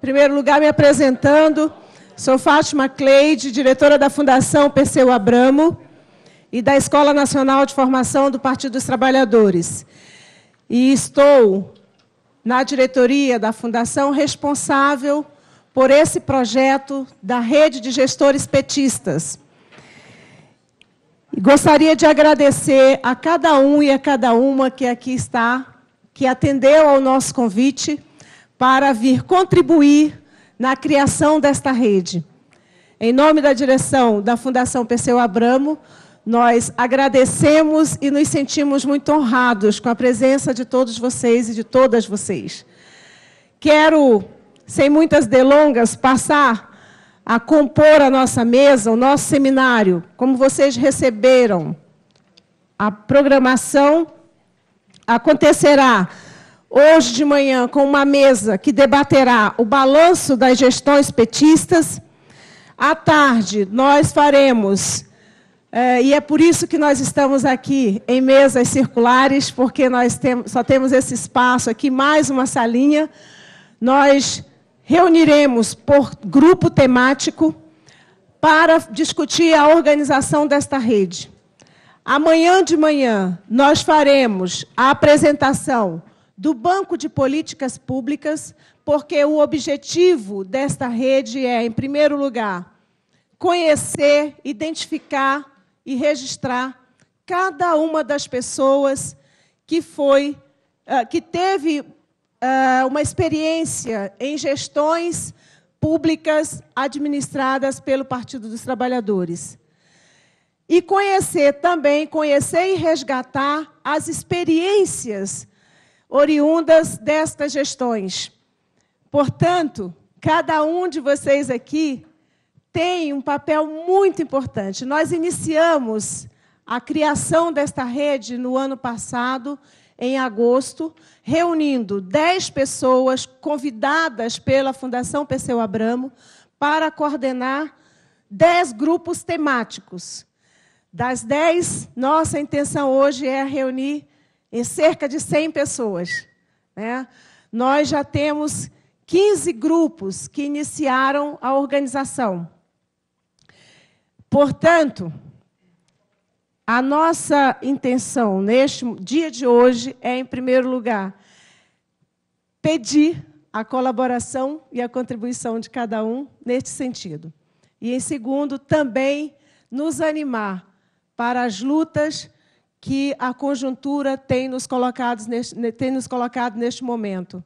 Em primeiro lugar, me apresentando, sou Fátima Cleide, diretora da Fundação Perseu Abramo e da Escola Nacional de Formação do Partido dos Trabalhadores. E estou na diretoria da Fundação responsável por esse projeto da rede de gestores petistas. E gostaria de agradecer a cada um e a cada uma que aqui está, que atendeu ao nosso convite para vir contribuir na criação desta rede. Em nome da direção da Fundação Perseu Abramo, nós agradecemos e nos sentimos muito honrados com a presença de todos vocês e de todas vocês. Quero, sem muitas delongas, passar a compor a nossa mesa, o nosso seminário. Como vocês receberam, a programação acontecerá hoje de manhã com uma mesa que debaterá o balanço das gestões petistas. À tarde, nós faremos, eh, e é por isso que nós estamos aqui em mesas circulares, porque nós tem, só temos esse espaço aqui, mais uma salinha. Nós reuniremos por grupo temático para discutir a organização desta rede. Amanhã de manhã, nós faremos a apresentação do Banco de Políticas Públicas, porque o objetivo desta rede é, em primeiro lugar, conhecer, identificar e registrar cada uma das pessoas que foi, ah, que teve ah, uma experiência em gestões públicas administradas pelo Partido dos Trabalhadores. E conhecer também, conhecer e resgatar as experiências oriundas destas gestões. Portanto, cada um de vocês aqui tem um papel muito importante. Nós iniciamos a criação desta rede no ano passado, em agosto, reunindo 10 pessoas convidadas pela Fundação Perseu Abramo para coordenar 10 grupos temáticos. Das 10, nossa intenção hoje é reunir em cerca de 100 pessoas. Né? Nós já temos 15 grupos que iniciaram a organização. Portanto, a nossa intenção neste dia de hoje é, em primeiro lugar, pedir a colaboração e a contribuição de cada um neste sentido. E, em segundo, também nos animar para as lutas que a conjuntura tem nos, neste, tem nos colocado neste momento.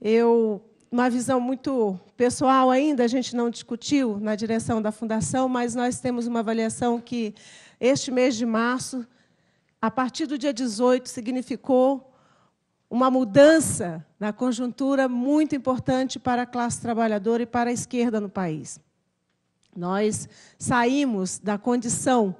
Eu, uma visão muito pessoal ainda, a gente não discutiu na direção da fundação, mas nós temos uma avaliação que este mês de março, a partir do dia 18, significou uma mudança na conjuntura muito importante para a classe trabalhadora e para a esquerda no país. Nós saímos da condição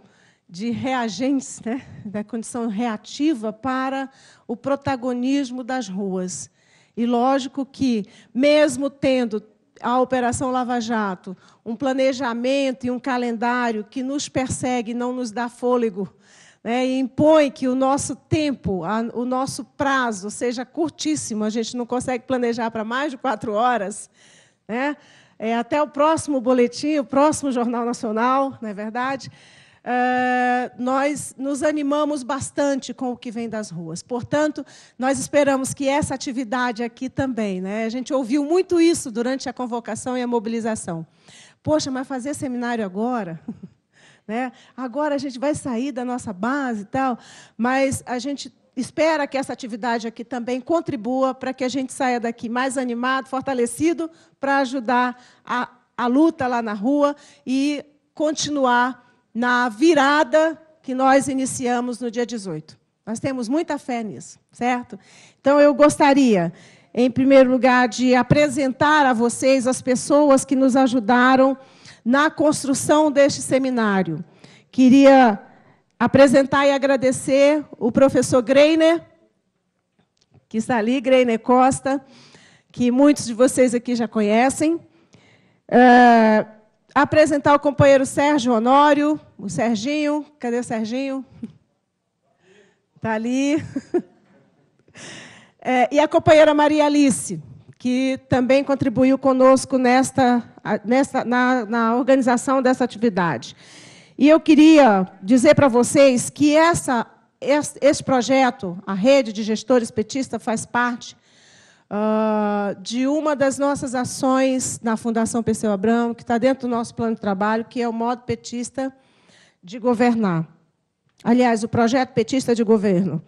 de reagentes, né? da condição reativa para o protagonismo das ruas. E lógico que, mesmo tendo a Operação Lava Jato, um planejamento e um calendário que nos persegue, não nos dá fôlego, né, e impõe que o nosso tempo, a, o nosso prazo seja curtíssimo, a gente não consegue planejar para mais de quatro horas, né? É, até o próximo boletim, o próximo Jornal Nacional, não é verdade? Ah, nós nos animamos bastante com o que vem das ruas. Portanto, nós esperamos que essa atividade aqui também. Né? A gente ouviu muito isso durante a convocação e a mobilização. Poxa, mas fazer seminário agora? né? Agora a gente vai sair da nossa base e tal, mas a gente espera que essa atividade aqui também contribua para que a gente saia daqui mais animado, fortalecido, para ajudar a, a luta lá na rua e continuar na virada que nós iniciamos no dia 18. Nós temos muita fé nisso, certo? Então eu gostaria, em primeiro lugar, de apresentar a vocês as pessoas que nos ajudaram na construção deste seminário. Queria apresentar e agradecer o professor Greiner, que está ali, Greiner Costa, que muitos de vocês aqui já conhecem. Uh, apresentar o companheiro Sérgio Honório, o Serginho. Cadê o Serginho? Está ali. É, e a companheira Maria Alice, que também contribuiu conosco nesta, nesta, na, na organização dessa atividade. E eu queria dizer para vocês que essa, esse projeto, a Rede de Gestores Petista, faz parte uh, de uma das nossas ações na Fundação Perseu Abrão, que está dentro do nosso plano de trabalho, que é o modo petista de governar. Aliás, o projeto petista de governo.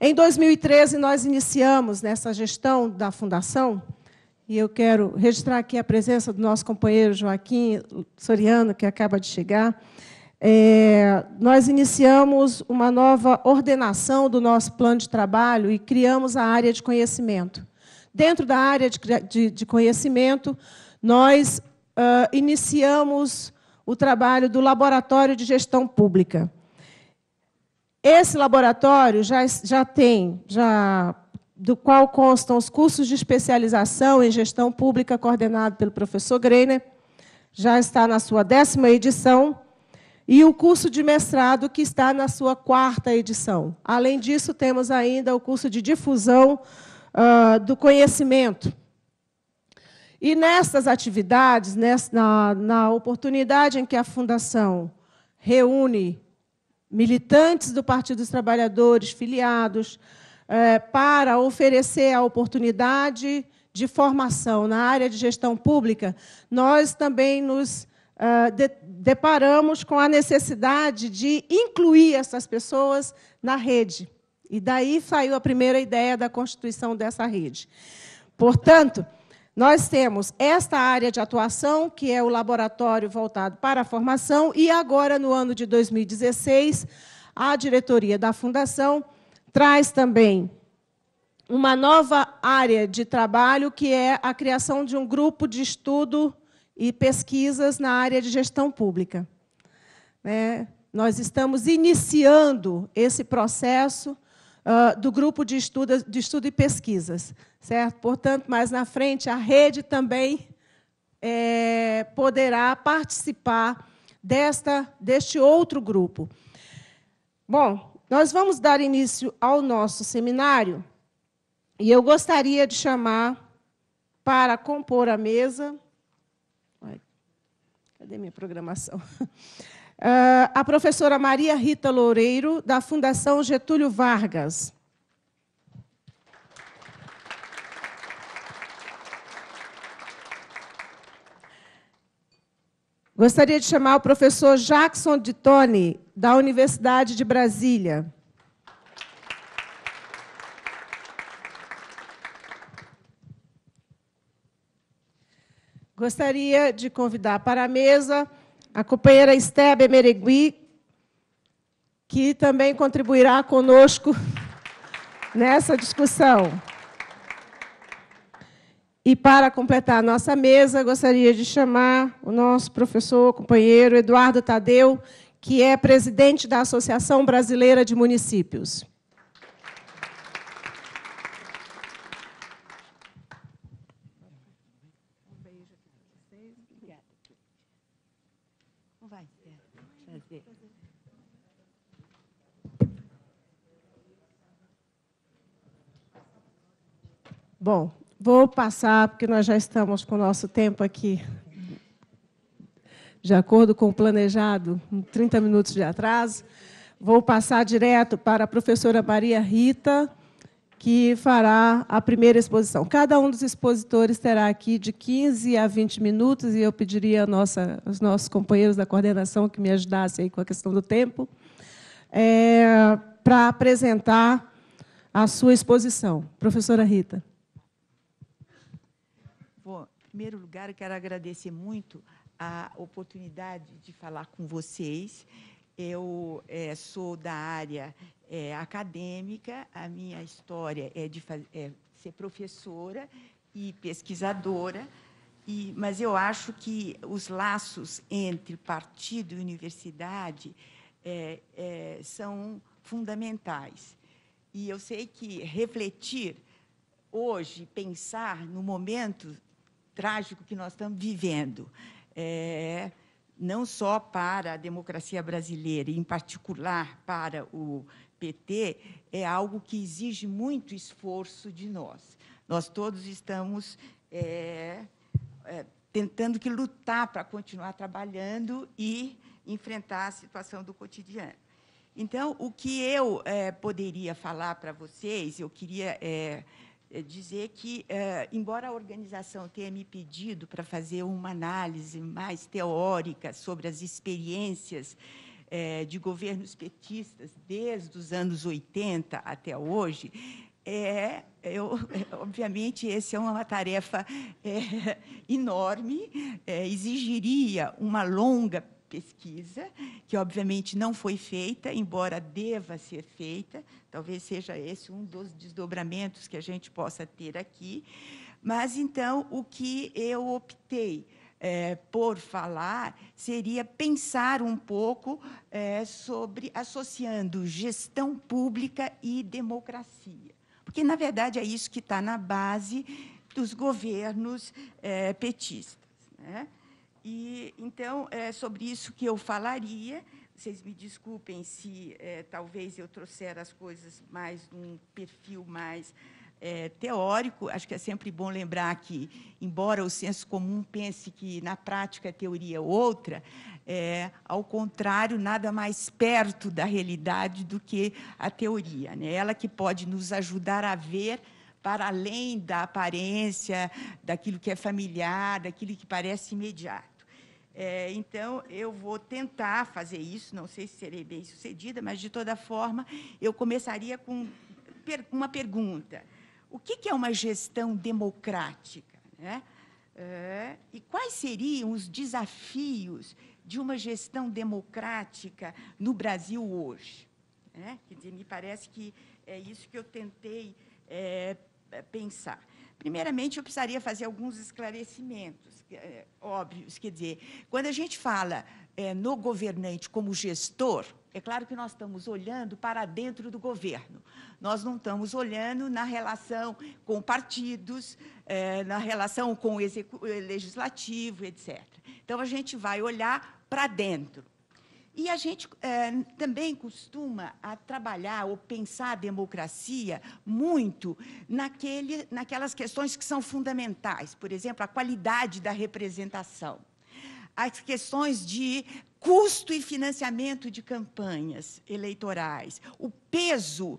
Em 2013, nós iniciamos nessa gestão da Fundação, e eu quero registrar aqui a presença do nosso companheiro Joaquim Soriano, que acaba de chegar. É, nós iniciamos uma nova ordenação do nosso plano de trabalho e criamos a área de conhecimento. Dentro da área de, de, de conhecimento, nós uh, iniciamos o trabalho do Laboratório de Gestão Pública. Esse laboratório já, já tem, já do qual constam os cursos de especialização em gestão pública coordenado pelo professor Greiner, já está na sua décima edição, e o curso de mestrado que está na sua quarta edição. Além disso, temos ainda o curso de difusão uh, do conhecimento. E nessas atividades, nessa, na, na oportunidade em que a Fundação reúne militantes do Partido dos Trabalhadores, filiados, eh, para oferecer a oportunidade de formação na área de gestão pública, nós também nos eh, de, deparamos com a necessidade de incluir essas pessoas na rede e daí saiu a primeira ideia da constituição dessa rede. Portanto, nós temos esta área de atuação, que é o laboratório voltado para a formação, e agora, no ano de 2016, a diretoria da Fundação traz também uma nova área de trabalho, que é a criação de um grupo de estudo e pesquisas na área de gestão pública. Né? nós estamos iniciando esse processo uh, do grupo de estudo, de estudo e pesquisas, certo? Portanto, mais na frente, a rede também é, poderá participar desta, deste outro grupo. Bom, nós vamos dar início ao nosso seminário e eu gostaria de chamar para compor a mesa. Cadê minha programação? Ah, a professora Maria Rita Loureiro, da Fundação Getúlio Vargas. Gostaria de chamar o professor Jackson de Tony, da Universidade de Brasília. Gostaria de convidar para a mesa a companheira Estebe Meregui, que também contribuirá conosco nessa discussão. E para completar a nossa mesa, gostaria de chamar o nosso professor, companheiro Eduardo Tadeu, que é presidente da Associação Brasileira de Municípios. Bom, vou passar, porque nós já estamos com o nosso tempo aqui, de acordo com o planejado, 30 minutos de atraso. Vou passar direto para a professora Maria Rita, que fará a primeira exposição. Cada um dos expositores terá aqui de 15 a 20 minutos, e eu pediria aos nossos companheiros da coordenação que me ajudassem aí com a questão do tempo, é, para apresentar a sua exposição. Professora Rita. Em primeiro lugar, eu quero agradecer muito a oportunidade de falar com vocês. Eu é, sou da área é, acadêmica, a minha história é de é, ser professora e pesquisadora, e, mas eu acho que os laços entre partido e universidade eh, são fundamentais. E eu sei que refletir hoje, pensar no momento trágico que nós estamos vivendo. É, não só para a democracia brasileira, em particular para o PT, é algo que exige muito esforço de nós. Nós todos estamos é, é, tentando que lutar para continuar trabalhando e enfrentar a situação do cotidiano. Então, o que eu é, poderia falar para vocês, eu queria é, eh, dizer que, eh, embora a organização tenha me pedido para fazer uma análise mais teórica sobre as experiências eh, de governos petistas desde os anos 80 até hoje, é, eu, obviamente, essa é uma tarefa é, enorme, é, exigiria uma longa pesquisa, que obviamente não foi feita, embora deva ser feita, talvez seja esse um dos desdobramentos que a gente possa ter aqui. Mas então, o que eu optei é, por falar seria pensar um pouco é, sobre associando gestão pública e democracia. Porque, na verdade, é isso que está na base dos governos é, petistas. Né? E, então, é sobre isso que eu falaria. Vocês me desculpem se é, talvez eu trouxer as coisas mais num perfil mais é, teórico. Acho que é sempre bom lembrar que, embora o senso comum pense que na prática a teoria é outra, é, ao contrário, nada mais perto da realidade do que a teoria. Né? Ela que pode nos ajudar a ver para além da aparência, daquilo que é familiar, daquilo que parece imediato. É, então, eu vou tentar fazer isso, não sei se serei bem sucedida, mas, de toda forma, eu começaria com uma pergunta. O que, que, é uma gestão democrática? Né? É, e quais seriam os desafios de uma gestão democrática no Brasil hoje? É, quer dizer, me parece que é isso que eu tentei é, pensar. Primeiramente, eu precisaria fazer alguns esclarecimentos é, óbvios. Quer dizer, quando a gente fala é, no governante como gestor, é claro que nós estamos olhando para dentro do governo. Nós não estamos olhando na relação com partidos, é, na relação com o legislativo, etc. Então, a gente vai olhar para dentro. E a gente é, também costuma a trabalhar ou pensar a democracia muito naquele, naquelas questões que são fundamentais, por exemplo, a qualidade da representação, as questões de custo e financiamento de campanhas eleitorais, o peso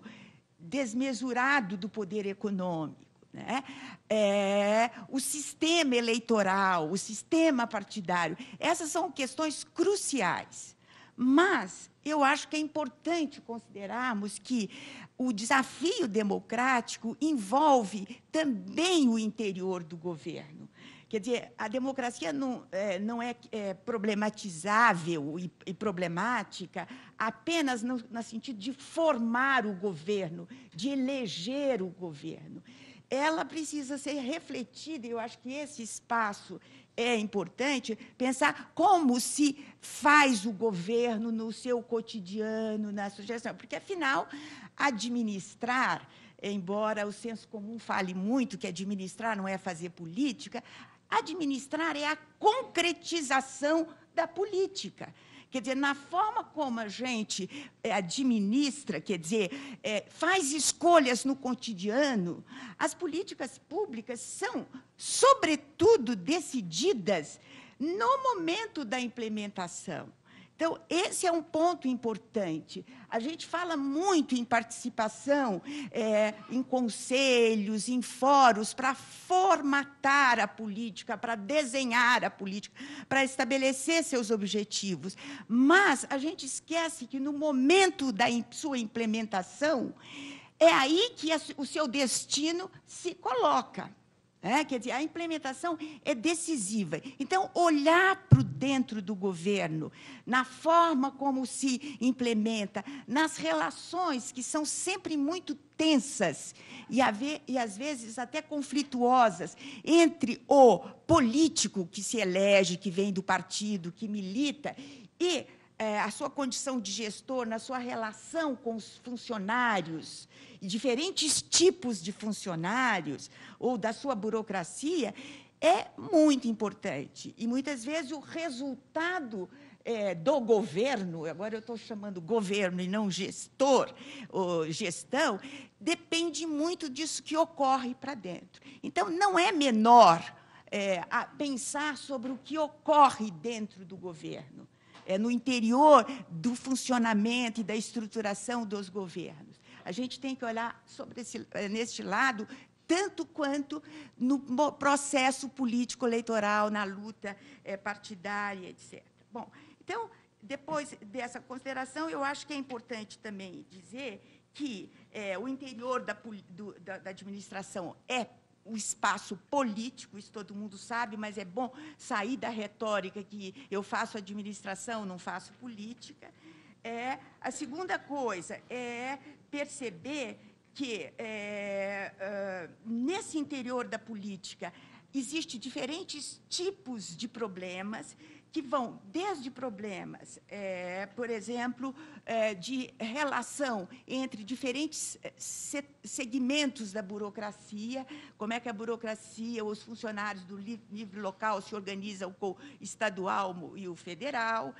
desmesurado do poder econômico. Né? É, o sistema eleitoral, o sistema partidário. Essas são questões cruciais mas eu acho que é importante considerarmos que o desafio democrático envolve também o interior do governo. Quer dizer, a democracia não é, não é, é problematizável e, e, problemática apenas no, no sentido de formar o governo, de eleger o governo. Ela precisa ser refletida, e eu acho que esse espaço é importante pensar como se faz o governo no seu cotidiano, na sugestão, porque, afinal, administrar, embora o senso comum fale muito que administrar não é fazer política, administrar é a concretização da política. Quer dizer, na forma como a gente eh, administra, quer dizer, é, faz escolhas no cotidiano, as políticas públicas são, sobretudo, decididas no momento da implementação. Então, esse é um ponto importante. A gente fala muito em participação é, em conselhos, em fóruns, para formatar a política, para desenhar a política, para estabelecer seus objetivos. Mas a gente esquece que, no momento da sua implementação, é aí que o seu destino se coloca. É, quer dizer, a implementação é decisiva. Então, olhar para o dentro do governo, na forma como se implementa, nas relações que são sempre muito tensas e, e às vezes até conflituosas entre o político que se elege, que vem do partido, que milita, e é, a sua condição de gestor, na sua relação com os funcionários, e diferentes tipos de funcionários, ou da sua burocracia, é muito importante. E muitas vezes o resultado é, do governo, agora eu estou chamando governo e não gestor, ou gestão, depende muito disso que ocorre para dentro. Então, não é menor é, pensar sobre o que ocorre dentro do governo é no interior do funcionamento e da estruturação dos governos. A gente tem que olhar sobre esse, eh, neste lado tanto quanto no processo político eleitoral, na luta é, partidária, etc. Bom, então, depois dessa consideração, eu acho que é importante também dizer que é, o interior da, do, da, da administração é o espaço político, isso todo mundo sabe, mas é bom sair da retórica que eu faço administração, não faço política. É, a segunda coisa é perceber que, é, ah, nesse interior da política, existem diferentes tipos de problemas que vão desde problemas, é, por exemplo, é, de relação entre diferentes é, se segmentos da burocracia, como é que a burocracia, os funcionários do nível local se organizam com o estadual e o federal,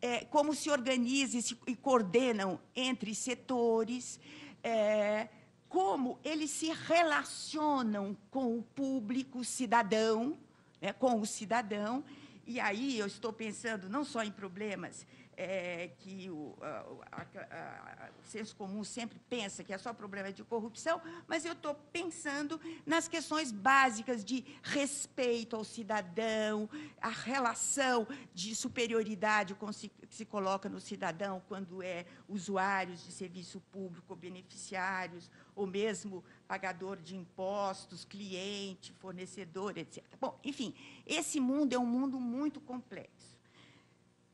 é, como se organizam e, e coordenam entre setores é, como eles se relacionam com o público cidadão, né, com o cidadão, e aí eu estou pensando não só em problemas é, que o, a, a, a, o, senso comum sempre pensa que é só problema de corrupção, mas eu estou pensando nas questões básicas de respeito ao cidadão, a relação de superioridade com se, que se coloca no cidadão quando é usuários de serviço público, beneficiários, ou mesmo pagador de impostos, cliente, fornecedor, etc. Bom, enfim, esse mundo é um mundo muito complexo.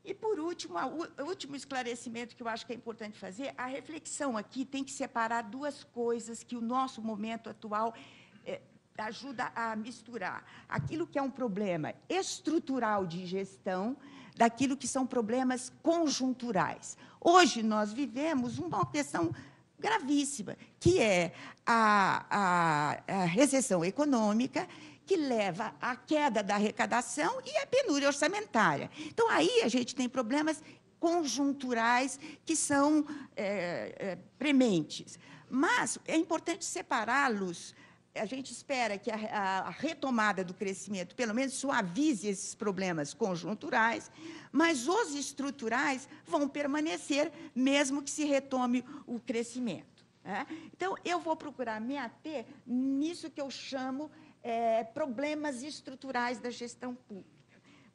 E, por último, o último esclarecimento que eu acho que é importante fazer, a reflexão aqui tem que separar duas coisas que o nosso momento atual é, ajuda a misturar. Aquilo que é um problema estrutural de gestão, daquilo que são problemas conjunturais. Hoje nós vivemos uma questão gravíssima, que é a, a, a recessão econômica que leva à queda da arrecadação e à penúria orçamentária. Então, aí a gente tem problemas conjunturais que são é, é, prementes. Mas é importante separá-los a gente espera que a, a, retomada do crescimento, pelo menos, suavize esses problemas conjunturais, mas os estruturais vão permanecer, mesmo que se retome o crescimento. Né? Então, eu vou procurar me ater nisso que eu chamo é, problemas estruturais da gestão pública.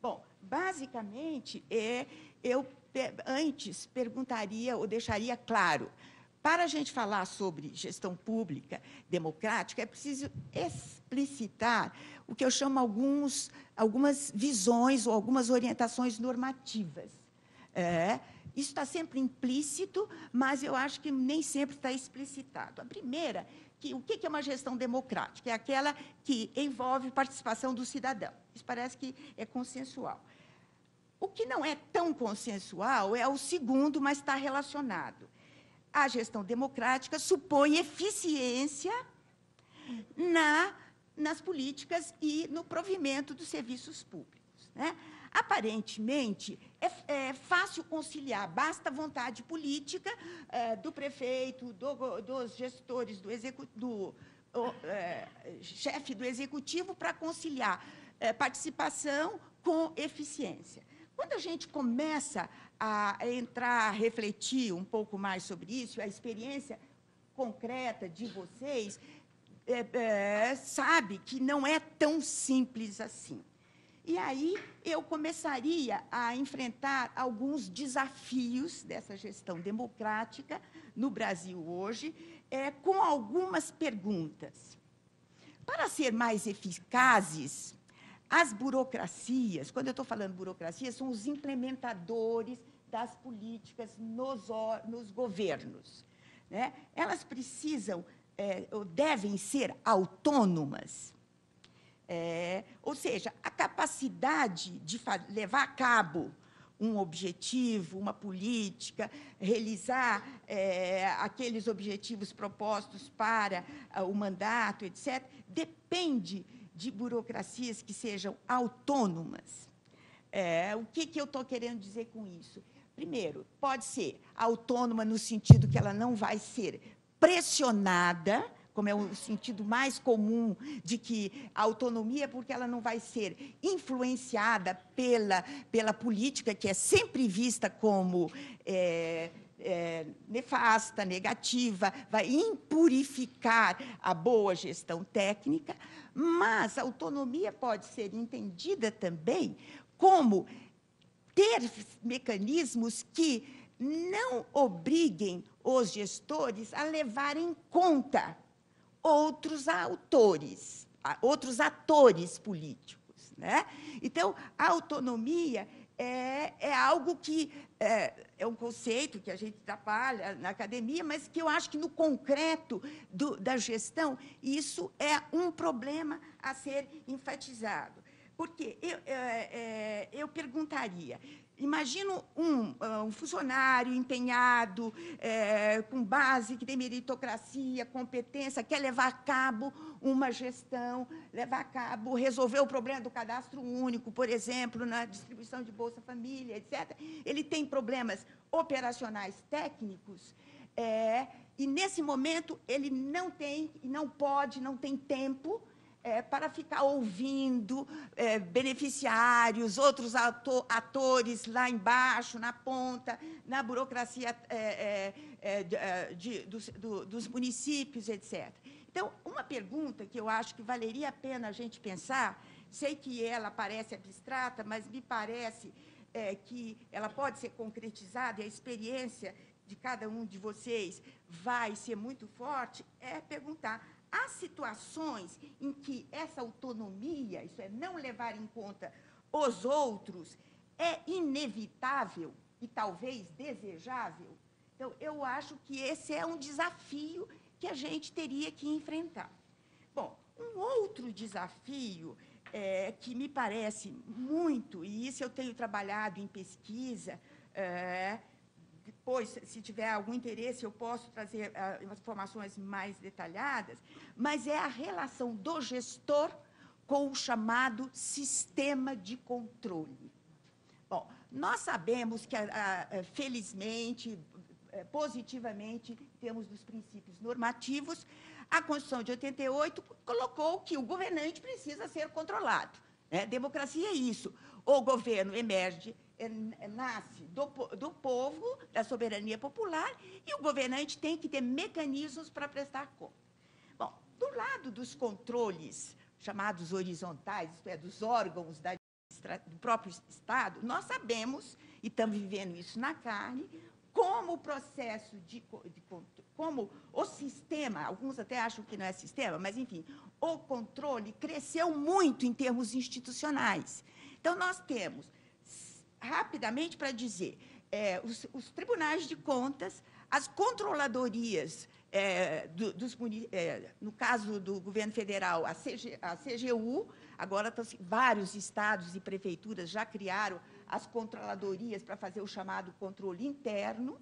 Bom, basicamente, é, eu antes perguntaria ou deixaria claro para a gente falar sobre gestão pública democrática, é preciso explicitar o que eu chamo alguns, algumas visões ou algumas orientações normativas. É, isso está sempre implícito, mas eu acho que nem sempre está explicitado. A primeira, que, o que é uma gestão democrática? É aquela que envolve participação do cidadão. Isso parece que é consensual. O que não é tão consensual é o segundo, mas está relacionado a gestão democrática supõe eficiência na, nas políticas e no provimento dos serviços públicos. Né? Aparentemente, é, é, fácil conciliar, basta vontade política é, do prefeito, do, dos gestores, do, execu, do o, é, chefe do executivo para conciliar é, participação com eficiência. Quando a gente começa a entrar, a refletir um pouco mais sobre isso, a experiência concreta de vocês é, é, sabe que não é tão simples assim. E aí eu começaria a enfrentar alguns desafios dessa gestão democrática no Brasil hoje, é, com algumas perguntas. Para ser mais eficazes, as burocracias, quando eu estou falando burocracia, são os implementadores das políticas nos, nos governos. Né? Elas precisam, é, devem ser autônomas. É, ou seja, a capacidade de levar a cabo um objetivo, uma política, realizar é, aqueles objetivos propostos para ah, o mandato, etc., depende de burocracias que sejam autônomas. É, o que, que eu estou querendo dizer com isso? Primeiro, pode ser autônoma no sentido que ela não vai ser pressionada, como é o sentido mais comum de que a autonomia é porque ela não vai ser influenciada pela, pela política, que é sempre vista como. É, é, nefasta, negativa, vai impurificar a boa gestão técnica, mas a autonomia pode ser entendida também como ter mecanismos que não obriguem os gestores a levar em conta outros autores, outros atores políticos. Né? Então, a autonomia é, é algo que é, é um conceito que a gente trabalha na academia, mas que eu acho que no concreto do, da gestão, isso é um problema a ser enfatizado. Porque eu, é, é, eu perguntaria Imagino um, ah, um, funcionário empenhado, é, com base, que tem meritocracia, competência, quer levar a cabo uma gestão, levar a cabo, resolver o problema do cadastro único, por exemplo, na distribuição de Bolsa Família, etc. Ele tem problemas operacionais técnicos, é, e nesse momento ele não tem, não pode, não tem tempo é, para ficar ouvindo é, beneficiários, outros atores lá embaixo, na ponta, na burocracia é, é, é, de, dos, do, dos municípios, etc. Então, uma pergunta que eu acho que valeria a pena a gente pensar, sei que ela parece abstrata, mas me parece é, que ela pode ser concretizada e a experiência de cada um de vocês vai ser muito forte, é perguntar Há situações em que essa autonomia, isso é, não levar em conta os outros, é inevitável e talvez desejável. Então, eu acho que esse é um desafio que a gente teria que enfrentar. Bom, um outro desafio é, que me parece muito, e isso eu tenho trabalhado em pesquisa, é, depois, se tiver algum interesse, eu posso trazer uh, informações mais detalhadas, mas é a relação do gestor com o chamado sistema de controle. Bom, nós sabemos que, eh, eh, felizmente, positivamente, temos dos princípios normativos, a Constituição de 88 colocou que o governante precisa ser controlado. Né? Democracia é isso. O governo emerge é, é, nasce do, do povo, da soberania popular, e o governante tem que ter mecanismos para prestar conta. Bom, do lado dos controles chamados horizontais, isto é, dos órgãos da, do próprio Estado, nós sabemos, e estamos vivendo isso na carne, como o processo de, de como o sistema, alguns até acham que não é sistema, mas enfim, o controle cresceu muito em termos institucionais. Então nós temos rapidamente para dizer, é, os, os, tribunais de contas, as controladorias, é, do, dos, é, no caso do governo federal, a, CG, a CGU, agora vários estados e prefeituras já criaram as controladorias para fazer o chamado controle interno.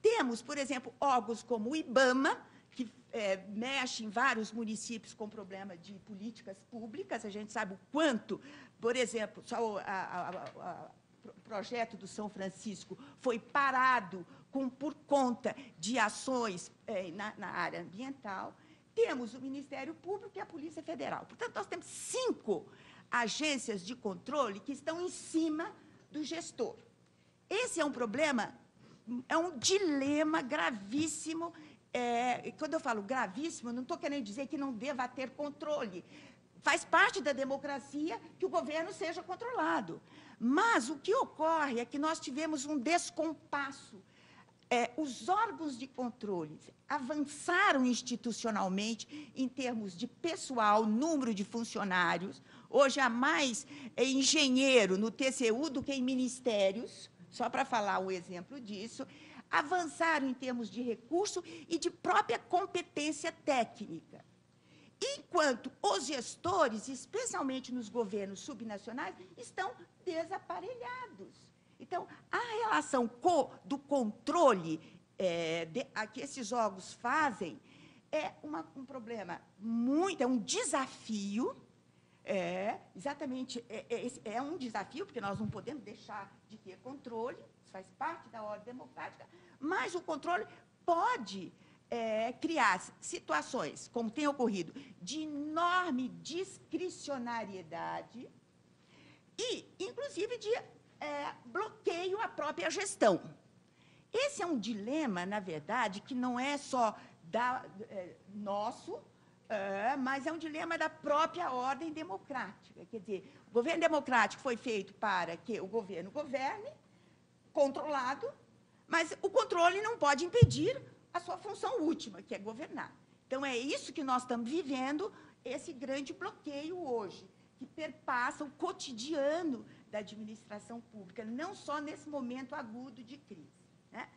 Temos, por exemplo, órgãos como o IBAMA, que é, mexe em vários municípios com problema de políticas públicas. A gente sabe o quanto, por exemplo, só a, a, a, projeto do São Francisco foi parado com, por conta de ações eh, na, na área ambiental, temos o Ministério Público e a Polícia Federal. Portanto, nós temos cinco agências de controle que estão em cima do gestor. Esse é um problema, é um dilema gravíssimo. É, quando eu falo gravíssimo, não estou querendo dizer que não deva ter controle. Faz parte da democracia que o governo seja controlado. Mas o que ocorre é que nós tivemos um descompasso. É, os órgãos de controle avançaram institucionalmente em termos de pessoal, número de funcionários. Hoje há mais é, engenheiro no TCU do que em ministérios, só para falar um exemplo disso. Avançaram em termos de recurso e de própria competência técnica. Enquanto os gestores, especialmente nos governos subnacionais, estão desaparelhados. Então, a relação co, do controle é, de, a que esses jogos fazem é uma, um problema muito, é um desafio, é, exatamente, é, é, é um desafio, porque nós não podemos deixar de ter controle, faz parte da ordem democrática, mas o controle pode é, criar situações, como tem ocorrido, de enorme discricionariedade, e, inclusive, de é, bloqueio à própria gestão. Esse é um dilema, na verdade, que não é só da, é, nosso, é, mas é um dilema da própria ordem democrática. Quer dizer, o governo democrático foi feito para que o governo governe, controlado, mas o controle não pode impedir a sua função última, que é governar. Então, é isso que nós estamos vivendo, esse grande bloqueio hoje que perpassa o cotidiano da administração pública, não só nesse momento agudo de crise. Né?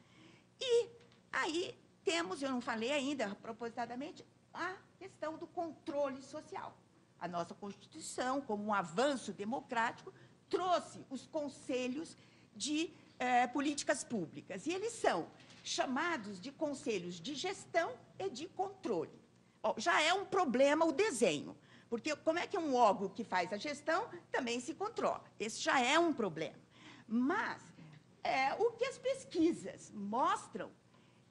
E aí temos, eu não falei ainda propositadamente, a questão do controle social. A nossa Constituição, como um avanço democrático, trouxe os conselhos de eh, políticas públicas. E eles são chamados de conselhos de gestão e de controle. Bom, já é um problema o desenho. Porque como é que um órgão que faz a gestão também se controla? Esse já é um problema. Mas é, o que as pesquisas mostram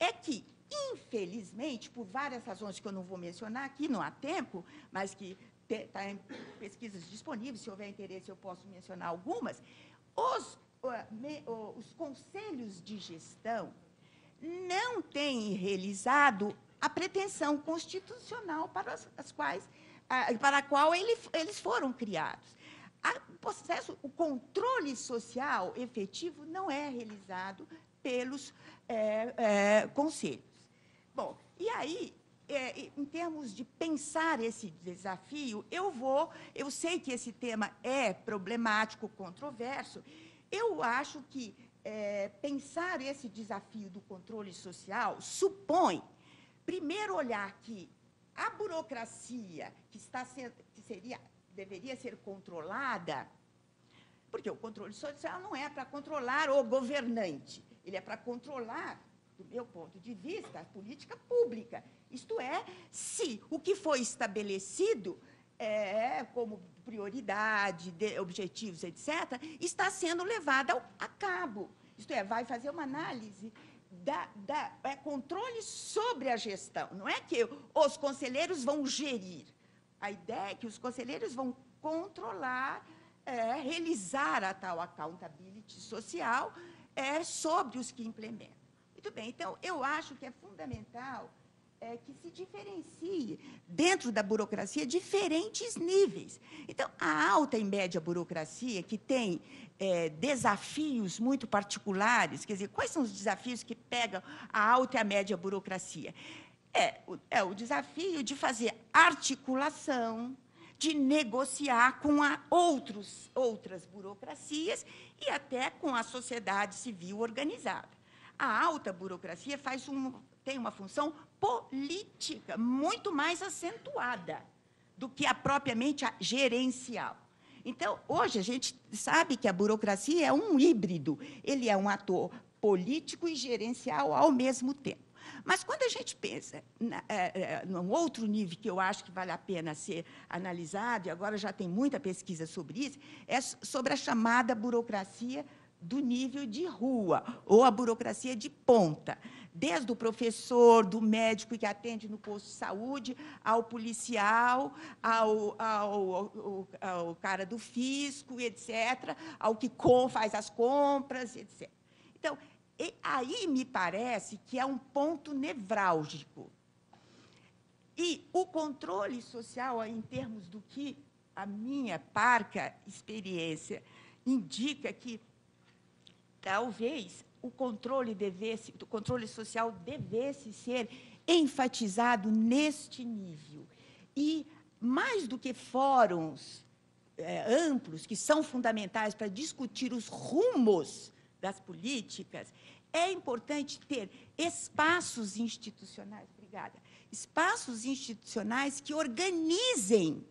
é que, infelizmente, por várias razões que eu não vou mencionar aqui, não há tempo, mas que está em pesquisas disponíveis, se houver interesse eu posso mencionar algumas, os, os conselhos de gestão não têm realizado a pretensão constitucional para as, as quais para a qual ele, eles foram criados. O processo, o controle social efetivo não é realizado pelos é, é, conselhos. Bom, e aí, é, em termos de pensar esse desafio, eu vou, eu sei que esse tema é problemático, controverso, eu acho que é, pensar esse desafio do controle social supõe, primeiro, olhar que a burocracia que, está sendo, que seria, deveria ser controlada, porque o controle social não é para controlar o governante, ele é para controlar, do meu ponto de vista, a política pública. Isto é, se o que foi estabelecido é, como prioridade, objetivos, etc., está sendo levado a cabo. Isto é, vai fazer uma análise da, da, é controle sobre a gestão. Não é que os conselheiros vão gerir. A ideia é que os conselheiros vão controlar, é, realizar a tal accountability social é, sobre os que implementam. Muito bem, então, eu acho que é fundamental é, que se diferencie dentro da burocracia diferentes níveis. Então, a alta e média burocracia, que tem é, desafios muito particulares? Quer dizer, quais são os desafios que pegam a alta e a média burocracia? É, é o desafio de fazer articulação, de negociar com outros, outras burocracias e até com a sociedade civil organizada. A alta burocracia faz um, tem uma função política muito mais acentuada do que a propriamente a gerencial. Então, hoje a gente sabe que a burocracia é um híbrido, ele é um ator político e gerencial ao mesmo tempo. Mas quando a gente pensa na, eh, eh, num outro nível que eu acho que vale a pena ser analisado, e agora já tem muita pesquisa sobre isso, é sobre a chamada burocracia do nível de rua, ou a burocracia de ponta desde o professor, do médico que atende no posto de saúde, ao policial, ao, ao, ao, ao cara do fisco, etc., ao que com, faz as compras, etc. Então, aí me parece que é um ponto nevrálgico. E o controle social, em termos do que a minha parca experiência indica que talvez o controle devesse, o controle social devesse ser enfatizado neste nível. E mais do que fóruns é, amplos que são fundamentais para discutir os rumos das políticas, é importante ter espaços institucionais, obrigada, espaços institucionais que organizem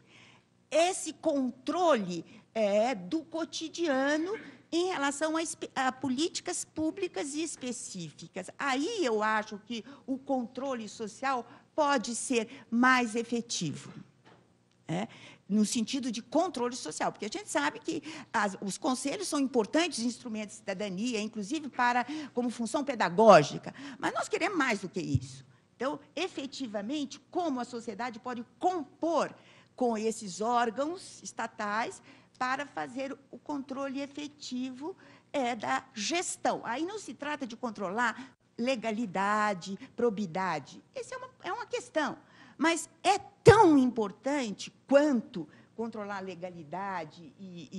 esse controle é, do cotidiano em relação a, a, políticas públicas específicas. Aí eu acho que o controle social pode ser mais efetivo. Né, no sentido de controle social, porque a gente sabe que as, os conselhos são importantes instrumentos de cidadania, inclusive para como função pedagógica, mas nós queremos mais do que isso. Então, efetivamente, como a sociedade pode compor com esses órgãos estatais para fazer o controle efetivo é, da gestão. Aí não se trata de controlar legalidade, probidade. Essa é uma, é uma questão. Mas é tão importante quanto controlar legalidade e,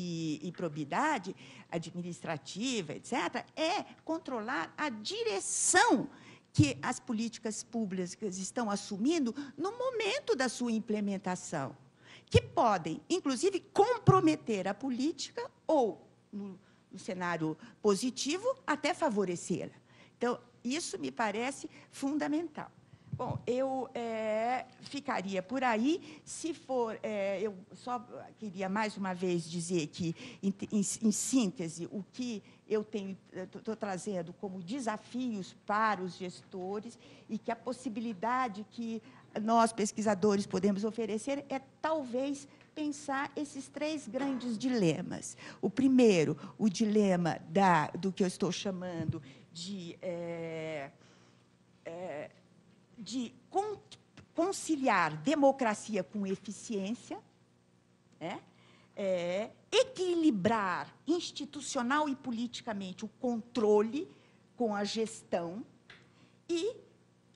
e, e, probidade administrativa, etc., é controlar a direção que as políticas públicas estão assumindo no momento da sua implementação que podem, inclusive, comprometer a política ou, no, no cenário positivo, até favorecê-la. Então, isso me parece fundamental. Bom, eu é, ficaria por aí. Se for, é, eu só queria mais uma vez dizer que, em, em, em síntese, o que eu estou trazendo como desafios para os gestores e que a possibilidade que nós, pesquisadores, podemos oferecer é talvez pensar esses três grandes dilemas. O primeiro, o dilema da, do que eu estou chamando de, é, é, de conciliar democracia com eficiência, né? é, equilibrar institucional e politicamente o controle com a gestão e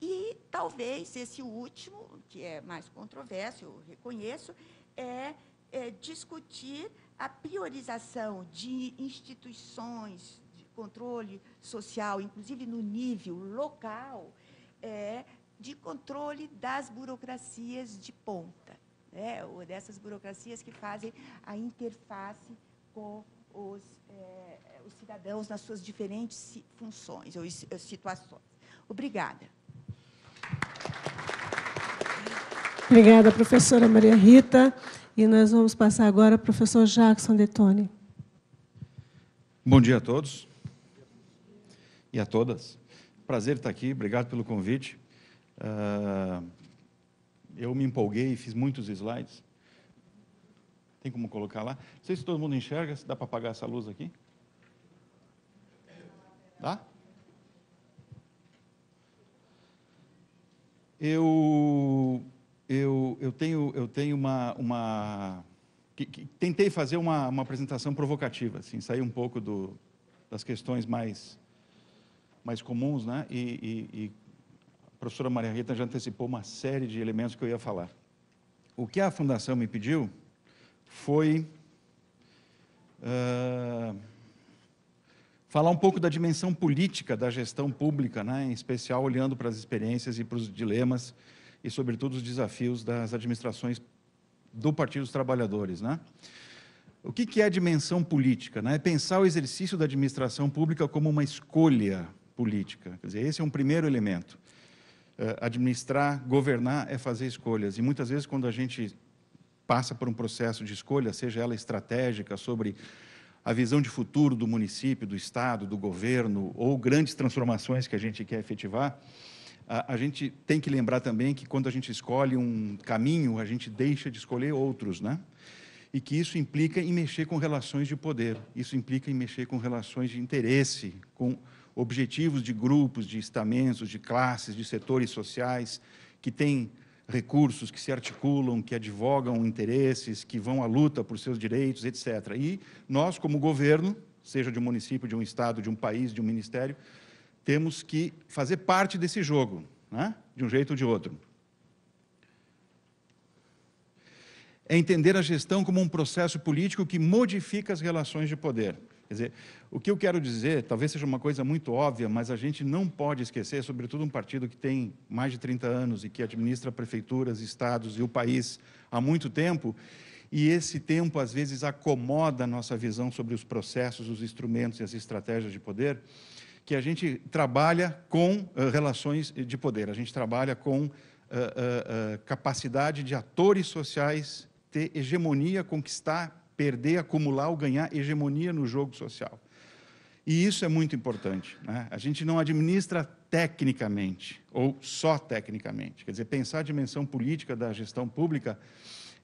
e talvez esse último, que é mais controverso, eu reconheço, é, é discutir a priorização de instituições de controle social, inclusive no nível local, é, de controle das burocracias de ponta, né? ou dessas burocracias que fazem a interface com os, é, os cidadãos nas suas diferentes funções ou situações. Obrigada. Obrigada, professora Maria Rita. E nós vamos passar agora ao professor Jackson Detone. Bom dia a todos e a todas. Prazer estar aqui, obrigado pelo convite. Ah, eu me empolguei e fiz muitos slides. Tem como colocar lá? Não sei se todo mundo enxerga, se dá para apagar essa luz aqui. Dá? Eu eu, eu tenho, eu tenho uma, uma que, que, tentei fazer uma, uma, apresentação provocativa, assim, sair um pouco do, das questões mais, mais comuns, né? E, e, e, a professora Maria Rita já antecipou uma série de elementos que eu ia falar. O que a fundação me pediu foi uh, falar um pouco da dimensão política da gestão pública, né? em especial olhando para as experiências e para os dilemas e, sobretudo, os desafios das administrações do Partido dos Trabalhadores. Né? O que, é a dimensão política? Né? É pensar o exercício da administração pública como uma escolha política. Quer dizer, esse é um primeiro elemento. É, administrar, governar é fazer escolhas. E muitas vezes, quando a gente passa por um processo de escolha, seja ela estratégica, sobre a visão de futuro do município, do Estado, do governo, ou grandes transformações que a gente quer efetivar, a, a, gente tem que lembrar também que quando a gente escolhe um caminho, a gente deixa de escolher outros, né? E que isso implica em mexer com relações de poder, isso implica em mexer com relações de interesse, com objetivos de grupos, de estamentos, de classes, de setores sociais que têm recursos, que se articulam, que advogam interesses, que vão à luta por seus direitos, etc. E nós, como governo, seja de um município, de um estado, de um país, de um ministério, temos que fazer parte desse jogo, né? de um jeito ou de outro. É entender a gestão como um processo político que modifica as relações de poder. Quer dizer, o que eu quero dizer, talvez seja uma coisa muito óbvia, mas a gente não pode esquecer, sobretudo um partido que tem mais de 30 anos e que administra prefeituras, estados e o país há muito tempo, e esse tempo às vezes acomoda a nossa visão sobre os processos, os instrumentos e as estratégias de poder que a gente trabalha com uh, relações de poder, a gente trabalha com uh, uh, capacidade de atores sociais ter hegemonia, conquistar, perder, acumular ou ganhar hegemonia no jogo social. E isso é muito importante. Né? A gente não administra tecnicamente, ou só tecnicamente. Quer dizer, pensar a dimensão política da gestão pública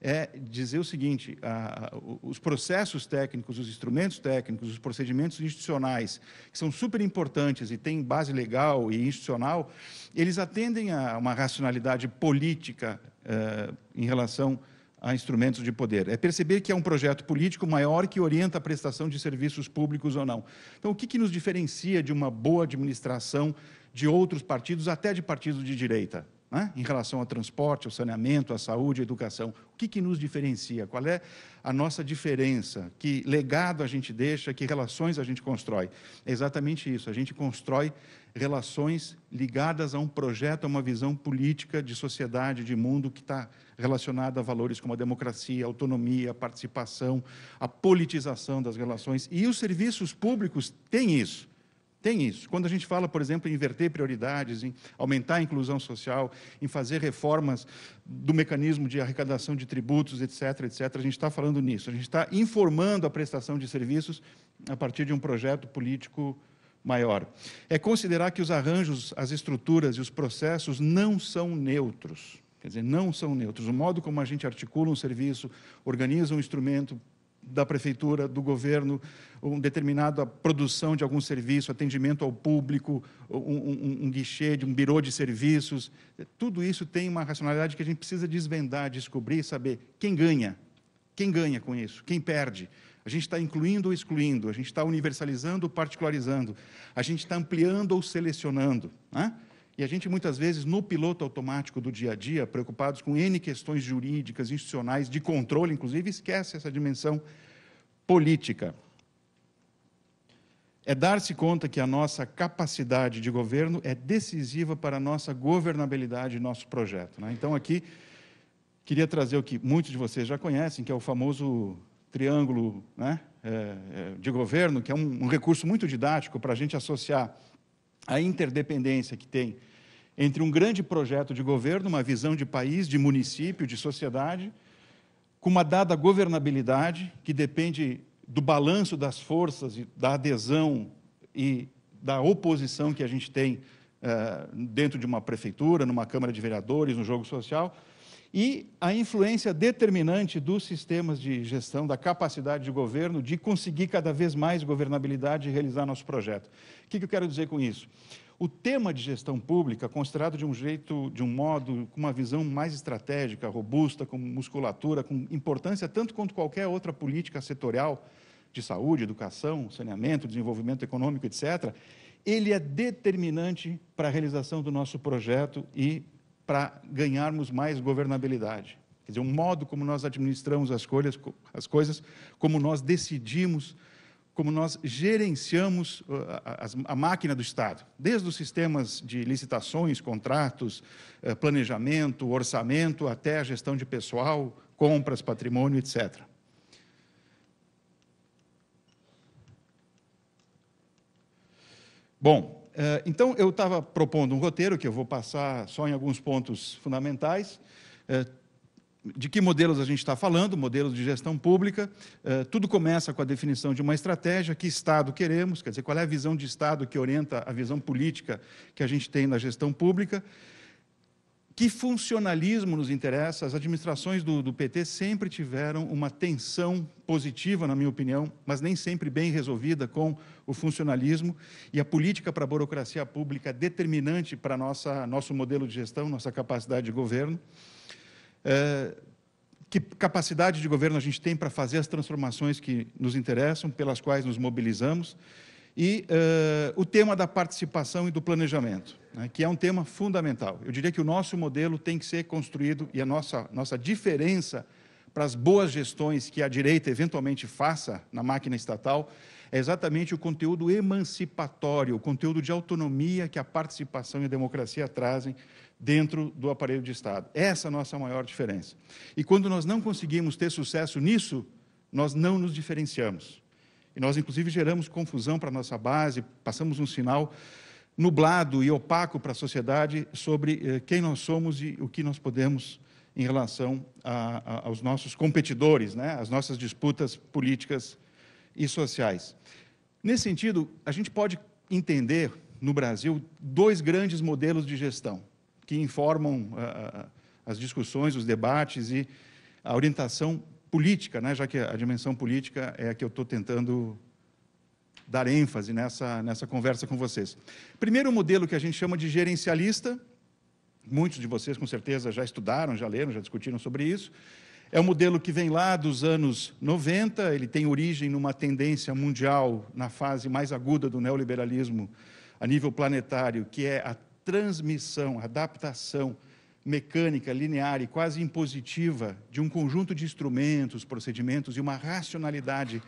é dizer o seguinte: a, os processos técnicos, os instrumentos técnicos, os procedimentos institucionais, que são super importantes e têm base legal e institucional, eles atendem a uma racionalidade política é, em relação a instrumentos de poder. É perceber que é um projeto político maior que orienta a prestação de serviços públicos ou não. Então, o que, que nos diferencia de uma boa administração de outros partidos, até de partidos de direita? né, em relação ao transporte, ao saneamento, à saúde, à educação. O que, que nos diferencia? Qual é a nossa diferença? Que legado a gente deixa? Que relações a gente constrói? É exatamente isso. A gente constrói relações ligadas a um projeto, a uma visão política de sociedade, de mundo que está relacionada a valores como a democracia, a autonomia, a participação, a politização das relações. E os serviços públicos têm isso. Tem isso. Quando a gente fala, por exemplo, em inverter prioridades, em aumentar a inclusão social, em fazer reformas do mecanismo de arrecadação de tributos, etc., etc., a gente está falando nisso. A gente está informando a prestação de serviços a partir de um projeto político maior. É considerar que os arranjos, as estruturas e os processos não são neutros. Quer dizer, não são neutros. O modo como a gente articula um serviço, organiza um instrumento, da prefeitura, do governo, um determinada produção de algum serviço, atendimento ao público, um, um, um guichê, de um birô de serviços. Tudo isso tem uma racionalidade que a gente precisa desvendar, descobrir, saber quem ganha, quem ganha com isso, quem perde. A gente está incluindo ou excluindo, a gente está universalizando ou particularizando, a gente está ampliando ou selecionando. Né? E a gente muitas vezes, no piloto automático do dia a dia, preocupados com N questões jurídicas, institucionais, de controle, inclusive, esquece essa dimensão política. É dar-se conta que a nossa capacidade de governo é decisiva para a nossa governabilidade e nosso projeto. Né? Então, aqui, queria trazer o que muitos de vocês já conhecem, que é o famoso triângulo né, é, é, de governo, que é um, um recurso muito didático para a gente associar a interdependência que tem entre um grande projeto de governo, uma visão de país, de município, de sociedade, com uma dada governabilidade que depende do balanço das forças, da adesão e da oposição que a gente tem uh, dentro de uma prefeitura, numa Câmara de Vereadores, no jogo social, e a influência determinante dos sistemas de gestão, da capacidade de governo de conseguir cada vez mais governabilidade e realizar nosso projeto. O que, que eu quero dizer com isso? O tema de gestão pública, considerado de um jeito, de um modo, com uma visão mais estratégica, robusta, com musculatura, com importância tanto quanto qualquer outra política setorial de saúde, educação, saneamento, desenvolvimento econômico, etc., ele é determinante para a realização do nosso projeto e para ganharmos mais governabilidade. Quer dizer, o um modo como nós administramos as coisas, como nós decidimos como nós gerenciamos uh, a, máquina do Estado, desde os sistemas de licitações, contratos, uh, planejamento, orçamento, até a gestão de pessoal, compras, patrimônio, etc. Bom, eh, então eu estava propondo um roteiro que eu vou passar só em alguns pontos fundamentais eh, de que modelos a gente está falando, modelos de gestão pública, eh, tudo começa com a definição de uma estratégia, que Estado queremos, quer dizer, qual é a visão de Estado que orienta a visão política que a gente tem na gestão pública, que funcionalismo nos interessa, as administrações do, do PT sempre tiveram uma tensão positiva, na minha opinião, mas nem sempre bem resolvida com o funcionalismo e a política para a burocracia pública é determinante para nossa, nosso modelo de gestão, nossa capacidade de governo, é, que capacidade de governo a gente tem para fazer as transformações que nos interessam, pelas quais nos mobilizamos, e uh, o tema da participação e do planejamento, né, que é um tema fundamental. Eu diria que o nosso modelo tem que ser construído e a nossa, nossa diferença para as boas gestões que a direita eventualmente faça na máquina estatal é exatamente o conteúdo emancipatório, o conteúdo de autonomia que a participação e a democracia trazem dentro do aparelho de Estado. Essa é a nossa maior diferença. E quando nós não conseguimos ter sucesso nisso, nós não nos diferenciamos. E nós, inclusive, geramos confusão para a nossa base, passamos um sinal nublado e opaco para a sociedade sobre eh, quem nós somos e o que nós podemos em relação a, a, aos nossos competidores, né? as nossas disputas políticas e sociais. Nesse sentido, a gente pode entender no Brasil dois grandes modelos de gestão que informam ah, ah, ah, as discussões, os debates e a orientação política, né, já que a dimensão política é a que eu estou tentando dar ênfase nessa, nessa conversa com vocês. Primeiro modelo que a gente chama de gerencialista, muitos de vocês com certeza já estudaram, já leram, já discutiram sobre isso, é um modelo que vem lá dos anos 90, ele tem origem numa tendência mundial na fase mais aguda do neoliberalismo a nível planetário, que é a transmissão, adaptação mecânica, linear e quase impositiva de um conjunto de instrumentos, procedimentos e uma racionalidade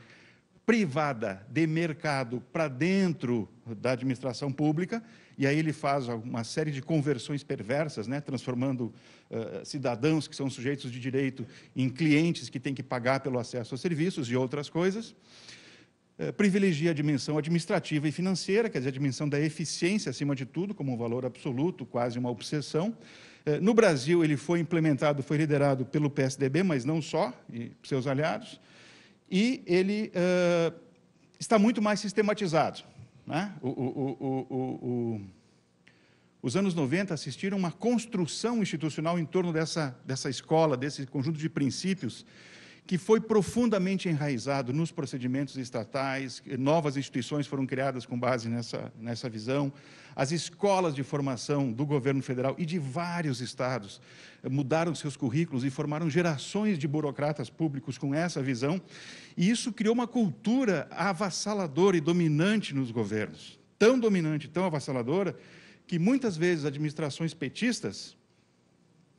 privada de mercado para dentro da administração pública, e aí ele faz uma série de conversões perversas, né, transformando uh, cidadãos que são sujeitos de direito em clientes que têm que pagar pelo acesso aos serviços e outras coisas. Eh, privilegia a dimensão administrativa e financeira, quer dizer, a dimensão da eficiência acima de tudo, como um valor absoluto, quase uma obsessão. Eh, no Brasil, ele foi implementado, foi liderado pelo PSDB, mas não só, e seus aliados, e ele uh, está muito mais sistematizado. Né? O, o, o, os anos 90 assistiram uma construção institucional em torno dessa, dessa escola, desse conjunto de princípios que foi profundamente enraizado nos procedimentos estatais, novas instituições foram criadas com base nessa, nessa visão, as escolas de formação do governo federal e de vários estados eh, mudaram seus currículos e formaram gerações de burocratas públicos com essa visão, e isso criou uma cultura avassaladora e dominante nos governos, tão dominante, tão avassaladora, que muitas vezes administrações petistas,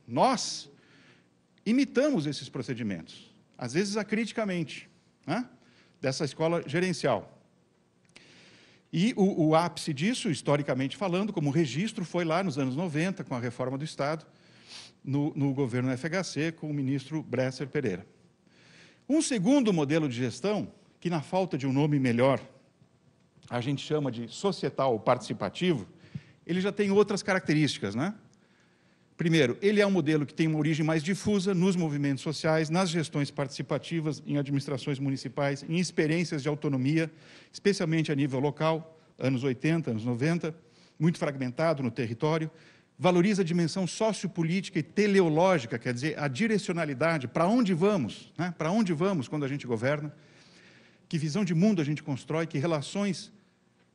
nós, imitamos esses procedimentos às vezes acriticamente, né? dessa escola gerencial. E o, o, ápice disso, historicamente falando, como registro, foi lá nos anos 90, com a reforma do Estado, no, no governo FHC, com o ministro Bresser Pereira. Um segundo modelo de gestão, que na falta de um nome melhor, a gente chama de societal participativo, ele já tem outras características, né? Primeiro, ele é um modelo que tem uma origem mais difusa nos movimentos sociais, nas gestões participativas, em administrações municipais, em experiências de autonomia, especialmente a nível local, anos 80, anos 90, muito fragmentado no território. Valoriza a dimensão sociopolítica e teleológica, quer dizer, a direcionalidade, para onde vamos, né? para onde vamos quando a gente governa, que visão de mundo a gente constrói, que relações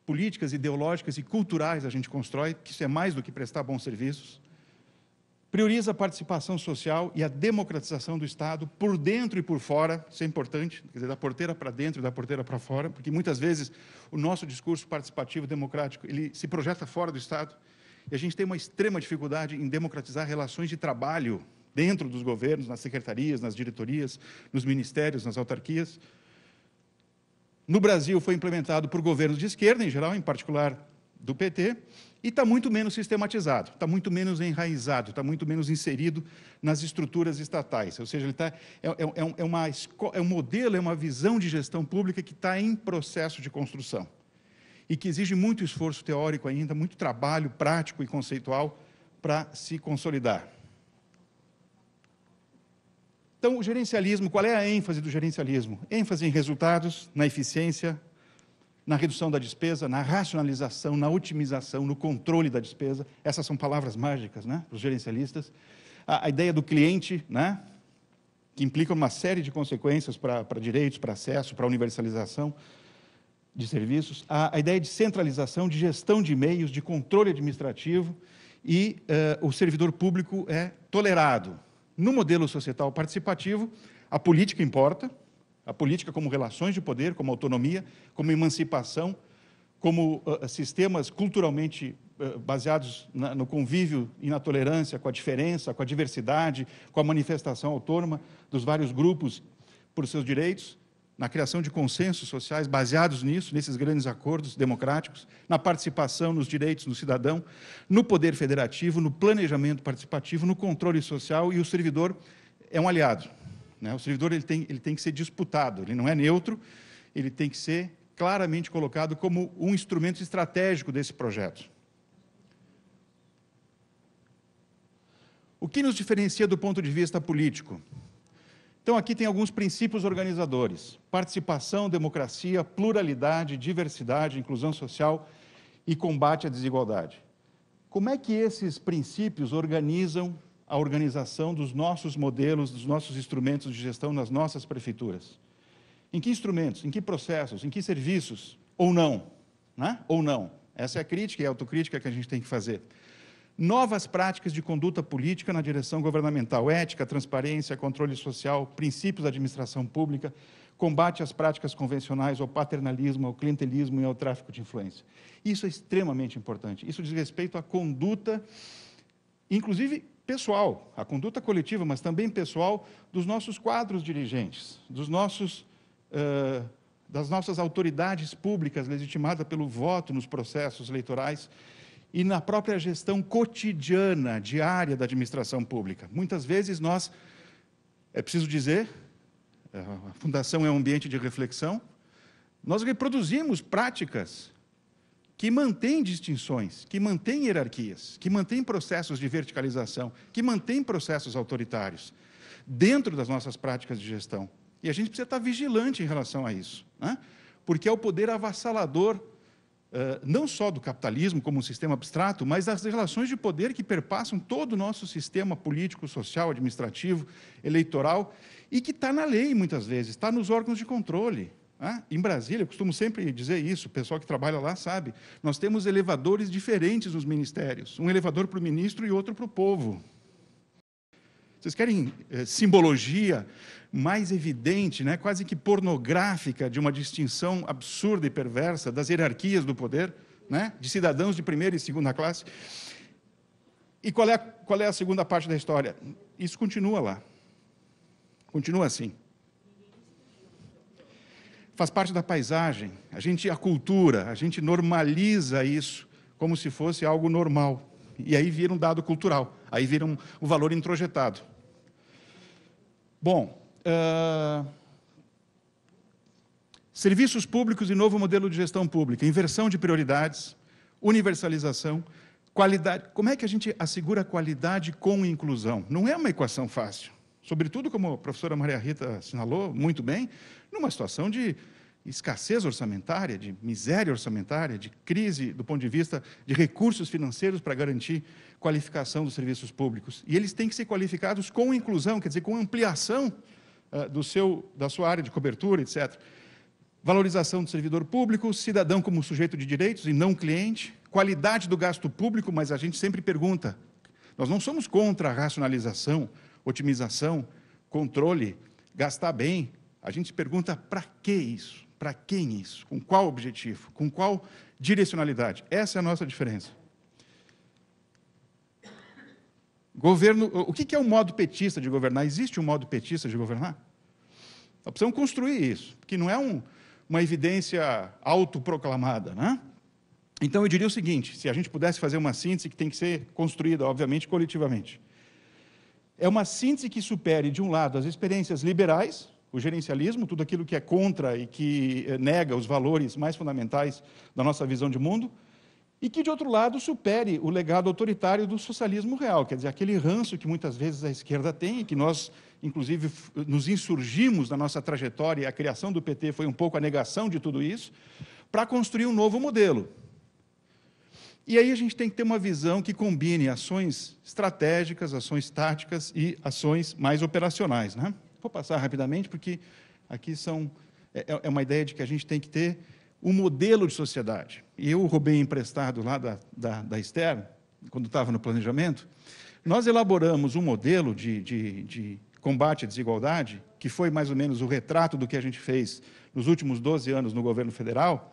políticas, ideológicas e culturais a gente constrói, que isso é mais do que prestar bons serviços prioriza a participação social e a democratização do Estado por dentro e por fora, isso é importante, quer dizer, da porteira para dentro e da porteira para fora, porque muitas vezes o nosso discurso participativo democrático, ele se projeta fora do Estado, e a gente tem uma extrema dificuldade em democratizar relações de trabalho dentro dos governos, nas secretarias, nas diretorias, nos ministérios, nas autarquias. No Brasil foi implementado por governos de esquerda em geral, em particular do PT, e está muito menos sistematizado, está muito menos enraizado, está muito menos inserido nas estruturas estatais. Ou seja, ele tá, é, é, é, é uma, é um modelo, é uma visão de gestão pública que está em processo de construção e que exige muito esforço teórico ainda, muito trabalho prático e conceitual para se consolidar. Então, o gerencialismo, qual é a ênfase do gerencialismo? ênfase em resultados, na eficiência, na redução da despesa, na racionalização, na otimização, no controle da despesa. Essas são palavras mágicas né, para os gerencialistas. A, a, ideia do cliente, né, que implica uma série de consequências para, para direitos, para acesso, para universalização de serviços. A, a, ideia de centralização, de gestão de meios, de controle administrativo. E uh, o servidor público é tolerado. No modelo societal participativo, a política importa, a política como relações de poder, como autonomia, como emancipação, como uh, sistemas culturalmente uh, baseados na, no convívio e na tolerância com a diferença, com a diversidade, com a manifestação autônoma dos vários grupos por seus direitos, na criação de consensos sociais baseados nisso, nesses grandes acordos democráticos, na participação nos direitos do cidadão, no poder federativo, no planejamento participativo, no controle social e o servidor é um aliado né? O servidor ele tem, ele tem que ser disputado, ele não é neutro, ele tem que ser claramente colocado como um instrumento estratégico desse projeto. O que nos diferencia do ponto de vista político? Então, aqui tem alguns princípios organizadores: participação, democracia, pluralidade, diversidade, inclusão social e combate à desigualdade. Como é que esses princípios organizam a organização dos nossos modelos, dos nossos instrumentos de gestão nas nossas prefeituras. Em que instrumentos, em que processos, em que serviços, ou não, né? ou não. Essa é a crítica e a autocrítica que a gente tem que fazer. Novas práticas de conduta política na direção governamental, ética, transparência, controle social, princípios da administração pública, combate às práticas convencionais, ao paternalismo, ao clientelismo e ao tráfico de influência. Isso é extremamente importante. Isso diz respeito à conduta, inclusive pessoal, a conduta coletiva, mas também pessoal dos nossos quadros dirigentes, dos nossos, uh, das nossas autoridades públicas legitimadas pelo voto nos processos eleitorais e na própria gestão cotidiana, diária da administração pública. Muitas vezes nós, é preciso dizer, a fundação é um ambiente de reflexão, nós reproduzimos práticas que mantém distinções, que mantém hierarquias, que mantém processos de verticalização, que mantém processos autoritários dentro das nossas práticas de gestão. E a gente precisa estar vigilante em relação a isso, né? porque é o poder avassalador, eh, não só do capitalismo como um sistema abstrato, mas das relações de poder que perpassam todo o nosso sistema político, social, administrativo, eleitoral, e que está na lei, muitas vezes, está nos órgãos de controle, ah, em Brasília, eu costumo sempre dizer isso, o pessoal que trabalha lá sabe, nós temos elevadores diferentes nos ministérios, um elevador para o ministro e outro para o povo. Vocês querem eh, simbologia mais evidente, né, quase que pornográfica, de uma distinção absurda e perversa das hierarquias do poder, né, de cidadãos de primeira e segunda classe? E qual é, a, qual é a segunda parte da história? Isso continua lá. Continua assim faz parte da paisagem, a gente a cultura, a gente normaliza isso como se fosse algo normal. E aí vira um dado cultural, aí vira um, um valor introjetado. Bom, uh... serviços públicos e novo modelo de gestão pública, inversão de prioridades, universalização, qualidade. Como é que a gente assegura qualidade com inclusão? Não é uma equação fácil sobretudo, como a professora Maria Rita assinalou muito bem, numa situação de escassez orçamentária, de miséria orçamentária, de crise do ponto de vista de recursos financeiros para garantir qualificação dos serviços públicos. E eles têm que ser qualificados com inclusão, quer dizer, com ampliação uh, do seu, da sua área de cobertura, etc. Valorização do servidor público, cidadão como sujeito de direitos e não cliente, qualidade do gasto público, mas a gente sempre pergunta: nós não somos contra a racionalização otimização, controle, gastar bem. A gente se pergunta para que isso? Para quem isso? Com qual objetivo? Com qual direcionalidade? Essa é a nossa diferença. Governo, o que é o um modo petista de governar? Existe um modo petista de governar? Nós precisamos construir isso, que não é um, uma evidência autoproclamada. Né? Então, eu diria o seguinte: se a gente pudesse fazer uma síntese que tem que ser construída, obviamente, coletivamente é uma síntese que supere, de um lado, as experiências liberais, o gerencialismo, tudo aquilo que é contra e que eh, nega os valores mais fundamentais da nossa visão de mundo, e que, de outro lado, supere o legado autoritário do socialismo real, quer dizer, aquele ranço que muitas vezes a esquerda tem, e que nós, inclusive, nos insurgimos na nossa trajetória, e a criação do PT foi um pouco a negação de tudo isso, para construir um novo modelo. E aí a gente tem que ter uma visão que combine ações estratégicas, ações táticas e ações mais operacionais. Né? Vou passar rapidamente, porque aqui são, é, é, é uma ideia de que a gente tem que ter um modelo de sociedade. E eu roubei emprestado lá da, da, da Esther, quando estava no planejamento. Nós elaboramos um modelo de, de, de combate à desigualdade, que foi mais ou menos o retrato do que a gente fez nos últimos 12 anos no governo federal,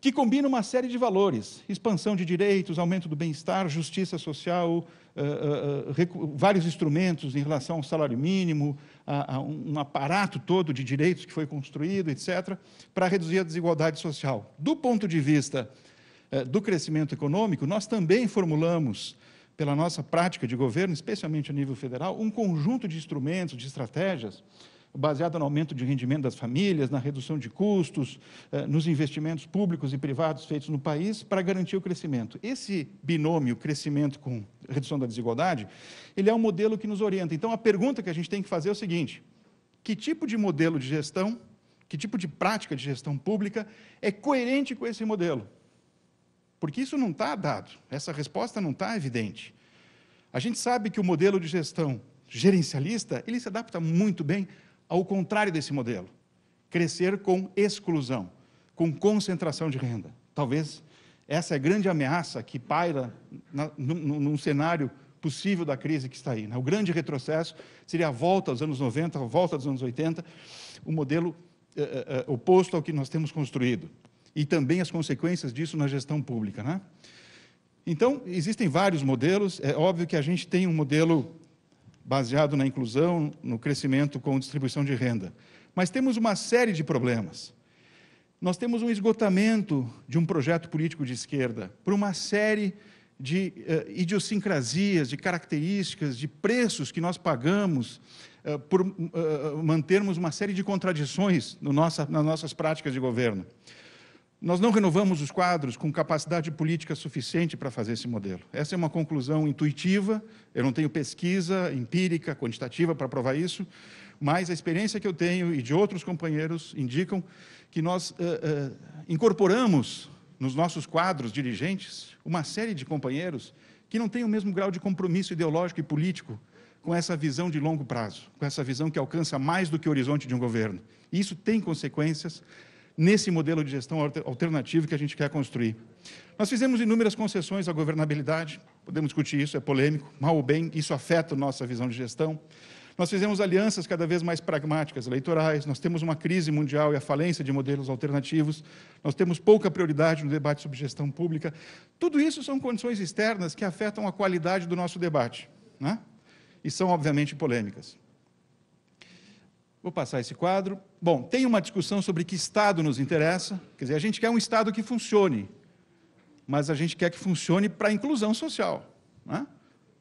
que combina uma série de valores: expansão de direitos, aumento do bem-estar, justiça social, uh, uh, uh vários instrumentos em relação ao salário mínimo, a, a um aparato todo de direitos que foi construído, etc., para reduzir a desigualdade social. Do ponto de vista uh, do crescimento econômico, nós também formulamos. Pela nossa prática de governo, especialmente a nível federal, um conjunto de instrumentos, de estratégias baseada no aumento de rendimento das famílias, na redução de custos, eh, nos investimentos públicos e privados feitos no país para garantir o crescimento. Esse binômio crescimento com redução da desigualdade, ele é um modelo que nos orienta. Então, a pergunta que a gente tem que fazer é o seguinte: que tipo de modelo de gestão, que tipo de prática de gestão pública é coerente com esse modelo? Porque isso não está dado, essa resposta não está evidente. A gente sabe que o modelo de gestão gerencialista, ele se adapta muito bem ao contrário desse modelo. Crescer com exclusão, com concentração de renda. Talvez essa é a grande ameaça que paira na, num, num cenário possível da crise que está aí. Né? O grande retrocesso seria a volta aos anos 90, a volta dos anos 80, o um modelo eh, eh, eh, oposto ao que nós temos construído. E também as consequências disso na gestão pública. Né? Então, existem vários modelos. É óbvio que a gente tem um modelo baseado na inclusão, no crescimento com distribuição de renda. Mas temos uma série de problemas. Nós temos um esgotamento de um projeto político de esquerda por uma série de uh, idiosincrasias, de características, de preços que nós pagamos uh, por uh, mantermos uma série de contradições no nossa, nas nossas práticas de governo. Nós não renovamos os quadros com capacidade política suficiente para fazer esse modelo. Essa é uma conclusão intuitiva, eu não tenho pesquisa empírica, quantitativa para provar isso, mas a experiência que eu tenho e de outros companheiros indicam que nós uh, uh, incorporamos nos nossos quadros dirigentes uma série de companheiros que não têm o mesmo grau de compromisso ideológico e político com essa visão de longo prazo, com essa visão que alcança mais do que o horizonte de um governo. E isso tem consequências nesse modelo de gestão alternativo que a gente quer construir. Nós fizemos inúmeras concessões à governabilidade, podemos discutir isso, é polêmico, mal ou bem, isso afeta a nossa visão de gestão. Nós fizemos alianças cada vez mais pragmáticas eleitorais, nós temos uma crise mundial e a falência de modelos alternativos, nós temos pouca prioridade no debate sobre gestão pública. Tudo isso são condições externas que afetam a qualidade do nosso debate, né? e são, obviamente, polêmicas. Vou passar esse quadro. Bom, tem uma discussão sobre que Estado nos interessa. Quer dizer, a gente quer um Estado que funcione, mas a gente quer que funcione para a inclusão social, né?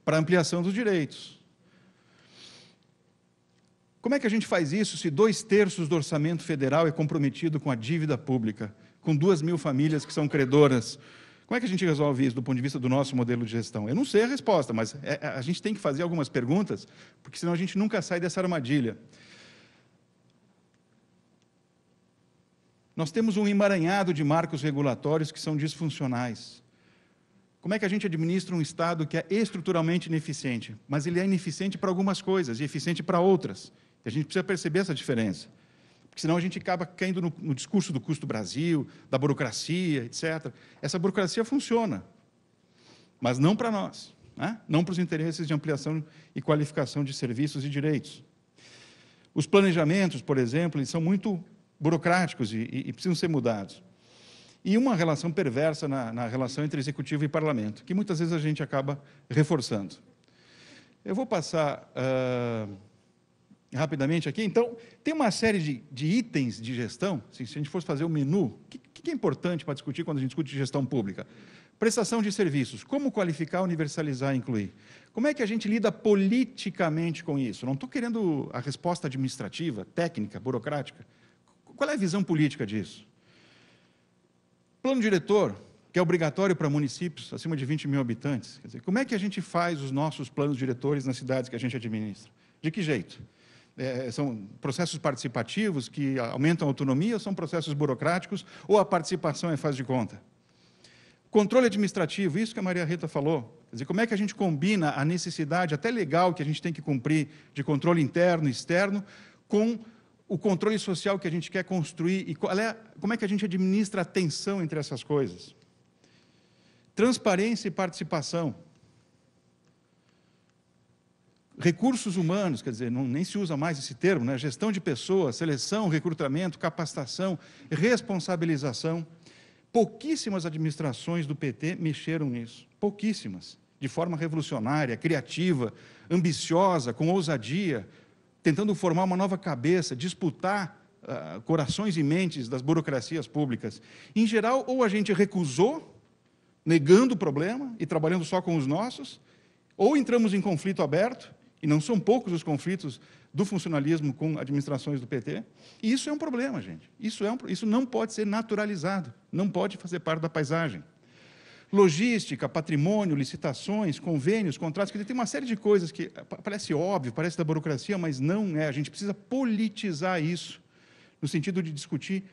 para a ampliação dos direitos. Como é que a gente faz isso se dois terços do orçamento federal é comprometido com a dívida pública, com duas mil famílias que são credoras? Como é que a gente resolve isso do ponto de vista do nosso modelo de gestão? Eu não sei a resposta, mas é, é, a gente tem que fazer algumas perguntas, porque senão a gente nunca sai dessa armadilha. Nós temos um emaranhado de marcos regulatórios que são disfuncionais. Como é que a gente administra um Estado que é estruturalmente ineficiente? Mas ele é ineficiente para algumas coisas e eficiente para outras. E a gente precisa perceber essa diferença. Porque senão a gente acaba caindo no, no discurso do custo Brasil, da burocracia, etc. Essa burocracia funciona, mas não para nós, né? não para os interesses de ampliação e qualificação de serviços e direitos. Os planejamentos, por exemplo, eles são muito burocráticos e, e, e precisam ser mudados. E uma relação perversa na, na relação entre executivo e parlamento, que muitas vezes a gente acaba reforçando. Eu vou passar uh, rapidamente aqui. Então, tem uma série de, de itens de gestão. Assim, se a gente fosse fazer o um menu, o que, que, é importante para discutir quando a gente discute gestão pública? Prestação de serviços, como qualificar, universalizar e incluir? Como é que a gente lida politicamente com isso? Não estou querendo a resposta administrativa, técnica, burocrática. Qual é a visão política disso? Plano diretor, que é obrigatório para municípios acima de 20 mil habitantes. Quer dizer, como é que a gente faz os nossos planos diretores nas cidades que a gente administra? De que jeito? É, são processos participativos que aumentam a autonomia ou são processos burocráticos ou a participação é faz de conta? Controle administrativo, isso que a Maria Rita falou. Quer dizer, como é que a gente combina a necessidade, até legal, que a gente tem que cumprir de controle interno e externo, com o controle social que a gente quer construir e é, como é que a gente administra a tensão entre essas coisas. Transparência e participação. Recursos humanos, quer dizer, não, nem se usa mais esse termo, né? gestão de pessoas, seleção, recrutamento, capacitação, responsabilização. Pouquíssimas administrações do PT mexeram nisso, pouquíssimas, de forma revolucionária, criativa, ambiciosa, com ousadia, tentando formar uma nova cabeça, disputar uh, corações e mentes das burocracias públicas. Em geral, ou a gente recusou, negando o problema e trabalhando só com os nossos, ou entramos em conflito aberto, e não são poucos os conflitos do funcionalismo com administrações do PT. E isso é um problema, gente. Isso, é um, isso não pode ser naturalizado, não pode fazer parte da paisagem logística, patrimônio, licitações, convênios, contratos, que tem uma série de coisas que parece óbvio, parece da burocracia, mas não é. A gente precisa politizar isso, no sentido de discutir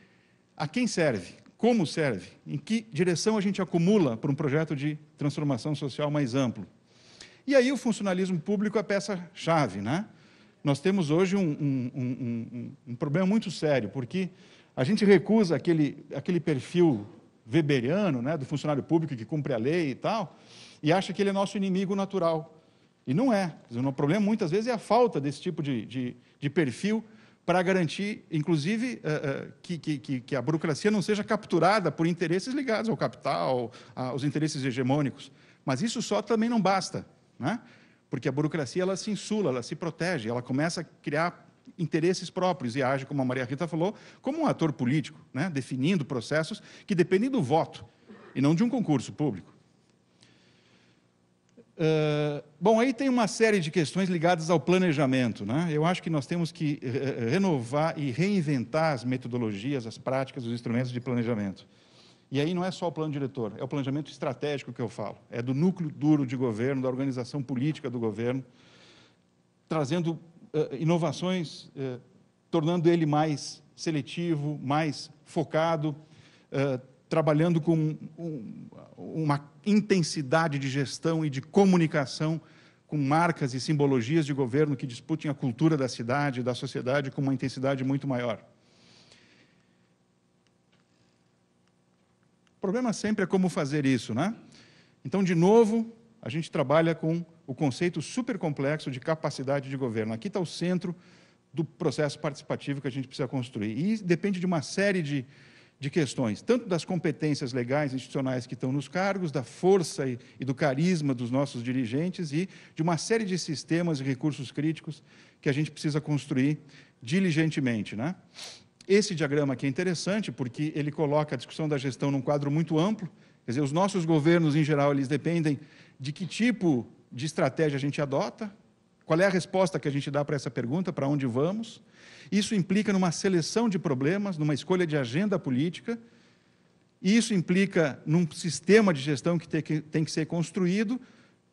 a quem serve, como serve, em que direção a gente acumula para um projeto de transformação social mais amplo. E aí o funcionalismo público é peça-chave, né? Nós temos hoje um, um, um, um problema muito sério, porque a gente recusa aquele, aquele perfil weberiano, né, do funcionário público que cumpre a lei e tal, e acha que ele é nosso inimigo natural. E não é. O problema, muitas vezes, é a falta desse tipo de, de, de perfil para garantir, inclusive, eh, eh, que, que, que, a burocracia não seja capturada por interesses ligados ao capital, aos interesses hegemônicos. Mas isso só também não basta, né? porque a burocracia ela se insula, ela se protege, ela começa a criar interesses próprios e age, como a Maria Rita falou, como um ator político, né? definindo processos que dependem do voto e não de um concurso público. Uh, bom, aí tem uma série de questões ligadas ao planejamento. Né? Eu acho que nós temos que eh, eh, renovar e reinventar as metodologias, as práticas, os instrumentos de planejamento. E aí não é só o plano diretor, é o planejamento estratégico que eu falo, é do núcleo duro de governo, da organização política do governo, trazendo eh, eh, inovações, eh, tornando ele mais seletivo, mais focado, trabalhando com uma intensidade de gestão e de comunicação com marcas e simbologias de governo que disputem a cultura da cidade, da sociedade, com uma intensidade muito maior. O problema sempre é como fazer isso, né? Então, de novo, a gente trabalha com o conceito super complexo de capacidade de governo. Aqui está o centro do processo participativo que a gente precisa construir. E depende de uma série de, de questões, tanto das competências legais institucionais que estão nos cargos, da força e, e, do carisma dos nossos dirigentes e de uma série de sistemas e recursos críticos que a gente precisa construir diligentemente. Né? Esse diagrama aqui é interessante porque ele coloca a discussão da gestão num quadro muito amplo, quer dizer, os nossos governos, em geral, eles dependem de que tipo de estratégia a gente adota? Qual é a resposta que a gente dá para essa pergunta? Para onde vamos? Isso implica numa seleção de problemas, numa escolha de agenda política. Isso implica num sistema de gestão que tem que, tem que ser construído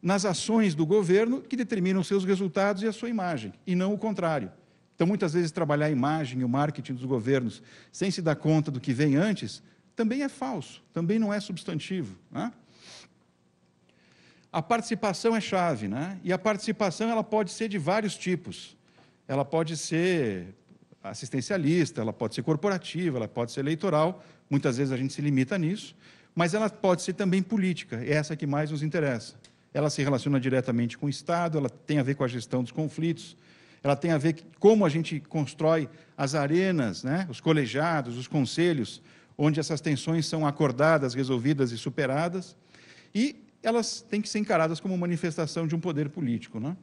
nas ações do governo que determinam seus resultados e a sua imagem, e não o contrário. Então, muitas vezes, trabalhar a imagem e o marketing dos governos sem se dar conta do que vem antes também é falso, também não é substantivo. Né? A participação é chave, né? E a participação ela pode ser de vários tipos. Ela pode ser assistencialista, ela pode ser corporativa, ela pode ser eleitoral. Muitas vezes a gente se limita nisso, mas ela pode ser também política. É essa que mais nos interessa. Ela se relaciona diretamente com o Estado, ela tem a ver com a gestão dos conflitos, ela tem a ver com como a gente constrói as arenas, né? Os colegiados, os conselhos, onde essas tensões são acordadas, resolvidas e superadas. E elas têm que ser encaradas como manifestação de um poder político. Né?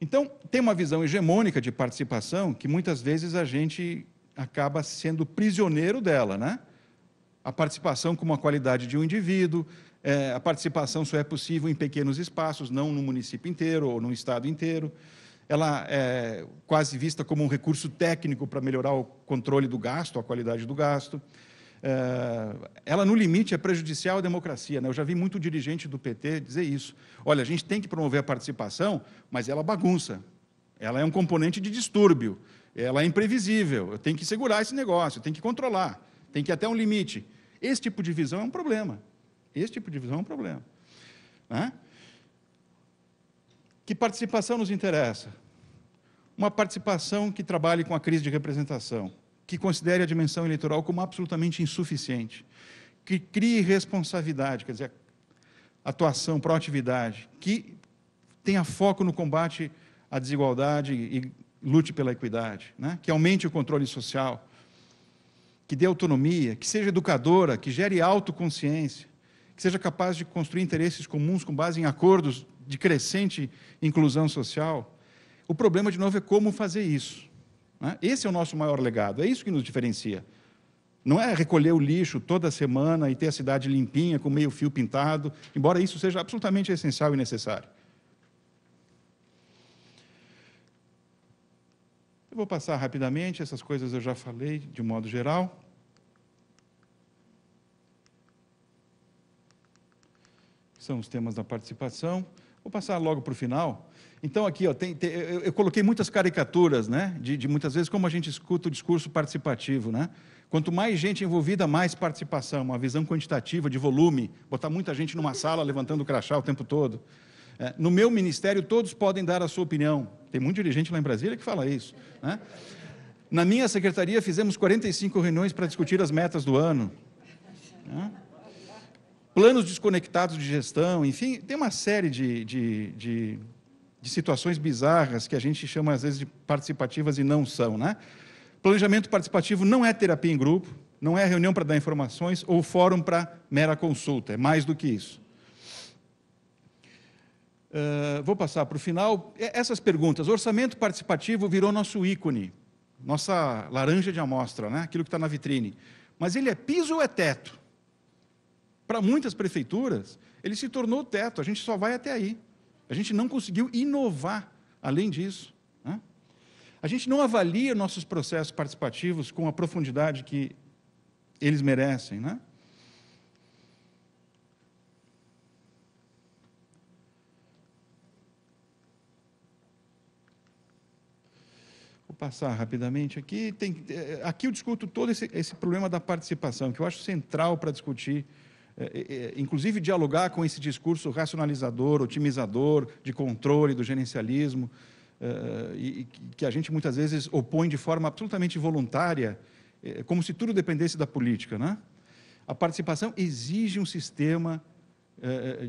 Então, tem uma visão hegemônica de participação que muitas vezes a gente acaba sendo prisioneiro dela. Né? A participação como uma qualidade de um indivíduo, é, a participação só é possível em pequenos espaços, não no município inteiro ou no estado inteiro. Ela é quase vista como um recurso técnico para melhorar o controle do gasto, a qualidade do gasto. Eh, ela, no limite, é prejudicial à democracia. Né? Eu já vi muito dirigente do PT dizer isso. Olha, a gente tem que promover a participação, mas ela bagunça. Ela é um componente de distúrbio. Ela é imprevisível. Eu tenho que segurar esse negócio, eu tenho que controlar, tem que ir até um limite. Esse tipo de visão é um problema. Esse tipo de visão é um problema. Né? Que participação nos interessa? Uma participação que trabalhe com a crise de representação que considere a dimensão eleitoral como absolutamente insuficiente, que crie responsabilidade, quer dizer, atuação, proatividade, que tenha foco no combate à desigualdade e lute pela equidade, né? que aumente o controle social, que dê autonomia, que seja educadora, que gere autoconsciência, que seja capaz de construir interesses comuns com base em acordos de crescente inclusão social. O problema, de novo, é como fazer isso. Né? Esse é o nosso maior legado, é isso que nos diferencia. Não é recolher o lixo toda semana e ter a cidade limpinha, com meio fio pintado, embora isso seja absolutamente essencial e necessário. Eu vou passar rapidamente, essas coisas eu já falei de modo geral. São os temas da participação. Vou passar logo para o final. Então, aqui, ó, tem, tem, eu, eu, coloquei muitas caricaturas, né? De, de, muitas vezes como a gente escuta o discurso participativo, né? Quanto mais gente envolvida, mais participação, uma visão quantitativa de volume, botar muita gente numa sala levantando o crachá o tempo todo. É, no meu ministério, todos podem dar a sua opinião. Tem muito dirigente lá em Brasília que fala isso, né? Na minha secretaria, fizemos 45 reuniões para discutir as metas do ano. Né? Planos desconectados de gestão, enfim, tem uma série de, de, de de situações bizarras que a gente chama às vezes de participativas e não são, né? Planejamento participativo não é terapia em grupo, não é reunião para dar informações ou fórum para mera consulta, é mais do que isso. Uh, vou passar para o final. Essas perguntas. Orçamento participativo virou nosso ícone, nossa laranja de amostra, né? aquilo que está na vitrine. Mas ele é piso ou é teto? Para muitas prefeituras, ele se tornou teto, a gente só vai até aí. A gente não conseguiu inovar além disso. Né? A gente não avalia nossos processos participativos com a profundidade que eles merecem. Né? passar rapidamente aqui. Tem, eh, aqui eu discuto todo esse, esse, problema da participação, que eu acho central para discutir é, é, é, inclusive dialogar com esse discurso racionalizador, otimizador, de controle do gerencialismo, e que a gente muitas vezes opõe de forma absolutamente voluntária, como se tudo dependesse da política. Né? A participação exige um sistema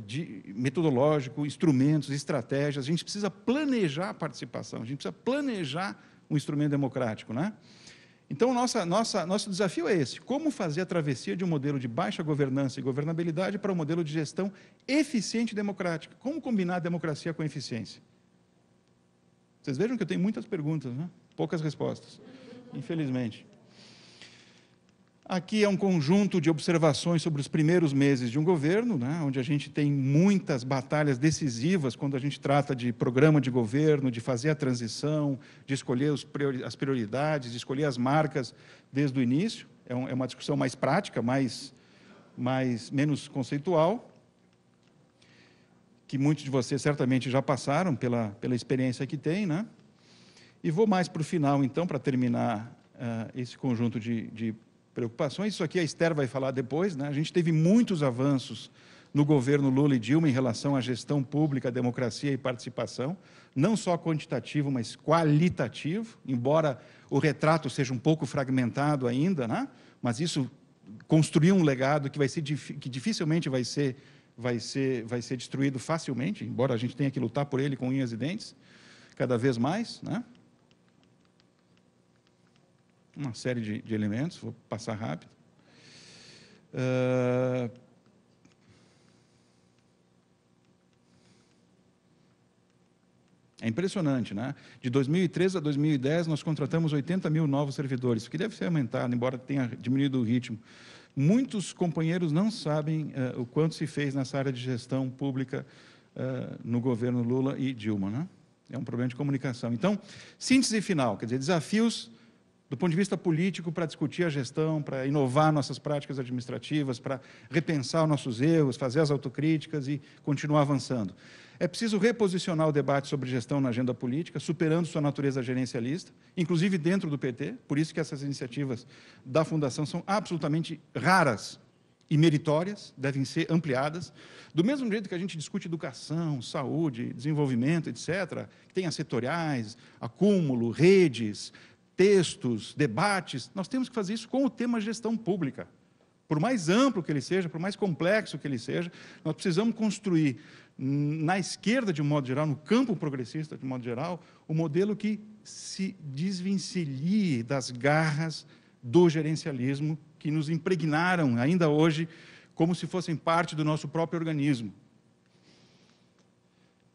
de metodológico, instrumentos, estratégias. A gente precisa planejar a participação, a gente precisa planejar um instrumento democrático. Né? Então, nossa, nossa, nosso desafio é esse: como fazer a travessia de um modelo de baixa governança e governabilidade para um modelo de gestão eficiente e democrática? Como combinar a democracia com a eficiência? Vocês vejam que eu tenho muitas perguntas, né? poucas respostas, infelizmente. Aqui é um conjunto de observações sobre os primeiros meses de um governo, né, onde a gente tem muitas batalhas decisivas quando a gente trata de programa de governo, de fazer a transição, de escolher priori as prioridades, de escolher as marcas desde o início. É, um, é uma discussão mais prática, mais, mais menos conceitual, que muitos de vocês certamente já passaram pela, pela experiência que têm, Né? E vou mais para o final, então, para terminar uh, esse conjunto de, de preocupações. Isso aqui a Esther vai falar depois. Né? A gente teve muitos avanços no governo Lula e Dilma em relação à gestão pública, democracia e participação, não só quantitativo, mas qualitativo, embora o retrato seja um pouco fragmentado ainda, né? mas isso construiu um legado que, vai ser, que dificilmente vai ser, vai, ser, vai ser destruído facilmente, embora a gente tenha que lutar por ele com unhas e dentes, cada vez mais. Né? uma série de, de elementos, vou passar rápido. Uh... É impressionante, né? De 2013 a 2010, nós contratamos 80 mil novos servidores, que deve ser aumentado, embora tenha diminuído o ritmo. Muitos companheiros não sabem uh, o quanto se fez nessa área de gestão pública uh, no governo Lula e Dilma, né? É um problema de comunicação. Então, síntese final, quer dizer, desafios do ponto de vista político, para discutir a gestão, para inovar nossas práticas administrativas, para repensar nossos erros, fazer as autocríticas e continuar avançando. É preciso reposicionar o debate sobre gestão na agenda política, superando sua natureza gerencialista, inclusive dentro do PT, por isso que essas iniciativas da Fundação são absolutamente raras e meritórias, devem ser ampliadas. Do mesmo jeito que a gente discute educação, saúde, desenvolvimento, etc., que tenha setoriais, acúmulo, redes, textos, debates, nós temos que fazer isso com o tema gestão pública. Por mais amplo que ele seja, por mais complexo que ele seja, nós precisamos construir na esquerda, de um modo geral, no campo progressista, de um modo geral, o um modelo que se desvencilhe das garras do gerencialismo que nos impregnaram ainda hoje como se fossem parte do nosso próprio organismo.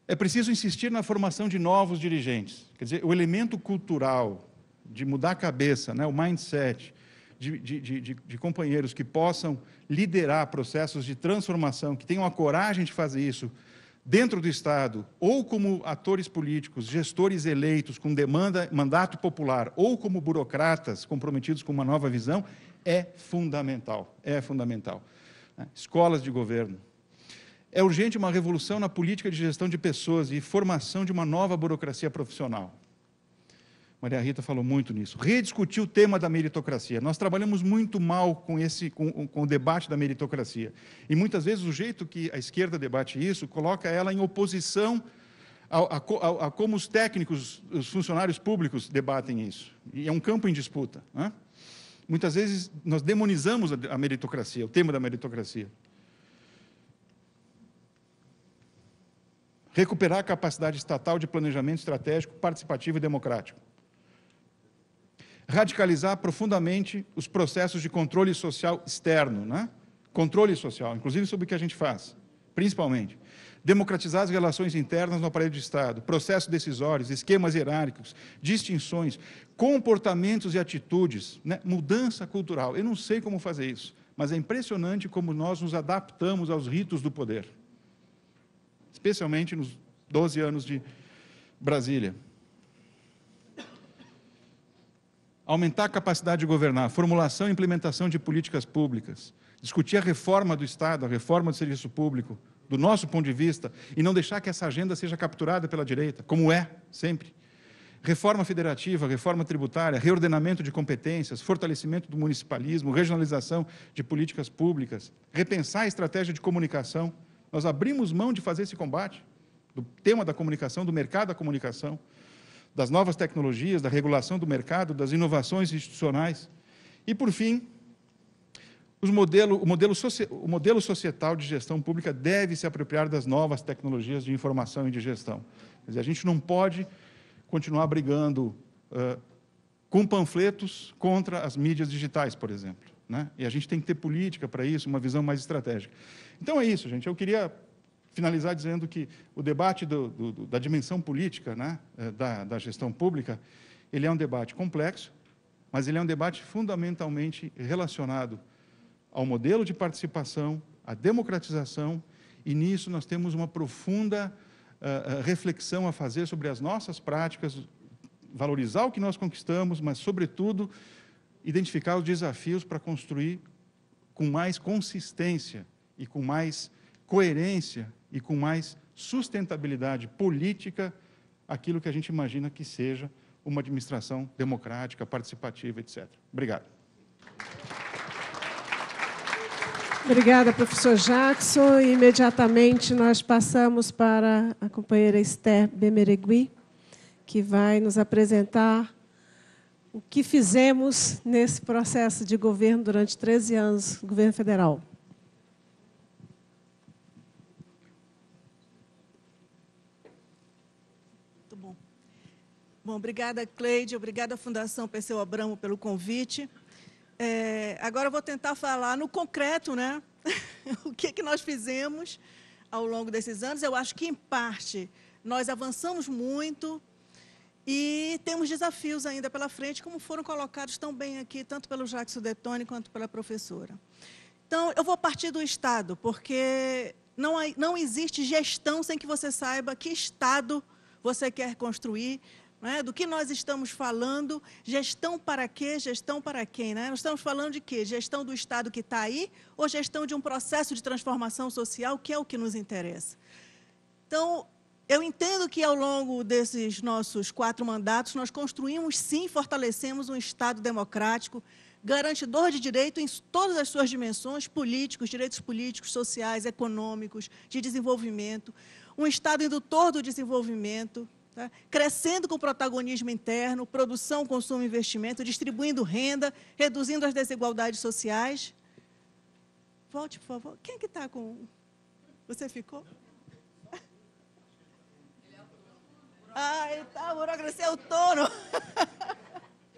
É preciso insistir na formação de novos dirigentes. Quer dizer, o elemento cultural de mudar a cabeça, né, o mindset, de, de, de, de, companheiros que possam liderar processos de transformação, que tenham a coragem de fazer isso dentro do Estado, ou como atores políticos, gestores eleitos com demanda, mandato popular, ou como burocratas comprometidos com uma nova visão, é fundamental. É fundamental. Né. Escolas de governo. É urgente uma revolução na política de gestão de pessoas e formação de uma nova burocracia profissional. Maria Rita falou muito nisso. Rediscutir o tema da meritocracia. Nós trabalhamos muito mal com, esse, com, com o debate da meritocracia. E muitas vezes o jeito que a esquerda debate isso coloca ela em oposição a, a, a como os técnicos, os funcionários públicos debatem isso. E é um campo em disputa. Né? Muitas vezes nós demonizamos a, a meritocracia, o tema da meritocracia. Recuperar a capacidade estatal de planejamento estratégico, participativo e democrático radicalizar profundamente os processos de controle social externo, né? controle social, inclusive sobre o que a gente faz, principalmente. Democratizar as relações internas no aparelho de Estado, processos decisórios, esquemas hierárquicos, distinções, comportamentos e atitudes, né? mudança cultural. Eu não sei como fazer isso, mas é impressionante como nós nos adaptamos aos ritos do poder, especialmente nos 12 anos de Brasília. aumentar a capacidade de governar, formulação e implementação de políticas públicas, discutir a reforma do Estado, a reforma do serviço público, do nosso ponto de vista, e não deixar que essa agenda seja capturada pela direita, como é sempre. Reforma federativa, reforma tributária, reordenamento de competências, fortalecimento do municipalismo, regionalização de políticas públicas, repensar a estratégia de comunicação. Nós abrimos mão de fazer esse combate, do tema da comunicação, do mercado da comunicação das novas tecnologias, da regulação do mercado, das inovações institucionais. E, por fim, modelo, o, modelo o modelo societal de gestão pública deve se apropriar das novas tecnologias de informação e de gestão. Quer dizer, a gente não pode continuar brigando uh, com panfletos contra as mídias digitais, por exemplo. Né? E a gente tem que ter política para isso, uma visão mais estratégica. Então é isso, gente. Eu queria finalizar dizendo que o debate do, do, da dimensão política né, é, da, da, gestão pública, ele é um debate complexo, mas ele é um debate fundamentalmente relacionado ao modelo de participação, à democratização, e nisso nós temos uma profunda uh, reflexão a fazer sobre as nossas práticas, valorizar o que nós conquistamos, mas, sobretudo, identificar os desafios para construir com mais consistência e com mais coerência e com mais sustentabilidade política aquilo que a gente imagina que seja uma administração democrática, participativa, etc. Obrigado. Obrigada, professor Jackson. Imediatamente nós passamos para a companheira Esther Bemeregui, que vai nos apresentar o que fizemos nesse processo de governo durante 13 anos, governo federal. Bom, obrigada, Cleide, obrigada, Fundação Perseu Abramo, pelo convite. É, agora eu vou tentar falar no concreto, né? o que, que nós fizemos ao longo desses anos. Eu acho que, em parte, nós avançamos muito e temos desafios ainda pela frente, como foram colocados tão bem aqui, tanto pelo Jackson Detoni quanto pela professora. Então, eu vou partir do Estado, porque não, não existe gestão sem que você saiba que Estado você quer construir, né? Do que nós estamos falando? Gestão para quê? Gestão para quem? Né? Nós estamos falando de quê? Gestão do Estado que está aí ou gestão de um processo de transformação social, que é o que nos interessa? Então, eu entendo que ao longo desses nossos quatro mandatos, nós construímos, sim, fortalecemos um Estado democrático, garantidor de direito em todas as suas dimensões políticos, direitos políticos, sociais, econômicos, de desenvolvimento, um Estado indutor do desenvolvimento, Tá? Crescendo com protagonismo interno, produção, consumo e investimento, distribuindo renda, reduzindo as desigualdades sociais. Volte, por favor. Quem é que está com. Você ficou? Ah, ele está, burocracia é autônoma.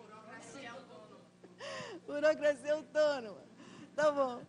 burocracia autônoma. É tá bom.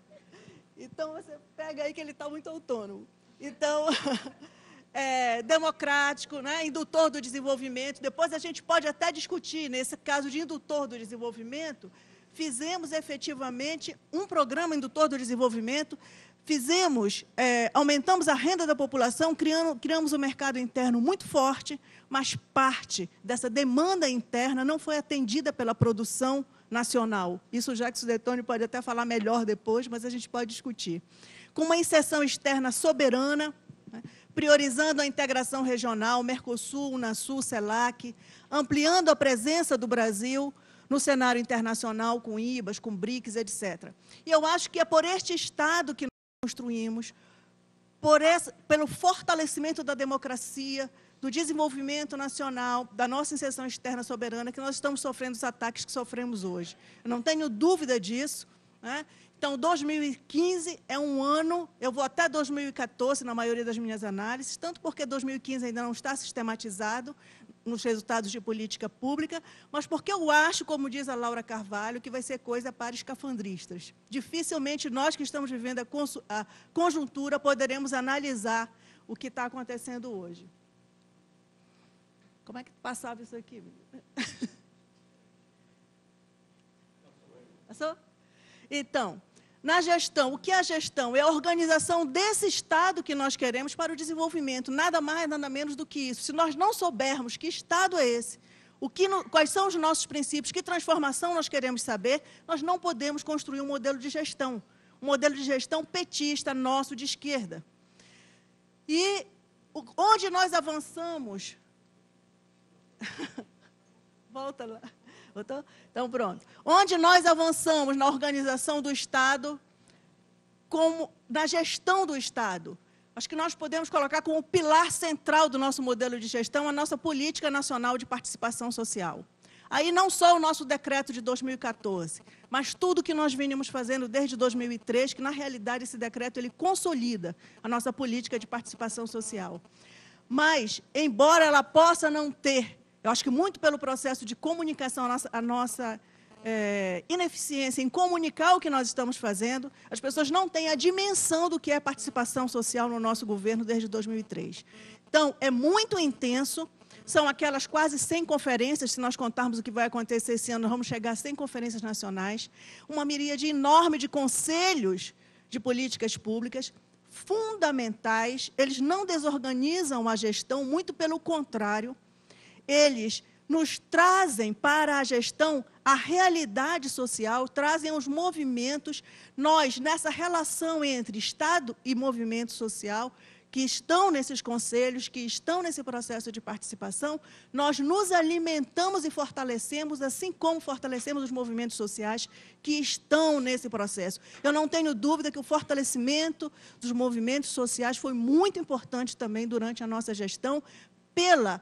Então você pega aí que ele está muito autônomo. Então. é, democrático, né, indutor do desenvolvimento. Depois a gente pode até discutir, nesse caso de indutor do desenvolvimento, fizemos efetivamente um programa indutor do desenvolvimento, fizemos, é, aumentamos a renda da população, criando, criamos um mercado interno muito forte, mas parte dessa demanda interna não foi atendida pela produção nacional. Isso já que o Jacques Detone pode até falar melhor depois, mas a gente pode discutir. Com uma inserção externa soberana, priorizando a integração regional, Mercosul, Unasul, CELAC, ampliando a presença do Brasil no cenário internacional com IBAs, com BRICS, etc. E eu acho que é por este Estado que nós construímos, por pelo fortalecimento da democracia, do desenvolvimento nacional, da nossa inserção externa soberana, que nós estamos sofrendo os ataques que sofremos hoje. Eu não tenho dúvida disso. Né? Então, 2015 é um ano, eu vou até 2014 na maioria das minhas análises, tanto porque 2015 ainda não está sistematizado nos resultados de política pública, mas porque eu acho, como diz a Laura Carvalho, que vai ser coisa para escafandristas. Dificilmente nós que estamos vivendo a, conjuntura poderemos analisar o que está acontecendo hoje. Como é que passava isso aqui? Passou? Então, na gestão. O que é a gestão? É a organização desse Estado que nós queremos para o desenvolvimento, nada mais, nada menos do que isso. Se nós não soubermos que Estado é esse, o que, quais são os nossos princípios, que transformação nós queremos saber, nós não podemos construir um modelo de gestão, um modelo de gestão petista nosso de esquerda. E onde nós avançamos? Volta lá. Então, pronto. Onde nós avançamos na organização do Estado, como na gestão do Estado. Acho que nós podemos colocar como pilar central do nosso modelo de gestão a nossa política nacional de participação social. Aí não só o nosso decreto de 2014, mas tudo que nós vínhamos fazendo desde 2003, que na realidade esse decreto ele consolida a nossa política de participação social. Mas, embora ela possa não ter eu acho que muito pelo processo de comunicação, a nossa, a nossa é, ineficiência em comunicar o que nós estamos fazendo, as pessoas não têm a dimensão do que é participação social no nosso governo desde 2003. Então, é muito intenso, são aquelas quase 100 conferências, se nós contarmos o que vai acontecer esse ano, vamos chegar a 100 conferências nacionais, uma miríade enorme de conselhos de políticas públicas, fundamentais, eles não desorganizam a gestão, muito pelo contrário, eles nos trazem para a gestão a realidade social, trazem os movimentos, nós, nessa relação entre Estado e movimento social, que estão nesses conselhos, que estão nesse processo de participação, nós nos alimentamos e fortalecemos, assim como fortalecemos os movimentos sociais que estão nesse processo. Eu não tenho dúvida que o fortalecimento dos movimentos sociais foi muito importante também durante a nossa gestão pela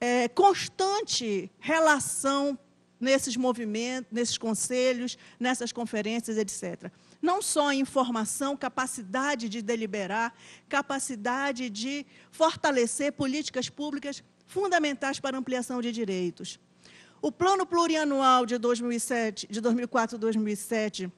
é, constante relação nesses movimentos, nesses conselhos, nessas conferências, etc. Não só informação, capacidade de deliberar, capacidade de fortalecer políticas públicas fundamentais para ampliação de direitos. O plano plurianual de 2007, de 2004 2007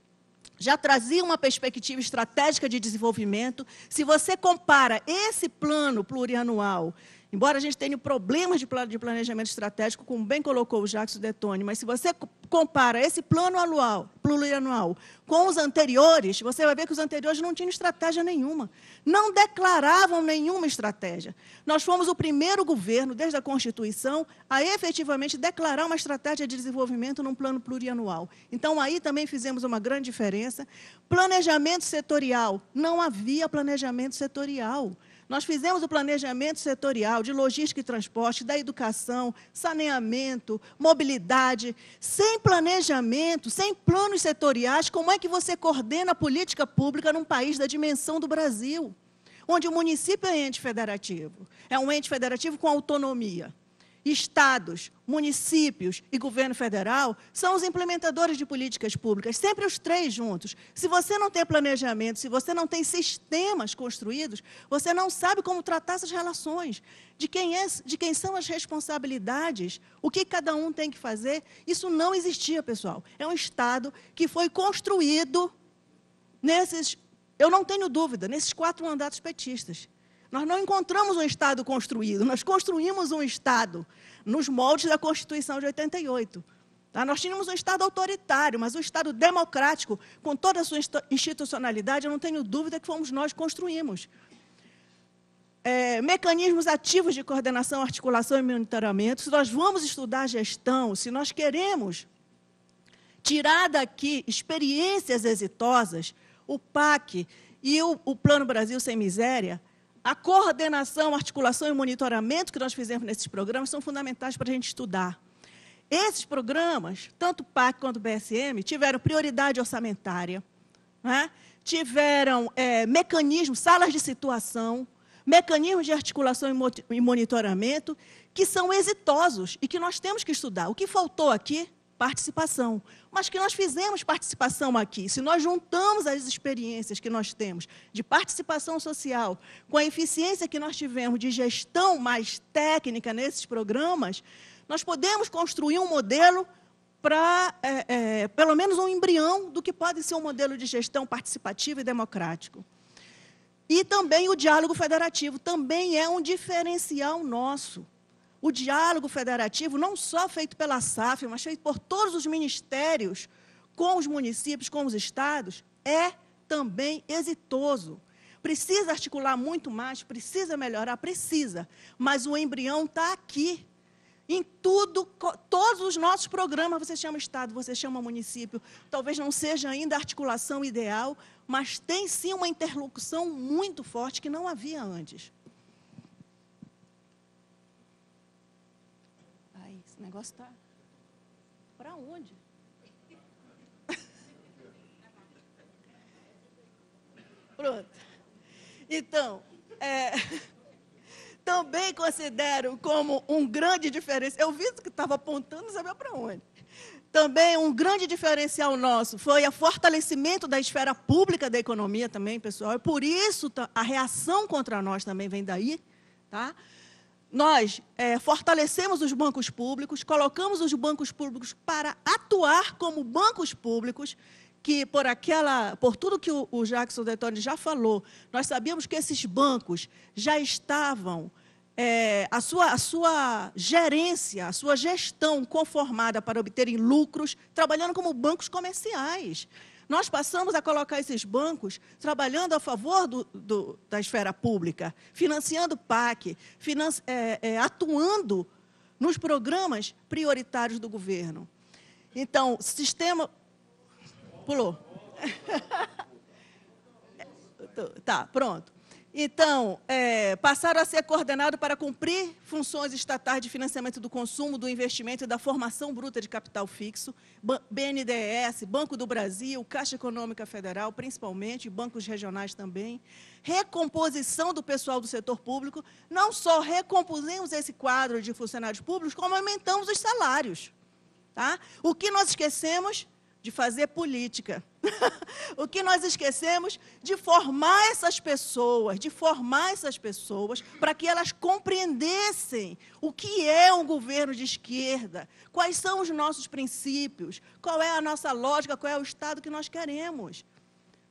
já trazia uma perspectiva estratégica de desenvolvimento. Se você compara esse plano plurianual Embora a gente tenha problemas de planejamento estratégico, como bem colocou o Jacques Detone, mas se você compara esse plano anual, plurianual com os anteriores, você vai ver que os anteriores não tinham estratégia nenhuma, não declaravam nenhuma estratégia. Nós fomos o primeiro governo, desde a Constituição, a efetivamente declarar uma estratégia de desenvolvimento num plano plurianual. Então, aí também fizemos uma grande diferença. Planejamento setorial, não havia planejamento setorial. Nós fizemos o planejamento setorial de logística e transporte, da educação, saneamento, mobilidade. Sem planejamento, sem planos setoriais, como é que você coordena a política pública num país da dimensão do Brasil? Onde o município é ente federativo, é um ente federativo com autonomia estados, municípios e governo federal são os implementadores de políticas públicas, sempre os três juntos. Se você não tem planejamento, se você não tem sistemas construídos, você não sabe como tratar essas relações, de quem, é, de quem são as responsabilidades, o que cada um tem que fazer. Isso não existia, pessoal. É um estado que foi construído nesses, eu não tenho dúvida, nesses quatro mandatos petistas. Nós não encontramos um Estado construído, nós construímos um Estado nos moldes da Constituição de 88. Tá? Nós tínhamos um Estado autoritário, mas um Estado democrático, com toda a sua institucionalidade, eu não tenho dúvida que fomos nós que construímos. É, mecanismos ativos de coordenação, articulação e monitoramento, se nós vamos estudar gestão, se nós queremos tirar daqui experiências exitosas, o PAC e o, o Plano Brasil Sem Miséria a coordenação, articulação e monitoramento que nós fizemos nesses programas são fundamentais para a gente estudar. Esses programas, tanto o PAC quanto o BSM, tiveram prioridade orçamentária, né? tiveram é, mecanismos, salas de situação, mecanismos de articulação e monitoramento que são exitosos e que nós temos que estudar. O que faltou aqui participação. Mas que nós fizemos participação aqui. Se nós juntamos as experiências que nós temos de participação social com a eficiência que nós tivemos de gestão mais técnica nesses programas, nós podemos construir um modelo para, é, é, pelo menos, um embrião do que pode ser um modelo de gestão participativa e democrático. E também o diálogo federativo também é um diferencial nosso o diálogo federativo, não só feito pela SAF, mas feito por todos os ministérios com os municípios, com os estados, é também exitoso. Precisa articular muito mais, precisa melhorar, precisa. Mas o embrião está aqui. Em tudo, todos os nossos programas, você chama Estado, você chama município. Talvez não seja ainda a articulação ideal, mas tem sim uma interlocução muito forte que não havia antes. estar Para onde? Pronto. Então, é, também considero como um grande diferencial. Eu vi que estava apontando, não sabia para onde. Também um grande diferencial nosso foi o fortalecimento da esfera pública da economia também, pessoal. E por isso a reação contra nós também vem daí, tá? nós é, fortalecemos os bancos públicos, colocamos os bancos públicos para atuar como bancos públicos, que por aquela, por tudo que o, o Jackson Detone já falou, nós sabíamos que esses bancos já estavam é, a, sua, a sua gerência, a sua gestão conformada para obterem lucros, trabalhando como bancos comerciais. Nós passamos a colocar esses bancos trabalhando a favor do, do, da esfera pública, financiando PAC, finan é, é, atuando nos programas prioritários do governo. Então, sistema. Pulou. tá, pronto. Então, é, passaram a ser coordenados para cumprir funções estatais de financiamento do consumo, do investimento e da formação bruta de capital fixo, BNDES, Banco do Brasil, Caixa Econômica Federal, principalmente, bancos regionais também. Recomposição do pessoal do setor público. Não só recompusemos esse quadro de funcionários públicos, como aumentamos os salários. Tá? O que nós esquecemos de fazer política. o que nós esquecemos de formar essas pessoas, de formar essas pessoas para que elas compreendessem o que é um governo de esquerda, quais são os nossos princípios, qual é a nossa lógica, qual é o Estado que nós queremos.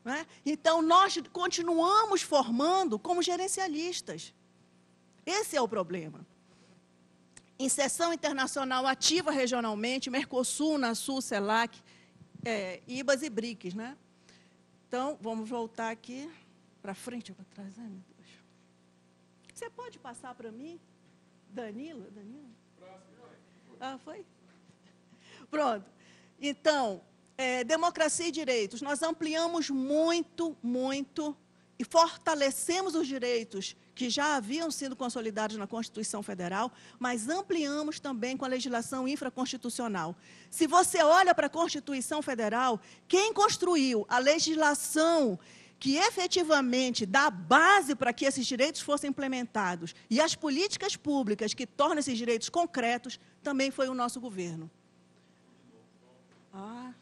É? Então, nós continuamos formando como gerencialistas. Esse é o problema. Inserção internacional ativa regionalmente, Mercosul, Nassul, CELAC, é, IBAs e BRICS, né? Então, vamos voltar aqui para frente ou para trás. Ai, meu Deus. Você pode passar para mim? Danilo? Danilo? Ah, foi? Pronto. Então, é, democracia e direitos. Nós ampliamos muito, muito e fortalecemos os direitos que já haviam sido consolidados na Constituição Federal, mas ampliamos também com a legislação infraconstitucional. Se você olha para a Constituição Federal, quem construiu a legislação que efetivamente dá base para que esses direitos fossem implementados e as políticas públicas que tornam esses direitos concretos também foi o nosso governo. Ah.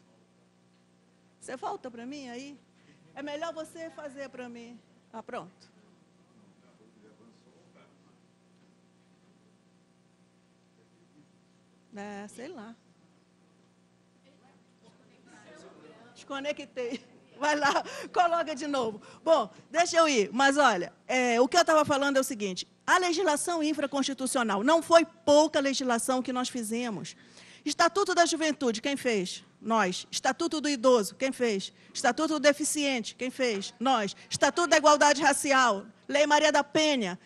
Você volta para mim aí? É melhor você fazer para mim. Ah, pronto. É, sei lá. Desconectei. Vai lá, coloca de novo. Bom, deixa eu ir. Mas olha, é, o que eu estava falando é o seguinte: a legislação infraconstitucional não foi pouca legislação que nós fizemos. Estatuto da Juventude, quem fez? Nós. Estatuto do Idoso, quem fez? Estatuto do Deficiente, quem fez? Nós. Estatuto da Igualdade Racial, Lei Maria da Penha,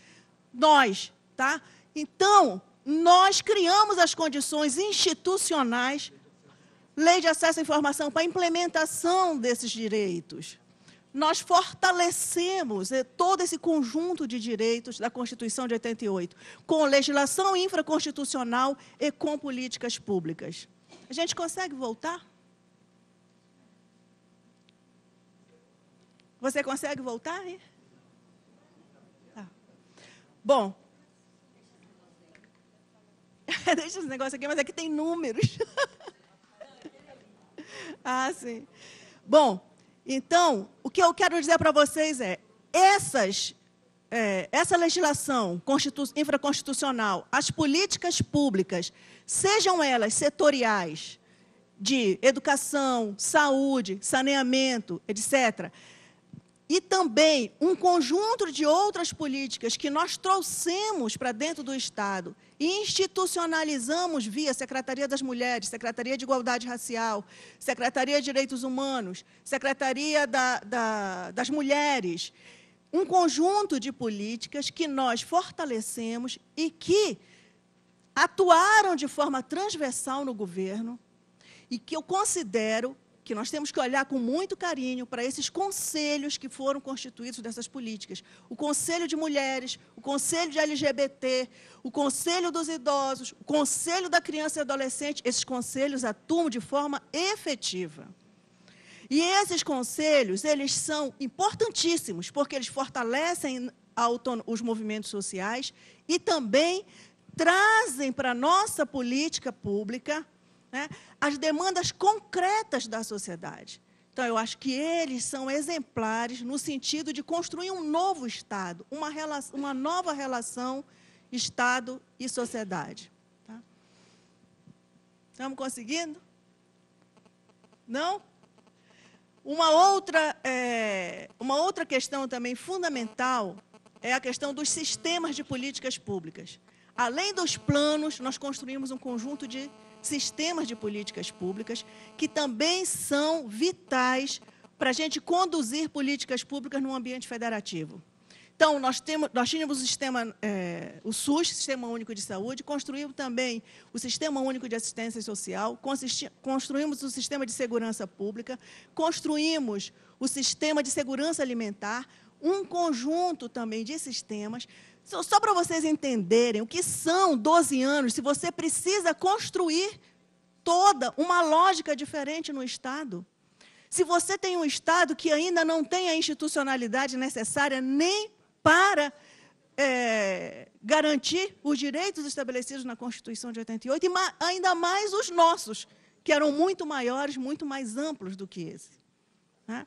nós, tá? Então, nós criamos as condições institucionais, lei de acesso à informação, para a implementação desses direitos. Nós fortalecemos eh, todo esse conjunto de direitos da Constituição de 88, com legislação infraconstitucional e com políticas públicas. A gente consegue voltar? Você consegue voltar? Tá. Bom, Deixa esse negócio aqui, mas aqui é tem números. ah, sim. Bom, então, o que eu quero dizer para vocês é: essas, é, essa legislação infraconstitucional, as políticas públicas, sejam elas setoriais, de educação, saúde, saneamento, etc., e também um conjunto de outras políticas que nós trouxemos para dentro do Estado e institucionalizamos via Secretaria das Mulheres, Secretaria de Igualdade Racial, Secretaria de Direitos Humanos, Secretaria da, da, das Mulheres, um conjunto de políticas que nós fortalecemos e que atuaram de forma transversal no governo e que eu considero que nós temos que olhar com muito carinho para esses conselhos que foram constituídos dessas políticas. O Conselho de Mulheres, o Conselho de LGBT, o Conselho dos Idosos, o Conselho da Criança e Adolescente, esses conselhos atuam de forma efetiva. E esses conselhos, eles são importantíssimos, porque eles fortalecem os movimentos sociais e também trazem para a nossa política pública né, as demandas concretas da sociedade. Então, eu acho que eles são exemplares no sentido de construir um novo Estado, uma, relação, uma nova relação Estado e sociedade. Tá? Estamos conseguindo? Não? Uma outra, é, uma outra questão também fundamental é a questão dos sistemas de políticas públicas. Além dos planos, nós construímos um conjunto de sistemas de políticas públicas que também são vitais para a gente conduzir políticas públicas num ambiente federativo. Então, nós, temos, nós tínhamos o, sistema, é, o SUS, Sistema Único de Saúde, construímos também o Sistema Único de Assistência Social, construímos o Sistema de Segurança Pública, construímos o Sistema de Segurança Alimentar, um conjunto também de sistemas só para vocês entenderem o que são 12 anos, se você precisa construir toda uma lógica diferente no Estado. Se você tem um Estado que ainda não tem a institucionalidade necessária nem para é, garantir os direitos estabelecidos na Constituição de 88, e ma ainda mais os nossos, que eram muito maiores, muito mais amplos do que esse. Né?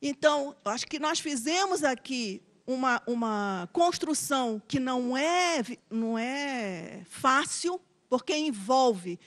Então, acho que nós fizemos aqui uma, uma construção que não é, não é fácil, porque envolve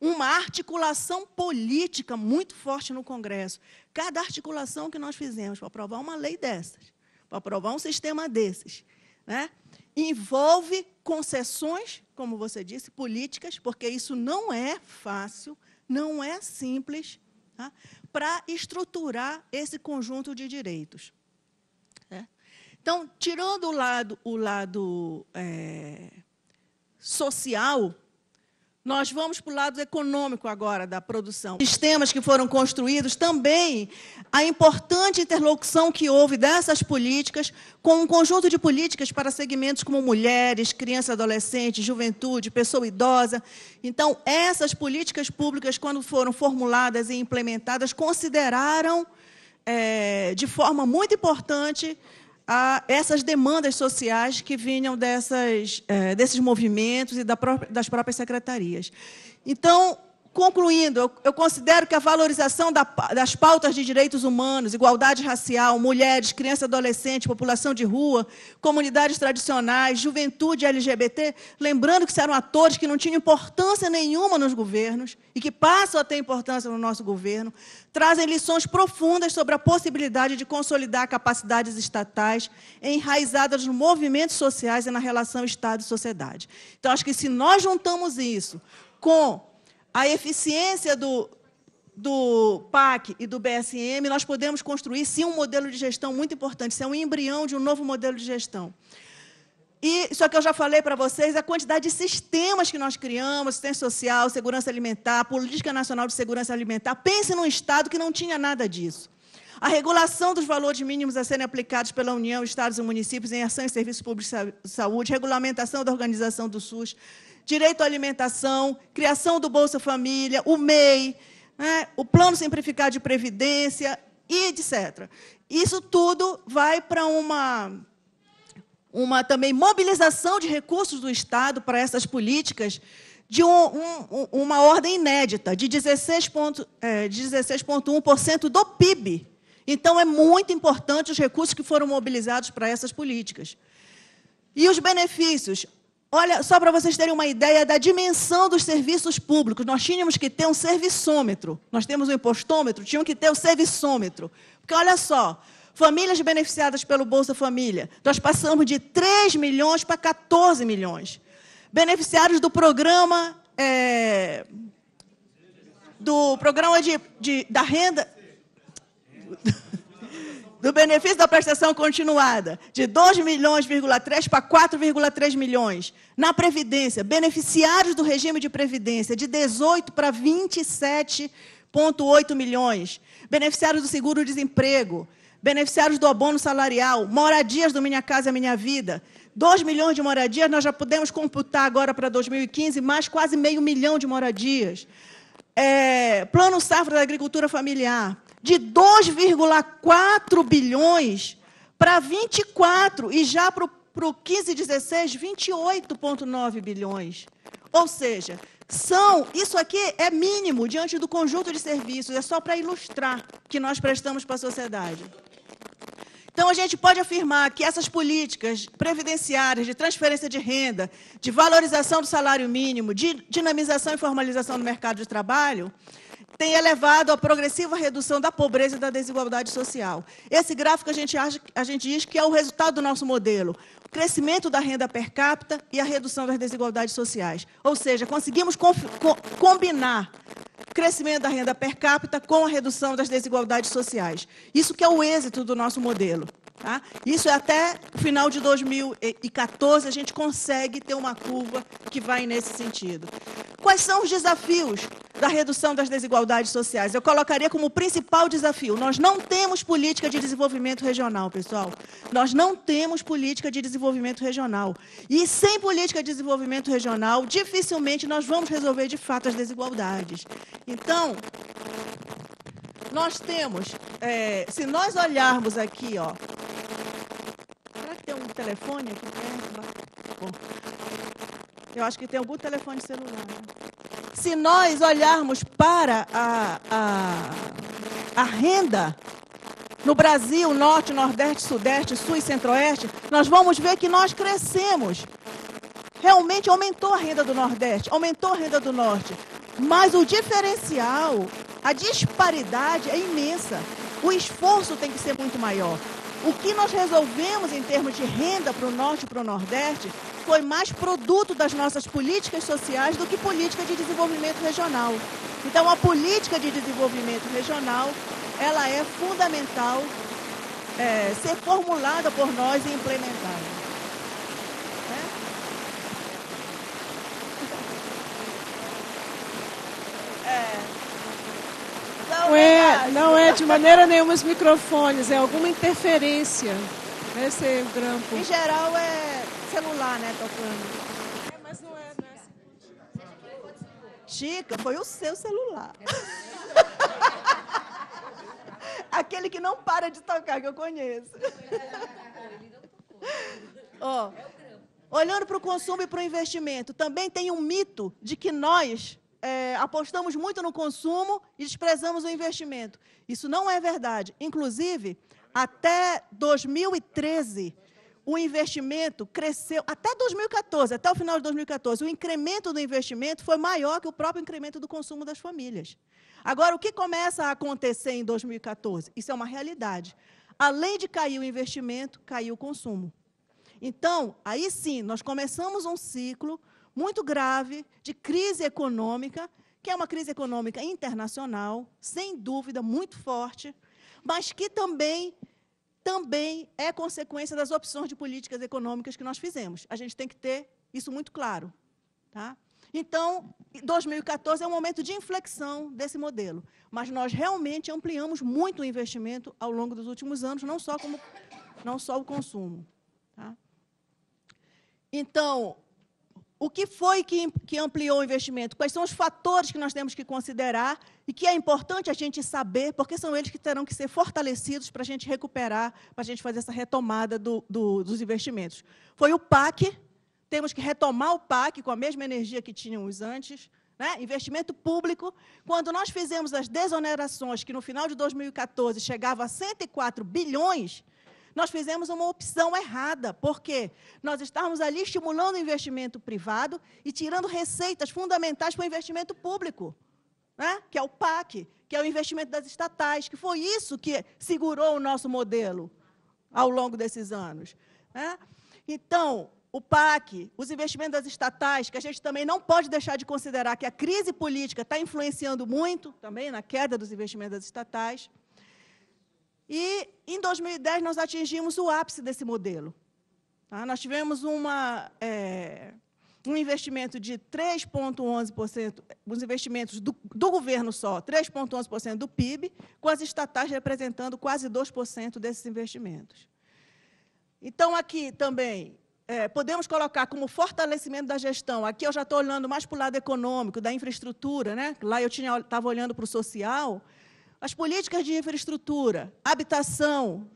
uma articulação política muito forte no Congresso. Cada articulação que nós fizemos para aprovar uma lei dessas, para aprovar um sistema desses, né, envolve concessões, como você disse, políticas, porque isso não é fácil, não é simples, tá, para estruturar esse conjunto de direitos. Então, tirando o lado, o lado é, social, nós vamos para o lado econômico agora da produção. Sistemas que foram construídos também, a importante interlocução que houve dessas políticas com um conjunto de políticas para segmentos como mulheres, criança, adolescente, juventude, pessoa idosa. Então, essas políticas públicas, quando foram formuladas e implementadas, consideraram é, de forma muito importante a essas demandas sociais que vinham dessas, eh, desses movimentos e das próprias secretarias. Então, Concluindo, eu, eu, considero que a valorização da, das pautas de direitos humanos, igualdade racial, mulheres, criança e adolescente, população de rua, comunidades tradicionais, juventude LGBT, lembrando que eram atores que não tinham importância nenhuma nos governos e que passam a ter importância no nosso governo, trazem lições profundas sobre a possibilidade de consolidar capacidades estatais enraizadas nos movimentos sociais e na relação Estado sociedade. Então, acho que se nós juntamos isso com a eficiência do, do PAC e do BSM, nós podemos construir, sim, um modelo de gestão muito importante. Isso é um embrião de um novo modelo de gestão. E isso que eu já falei para vocês, a quantidade de sistemas que nós criamos, assistência social, segurança alimentar, política nacional de segurança alimentar. Pense num Estado que não tinha nada disso. A regulação dos valores mínimos a serem aplicados pela União, Estados e municípios em ação e serviços públicos de saúde, regulamentação da organização do SUS, direito à alimentação, criação do Bolsa Família, o MEI, né, o Plano Simplificado de Previdência e etc. Isso tudo vai para uma uma também mobilização de recursos do Estado para essas políticas de um, um, uma ordem inédita, de 16,1% é, 16 do PIB. Então, é muito importante os recursos que foram mobilizados para essas políticas. E os benefícios? Olha, só para vocês terem uma ideia da dimensão dos serviços públicos, nós tínhamos que ter um serviçômetro. Nós temos um impostômetro, tínhamos que ter o um serviçômetro. Porque olha só, famílias beneficiadas pelo Bolsa Família, nós passamos de 3 milhões para 14 milhões. Beneficiários do programa. É, do programa de, de da renda do benefício da prestação continuada de 2 milhões,3 para 4,3 milhões. Na Previdência, beneficiários do regime de Previdência, de 18 para 27,8 milhões. Beneficiários do seguro-desemprego, beneficiários do abono salarial, moradias do Minha Casa Minha Vida. 2 milhões de moradias, nós já podemos computar agora para 2015 mais quase meio milhão de moradias. É, plano Safra da Agricultura Familiar de 2,4 bilhões para 24 e já para o 15 e 16, 28,9 bilhões. Ou seja, são, isso aqui é mínimo diante do conjunto de serviços, é só para ilustrar que nós prestamos para a sociedade. Então, a gente pode afirmar que essas políticas previdenciárias de transferência de renda, de valorização do salário mínimo, de dinamização e formalização do mercado de trabalho, tem elevado a progressiva redução da pobreza e da desigualdade social. Esse gráfico a gente, acha, a gente diz que é o resultado do nosso modelo: o crescimento da renda per capita e a redução das desigualdades sociais. Ou seja, conseguimos co combinar o crescimento da renda per capita com a redução das desigualdades sociais. Isso que é o êxito do nosso modelo. Tá? Isso é até o final de 2014 a gente consegue ter uma curva que vai nesse sentido. Quais são os desafios da redução das desigualdades sociais? Eu colocaria como principal desafio: nós não temos política de desenvolvimento regional, pessoal. Nós não temos política de desenvolvimento regional. E sem política de desenvolvimento regional, dificilmente nós vamos resolver de fato as desigualdades. Então, nós temos, é, se nós olharmos aqui, ó. Será que tem um telefone aqui perto? Bom, eu acho que tem algum telefone celular. Né? Se nós olharmos para a, a, a renda no Brasil, norte, nordeste, sudeste, sul e centro-oeste, nós vamos ver que nós crescemos. Realmente aumentou a renda do Nordeste, aumentou a renda do Norte. Mas o diferencial a disparidade é imensa. O esforço tem que ser muito maior. O que nós resolvemos em termos de renda para o norte e para o nordeste foi mais produto das nossas políticas sociais do que política de desenvolvimento regional. Então, a política de desenvolvimento regional ela é fundamental é, ser formulada por nós e implementada. Né? É. Não é, não é de maneira nenhuma os microfones, é alguma interferência nesse né, grampo. Em geral é celular, né, tocando. É, mas não é, não é assim. Chica, foi o seu celular. Aquele que não para de tocar, que eu conheço. oh, olhando para o consumo e para o investimento, também tem um mito de que nós é, apostamos muito no consumo e desprezamos o investimento. Isso não é verdade. Inclusive, até 2013, o investimento cresceu, até 2014, até o final de 2014, o incremento do investimento foi maior que o próprio incremento do consumo das famílias. Agora, o que começa a acontecer em 2014? Isso é uma realidade. Além de cair o investimento, caiu o consumo. Então, aí sim, nós começamos um ciclo muito grave de crise econômica, que é uma crise econômica internacional, sem dúvida, muito forte, mas que também também é consequência das opções de políticas econômicas que nós fizemos. A gente tem que ter isso muito claro. Tá? Então, 2014 é um momento de inflexão desse modelo, mas nós realmente ampliamos muito o investimento ao longo dos últimos anos, não só, como, não só o consumo. Tá? Então, o que foi que, que, ampliou o investimento? Quais são os fatores que nós temos que considerar e que é importante a gente saber, porque são eles que terão que ser fortalecidos para a gente recuperar, para a gente fazer essa retomada do, do, dos investimentos. Foi o PAC, temos que retomar o PAC com a mesma energia que tínhamos antes, né? investimento público. Quando nós fizemos as desonerações, que no final de 2014 chegava a 104 bilhões, nós fizemos uma opção errada, porque nós estávamos ali estimulando o investimento privado e tirando receitas fundamentais para o investimento público, né? que é o PAC, que é o investimento das estatais, que foi isso que segurou o nosso modelo ao longo desses anos. Né? Então, o PAC, os investimentos das estatais, que a gente também não pode deixar de considerar que a crise política está influenciando muito também na queda dos investimentos das estatais. E em 2010 nós atingimos o ápice desse modelo. Tá? Nós tivemos uma, é, um investimento de 3,11%, os investimentos do, do governo só, 3,11% do PIB, com as estatais representando quase 2% desses investimentos. Então, aqui também, é, podemos colocar como fortalecimento da gestão. Aqui eu já estou olhando mais para o lado econômico, da infraestrutura, né? lá eu estava olhando para o social as políticas de infraestrutura, habitação,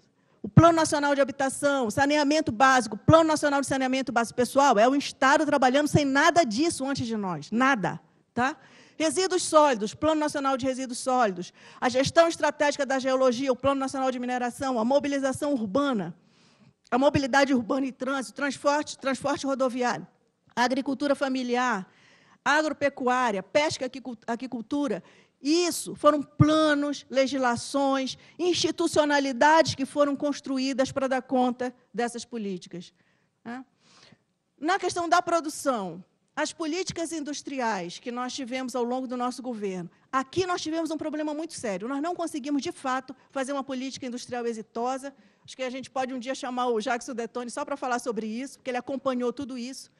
o Plano Nacional de Habitação, saneamento básico, Plano Nacional de Saneamento Básico. Pessoal, é o Estado trabalhando sem nada disso antes de nós. Nada. Tá? Resíduos sólidos, Plano Nacional de Resíduos Sólidos, a gestão estratégica da geologia, o Plano Nacional de Mineração, a mobilização urbana, a mobilidade urbana e trânsito, transporte, transporte rodoviário, agricultura familiar, agropecuária, pesca e aquicultura isso foram planos, legislações, institucionalidades que foram construídas para dar conta dessas políticas. Né? Na questão da produção, as políticas industriais que nós tivemos ao longo do nosso governo, aqui nós tivemos um problema muito sério. Nós não conseguimos, de fato, fazer uma política industrial exitosa. Acho que a gente pode um dia chamar o Jackson Detone só para falar sobre isso, porque ele acompanhou tudo isso.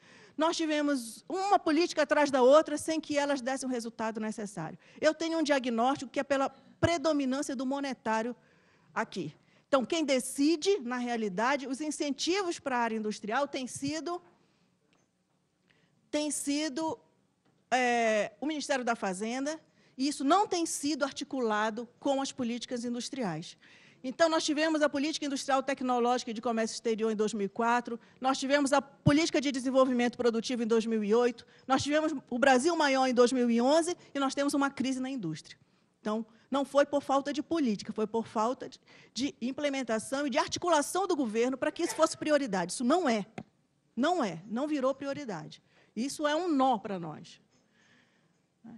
Nós tivemos uma política atrás da outra sem que elas dessem o resultado necessário. Eu tenho um diagnóstico que é pela predominância do monetário aqui. Então, quem decide, na realidade, os incentivos para a área industrial tem sido, tem sido é, o Ministério da Fazenda, e isso não tem sido articulado com as políticas industriais. Então, nós tivemos a política industrial tecnológica e de comércio exterior em 2004, nós tivemos a política de desenvolvimento produtivo em 2008, nós tivemos o Brasil maior em 2011 e nós temos uma crise na indústria. Então, não foi por falta de política, foi por falta de, de implementação e de articulação do governo para que isso fosse prioridade. Isso não é. Não é. Não virou prioridade. Isso é um nó para nós.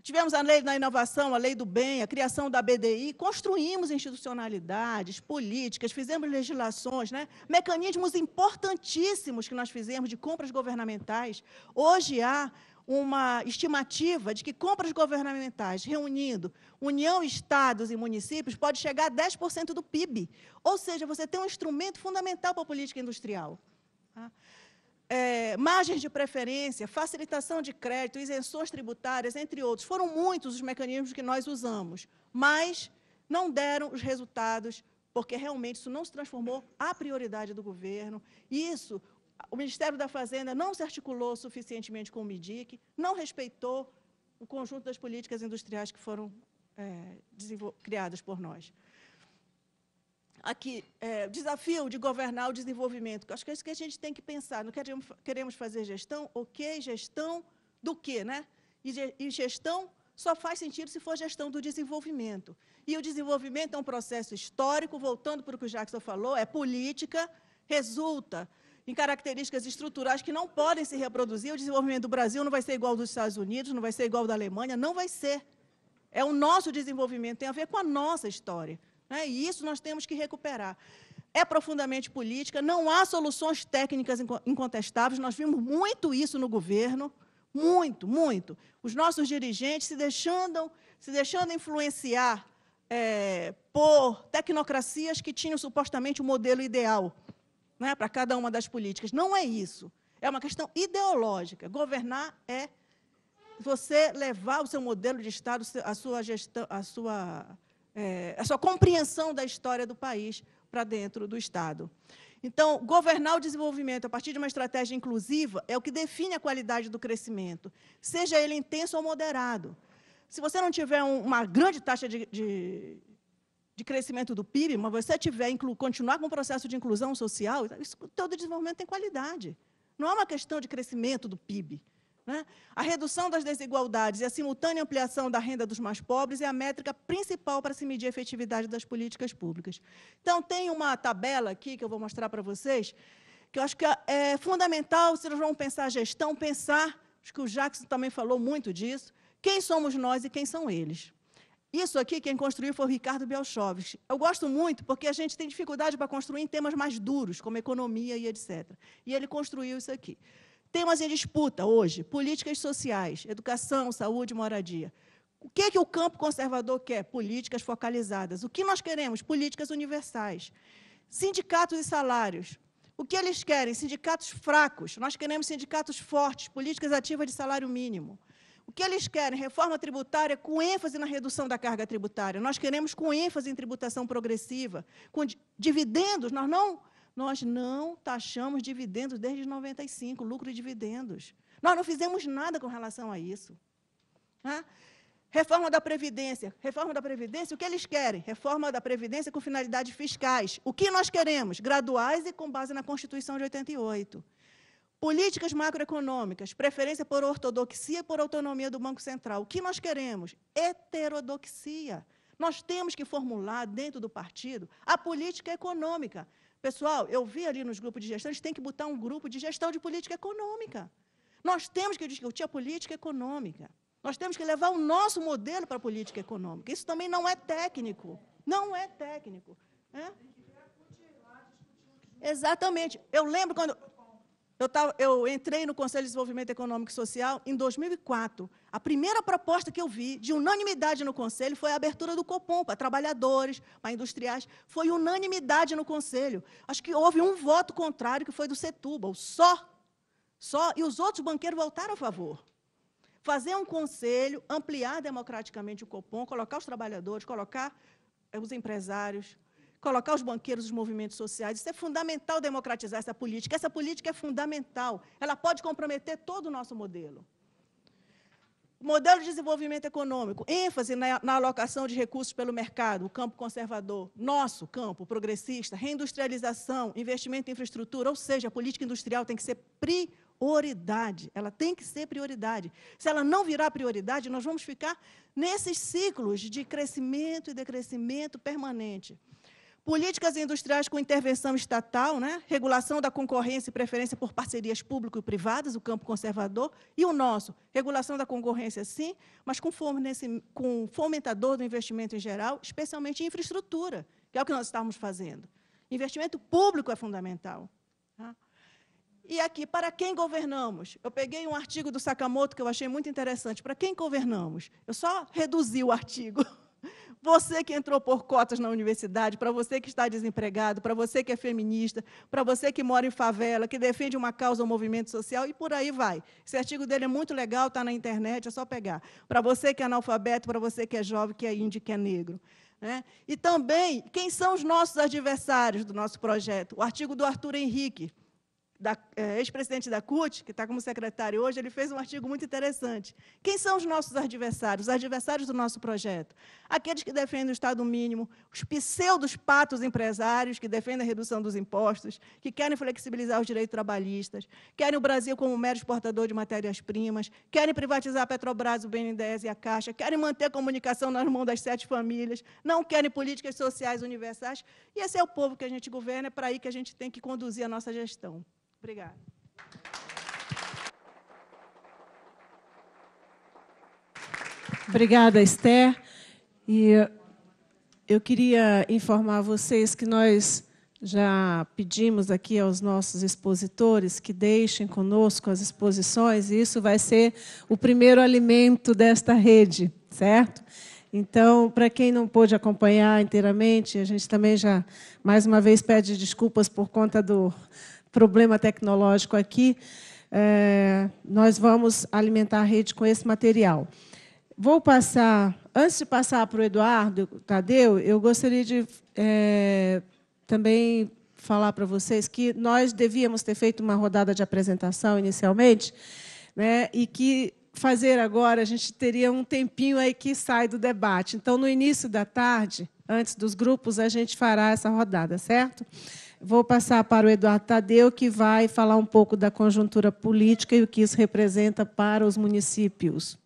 Tivemos a lei da inovação, a lei do bem, a criação da BDI, construímos institucionalidades, políticas, fizemos legislações, né? mecanismos importantíssimos que nós fizemos de compras governamentais. Hoje há uma estimativa de que compras governamentais, reunindo União, Estados e municípios, pode chegar a 10% do PIB. Ou seja, você tem um instrumento fundamental para a política industrial. Tá? é, margens de preferência, facilitação de crédito, isenções tributárias, entre outros. Foram muitos os mecanismos que nós usamos, mas não deram os resultados, porque realmente isso não se transformou a prioridade do governo. Isso, o Ministério da Fazenda não se articulou suficientemente com o MIDIC, não respeitou o conjunto das políticas industriais que foram é, criadas por nós aqui é, desafio de governar o desenvolvimento, que acho que é isso que a gente tem que pensar. Não queremos, queremos fazer gestão, ok, gestão do quê, né? E, gestão só faz sentido se for gestão do desenvolvimento. E o desenvolvimento é um processo histórico, voltando para o que o Jackson falou, é política, resulta em características estruturais que não podem se reproduzir. O desenvolvimento do Brasil não vai ser igual dos Estados Unidos, não vai ser igual da Alemanha, não vai ser. É o nosso desenvolvimento, tem a ver com a nossa história. Né? E isso nós temos que recuperar. É profundamente política, não há soluções técnicas incontestáveis, nós vimos muito isso no governo, muito, muito. Os nossos dirigentes se deixando, se deixando influenciar é, por tecnocracias que tinham supostamente o um modelo ideal né, para cada uma das políticas. Não é isso. É uma questão ideológica. Governar é você levar o seu modelo de Estado, a sua gestão, a sua é, a sua compreensão da história do país para dentro do Estado. Então, governar o desenvolvimento a partir de uma estratégia inclusiva é o que define a qualidade do crescimento, seja ele intenso ou moderado. Se você não tiver um, uma grande taxa de, de, de, crescimento do PIB, mas você tiver inclu, continuar com o processo de inclusão social, isso, todo desenvolvimento tem qualidade. Não é uma questão de crescimento do PIB. Né? A redução das desigualdades e a simultânea ampliação da renda dos mais pobres é a métrica principal para se medir a efetividade das políticas públicas. Então, tem uma tabela aqui que eu vou mostrar para vocês, que eu acho que é, é fundamental, se nós vamos pensar a gestão, pensar, acho que o Jackson também falou muito disso, quem somos nós e quem são eles. Isso aqui quem construiu foi o Ricardo Belchovich. Eu gosto muito porque a gente tem dificuldade para construir em temas mais duros, como economia e etc. E ele construiu isso aqui temas em disputa hoje: políticas sociais, educação, saúde, moradia. O que é que o campo conservador quer? Políticas focalizadas. O que nós queremos? Políticas universais. Sindicatos e salários. O que eles querem? Sindicatos fracos. Nós queremos sindicatos fortes, políticas ativas de salário mínimo. O que eles querem? Reforma tributária com ênfase na redução da carga tributária. Nós queremos com ênfase em tributação progressiva, com dividendos. Nós não nós não taxamos dividendos desde 95, lucro e dividendos. Nós não fizemos nada com relação a isso. Reforma da Previdência. Reforma da Previdência, o que eles querem? Reforma da Previdência com finalidades fiscais. O que nós queremos? Graduais e com base na Constituição de 88. Políticas macroeconômicas, preferência por ortodoxia e por autonomia do Banco Central. O que nós queremos? Heterodoxia. Nós temos que formular dentro do partido a política econômica. Pessoal, eu vi ali nos grupos de gente tem que botar um grupo de gestão de política econômica. Nós temos que discutir a política econômica. Nós temos que levar o nosso modelo para a política econômica. Isso também não é técnico. Não é técnico. É? Exatamente. Eu lembro quando eu, tava, eu, entrei no Conselho de Desenvolvimento Econômico e Social em 2004. A primeira proposta que eu vi, de unanimidade no Conselho, foi a abertura do Copom para trabalhadores, para industriais. Foi unanimidade no Conselho. Acho que houve um voto contrário, que foi do Setúbal, só. Só. E os outros banqueiros votaram a favor. Fazer um conselho, ampliar democraticamente o Copom, colocar os trabalhadores, colocar eh, os empresários, colocar os banqueiros, os movimentos sociais. Isso é fundamental democratizar essa política. Essa política é fundamental. Ela pode comprometer todo o nosso modelo. modelo de desenvolvimento econômico, ênfase na, na, alocação de recursos pelo mercado, o campo conservador, nosso campo progressista, reindustrialização, investimento em infraestrutura, ou seja, a política industrial tem que ser prioridade. Ela tem que ser prioridade. Se ela não virar prioridade, nós vamos ficar nesses ciclos de crescimento e decrescimento permanente. Políticas industriais com intervenção estatal, né? regulação da concorrência e preferência por parcerias público e privadas, o campo conservador, e o nosso, regulação da concorrência sim, mas com, com fomentador do investimento em geral, especialmente em infraestrutura, que é o que nós estamos fazendo. Investimento público é fundamental. Tá? E aqui, para quem governamos? Eu peguei um artigo do Sakamoto que eu achei muito interessante. Para quem governamos? Eu só reduzi o artigo. Você que entrou por cotas na universidade, para você que está desempregado, para você que é feminista, para você que mora em favela, que defende uma causa ou um movimento social, e por aí vai. Esse artigo dele é muito legal, está na internet, é só pegar. Para você que é analfabeto, para você que é jovem, que é índio, que é negro. Né? E também, quem são os nossos adversários do nosso projeto? O artigo do Arthur Henrique é, ex-presidente da CUT, que está como secretário hoje, ele fez um artigo muito interessante. Quem são os nossos adversários? Os adversários do nosso projeto? Aqueles que defendem o Estado mínimo, os pseudos patos empresários que defendem a redução dos impostos, que querem flexibilizar os direitos trabalhistas, querem o Brasil como mero exportador de matérias-primas, querem privatizar a Petrobras, o BNDES e a Caixa, querem manter a comunicação nas mãos das sete famílias, não querem políticas sociais universais. E esse é o povo que a gente governa, é para aí que a gente tem que conduzir a nossa gestão. Obrigada. Obrigada, Esther. E eu queria informar vocês que nós já pedimos aqui aos nossos expositores que deixem conosco as exposições, e isso vai ser o primeiro alimento desta rede, certo? Então, para quem não pôde acompanhar inteiramente, a gente também já, mais uma vez, pede desculpas por conta do, problema tecnológico aqui, é, nós vamos alimentar a rede com esse material. Vou passar, antes de passar para o Eduardo Tadeu, eu gostaria de é, também falar para vocês que nós devíamos ter feito uma rodada de apresentação inicialmente, né, e que fazer agora, a gente teria um tempinho aí que sai do debate. Então, no início da tarde, antes dos grupos, a gente fará essa rodada, certo? Certo. Vou passar para o Eduardo Tadeu, que vai falar um pouco da conjuntura política e o que isso representa para os municípios.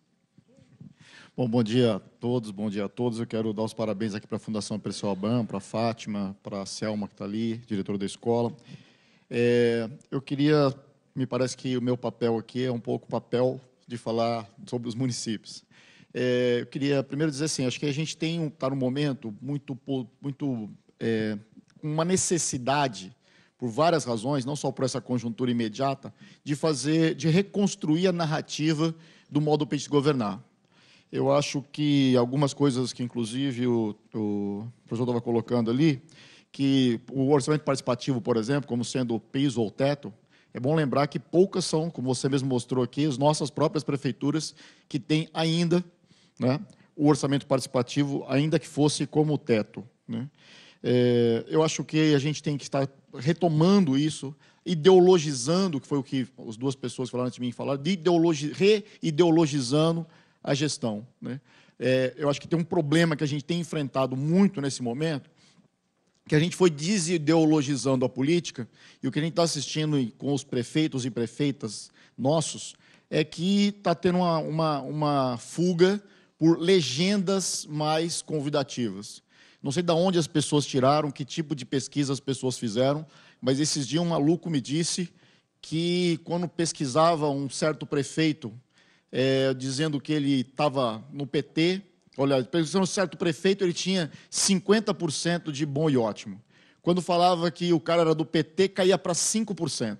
Bom, bom dia a todos, bom dia a todos. Eu quero dar os parabéns aqui para a Fundação Pessoal Ban, para a Fátima, para a Selma, que está ali, diretora da escola. É, eu queria, me parece que o meu papel aqui é um pouco o papel de falar sobre os municípios. É, eu queria primeiro dizer assim, acho que a gente tem um, está num momento muito, muito é, uma necessidade, por várias razões, não só por essa conjuntura imediata, de fazer, de reconstruir a narrativa do modo para se governar. Eu acho que algumas coisas que, inclusive, o, o professor estava colocando ali, que o orçamento participativo, por exemplo, como sendo o piso ou teto, é bom lembrar que poucas são, como você mesmo mostrou aqui, as nossas próprias prefeituras que têm ainda né, o orçamento participativo, ainda que fosse como o teto. Né? É, eu acho que a gente tem que estar retomando isso, ideologizando, que foi o que as duas pessoas que falaram antes de mim falaram, ideologi ideologizando a gestão. Né? É, eu acho que tem um problema que a gente tem enfrentado muito nesse momento, que a gente foi desideologizando a política, e o que a gente está assistindo com os prefeitos e prefeitas nossos é que está tendo uma, uma, uma fuga por legendas mais convidativas. Não sei de onde as pessoas tiraram, que tipo de pesquisa as pessoas fizeram, mas esses dias um maluco me disse que quando pesquisava um certo prefeito, é, dizendo que ele estava no PT, olha, pesquisando um certo prefeito, ele tinha 50% de bom e ótimo. Quando falava que o cara era do PT, caía para 5%.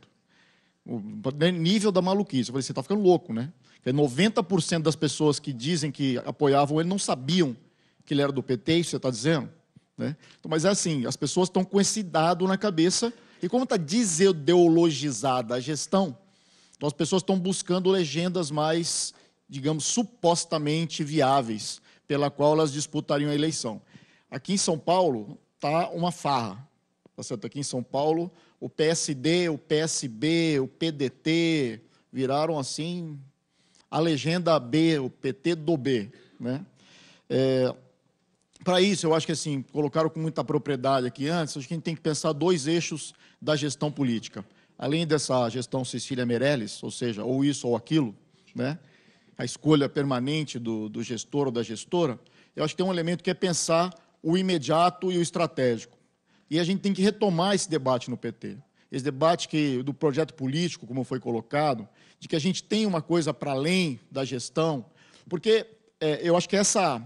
O né, nível da maluquice. Eu falei, você está ficando louco, né? 90% das pessoas que dizem que apoiavam ele não sabiam que ele era do PT, isso você está dizendo? Né? Então, mas é assim, as pessoas estão com esse dado na cabeça, e como está desideologizada a gestão, então as pessoas estão buscando legendas mais, digamos, supostamente viáveis, pela qual elas disputariam a eleição. Aqui em São Paulo está uma farra, tá certo? Aqui em São Paulo, o PSD, o PSB, o PDT viraram assim a legenda B, o PT do B, né? É, para isso, eu acho que assim, colocaram com muita propriedade aqui antes, acho que a gente tem que pensar dois eixos da gestão política. Além dessa gestão Cecília Meirelles, ou seja, ou isso ou aquilo, né? a escolha permanente do, do gestor ou da gestora, eu acho que tem um elemento que é pensar o imediato e o estratégico. E a gente tem que retomar esse debate no PT. Esse debate que, do projeto político, como foi colocado, de que a gente tem uma coisa para além da gestão, porque é, eu acho que essa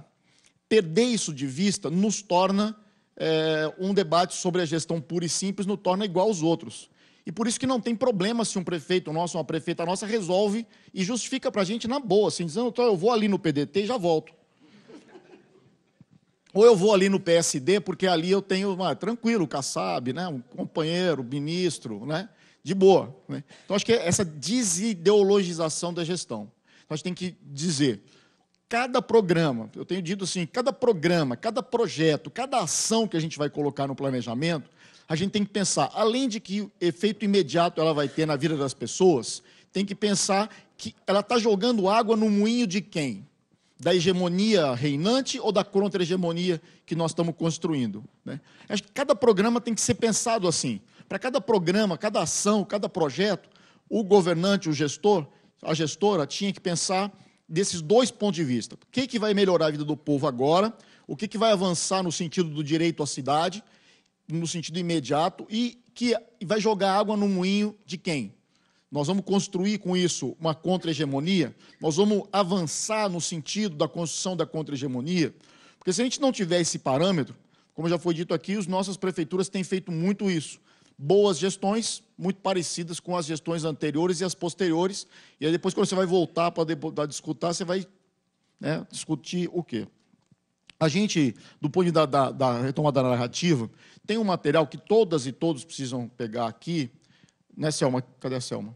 Perder isso de vista nos torna é, um debate sobre a gestão pura e simples, nos torna igual aos outros. E por isso que não tem problema se um prefeito nosso, uma prefeita nossa, resolve e justifica para a gente na boa, assim, dizendo, então eu vou ali no PDT e já volto. Ou eu vou ali no PSD, porque ali eu tenho, ah, tranquilo, o Kassab, né, um companheiro, ministro, né, de boa. Né? Então, acho que é essa desideologização da gestão. Então, a gente tem que dizer, cada programa, eu tenho dito assim, cada programa, cada projeto, cada ação que a gente vai colocar no planejamento, a gente tem que pensar, além de que efeito imediato ela vai ter na vida das pessoas, tem que pensar que ela está jogando água no moinho de quem? Da hegemonia reinante ou da contra-hegemonia que nós estamos construindo? Né? Acho que cada programa tem que ser pensado assim. Para cada programa, cada ação, cada projeto, o governante, o gestor, a gestora tinha que pensar desses dois pontos de vista. O que, que vai melhorar a vida do povo agora? O que, que vai avançar no sentido do direito à cidade, no sentido imediato, e que vai jogar água no moinho de quem? Nós vamos construir com isso uma contra-hegemonia? Nós vamos avançar no sentido da construção da contra-hegemonia? Porque se a gente não tiver esse parâmetro, como já foi dito aqui, as nossas prefeituras têm feito muito isso boas gestões, muito parecidas com as gestões anteriores e as posteriores. E aí depois, quando você vai voltar para discutir, você vai né, discutir o quê? A gente, do ponto de vista da, da, retomada da narrativa, tem um material que todas e todos precisam pegar aqui, né, Selma? Cadê a Selma?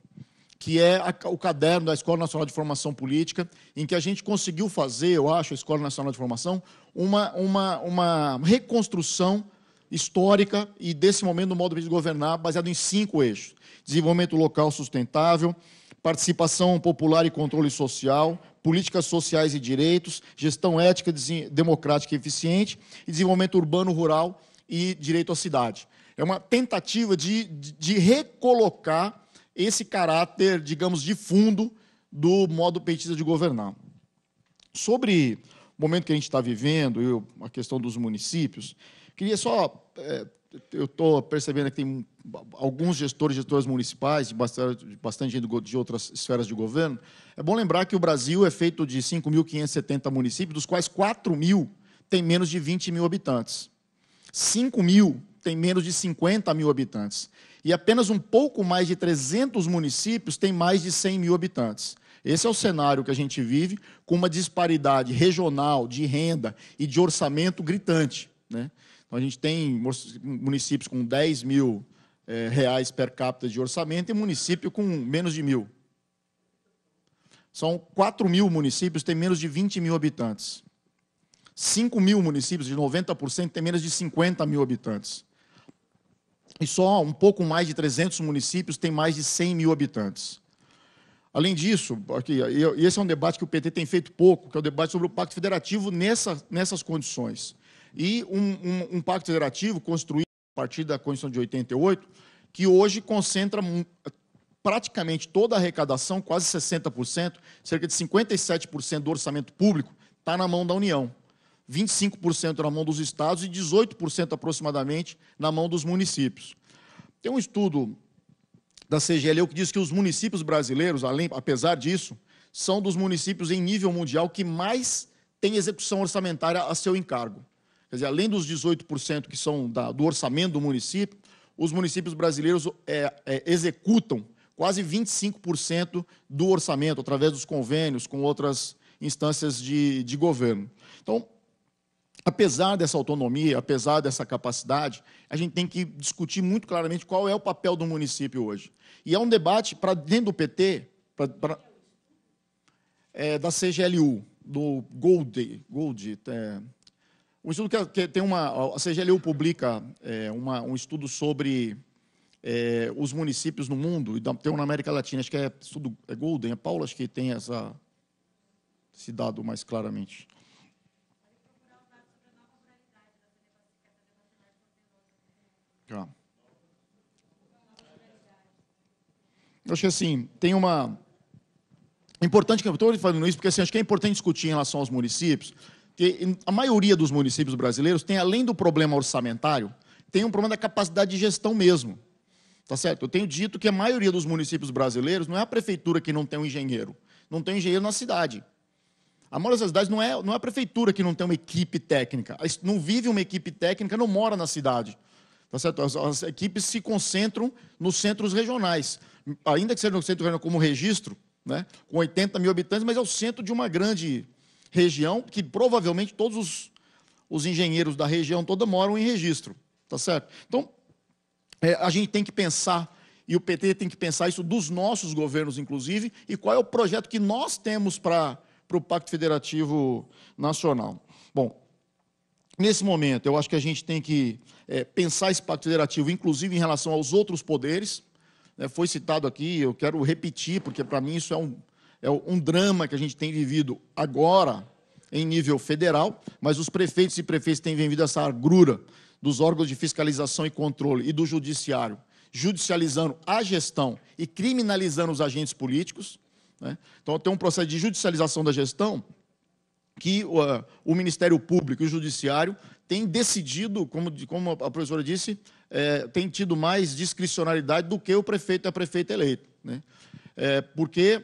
Que é a, o caderno da Escola Nacional de Formação Política, em que a gente conseguiu fazer, eu acho, a Escola Nacional de Formação, uma, uma, uma reconstrução histórica e desse momento do modo de governar, baseado em cinco eixos: desenvolvimento local sustentável, participação popular e controle social, políticas sociais e direitos, gestão ética, democrática e eficiente, e desenvolvimento urbano, rural e direito à cidade. É uma tentativa de, de recolocar esse caráter, digamos, de fundo do modo petista de governar. Sobre o momento que a gente está vivendo e a questão dos municípios, Queria só. É, eu estou percebendo que tem alguns gestores, gestoras municipais, de bastante, bastante gente de outras esferas de governo. É bom lembrar que o Brasil é feito de 5.570 municípios, dos quais 4 mil têm menos de 20 mil habitantes. 5 mil têm menos de 50 mil habitantes. E apenas um pouco mais de 300 municípios têm mais de 100 mil habitantes. Esse é o cenário que a gente vive, com uma disparidade regional de renda e de orçamento gritante. Né? Então, a gente tem municípios com 10 mil é, reais per capita de orçamento e município com menos de mil. São 4 mil municípios que têm menos de 20 mil habitantes. 5 mil municípios, de 90%, têm menos de 50 mil habitantes. E só um pouco mais de 300 municípios têm mais de 100 mil habitantes. Além disso, aqui, e esse é um debate que o PT tem feito pouco, que é o debate sobre o Pacto Federativo nessa, nessas condições e um, um, um pacto federativo construído a partir da Constituição de 88, que hoje concentra praticamente toda a arrecadação, quase 60%, cerca de 57% do orçamento público está na mão da União, 25% na mão dos estados e 18% aproximadamente na mão dos municípios. Tem um estudo da CGLEU que diz que os municípios brasileiros, além, apesar disso, são dos municípios em nível mundial que mais têm execução orçamentária a seu encargo. Quer dizer, além dos 18% que são da, do orçamento do município, os municípios brasileiros é, é, executam quase 25% do orçamento através dos convênios com outras instâncias de, de governo. Então, apesar dessa autonomia, apesar dessa capacidade, a gente tem que discutir muito claramente qual é o papel do município hoje. E é um debate para dentro do PT, pra, pra, é, da CGLU, do Gold, Gold é, um estudo que, que, tem uma. A CGLU publica é, uma, um estudo sobre é, os municípios no mundo, e tem um na América Latina, acho que é estudo é Golden, é Paula, acho que tem essa, esse dado mais claramente. Tá. Eu acho que assim, tem uma. É importante que eu estou falando isso, porque assim, acho que é importante discutir em relação aos municípios porque a maioria dos municípios brasileiros tem, além do problema orçamentário, tem um problema da capacidade de gestão mesmo. Tá certo? Eu tenho dito que a maioria dos municípios brasileiros não é a prefeitura que não tem um engenheiro. Não tem um engenheiro na cidade. A maioria das cidades não é, não é a prefeitura que não tem uma equipe técnica. Não vive uma equipe técnica, não mora na cidade. Tá certo? As, as equipes se concentram nos centros regionais. Ainda que seja no centro regional como registro, né, com 80 mil habitantes, mas é o centro de uma grande região, que provavelmente todos os, os engenheiros da região toda moram em registro, tá certo? Então, é, a gente tem que pensar, e o PT tem que pensar isso dos nossos governos, inclusive, e qual é o projeto que nós temos para o Pacto Federativo Nacional. Bom, nesse momento, eu acho que a gente tem que é, pensar esse Pacto Federativo, inclusive em relação aos outros poderes, né, foi citado aqui, eu quero repetir, porque para mim isso é um, é um drama que a gente tem vivido agora em nível federal, mas os prefeitos e prefeitas têm vivido essa agrura dos órgãos de fiscalização e controle e do judiciário, judicializando a gestão e criminalizando os agentes políticos. Né? Então, tem um processo de judicialização da gestão que uh, o Ministério Público e o Judiciário têm decidido, como, como a professora disse, é, tem tido mais discricionalidade do que o prefeito e a prefeita eleito. Né? É, porque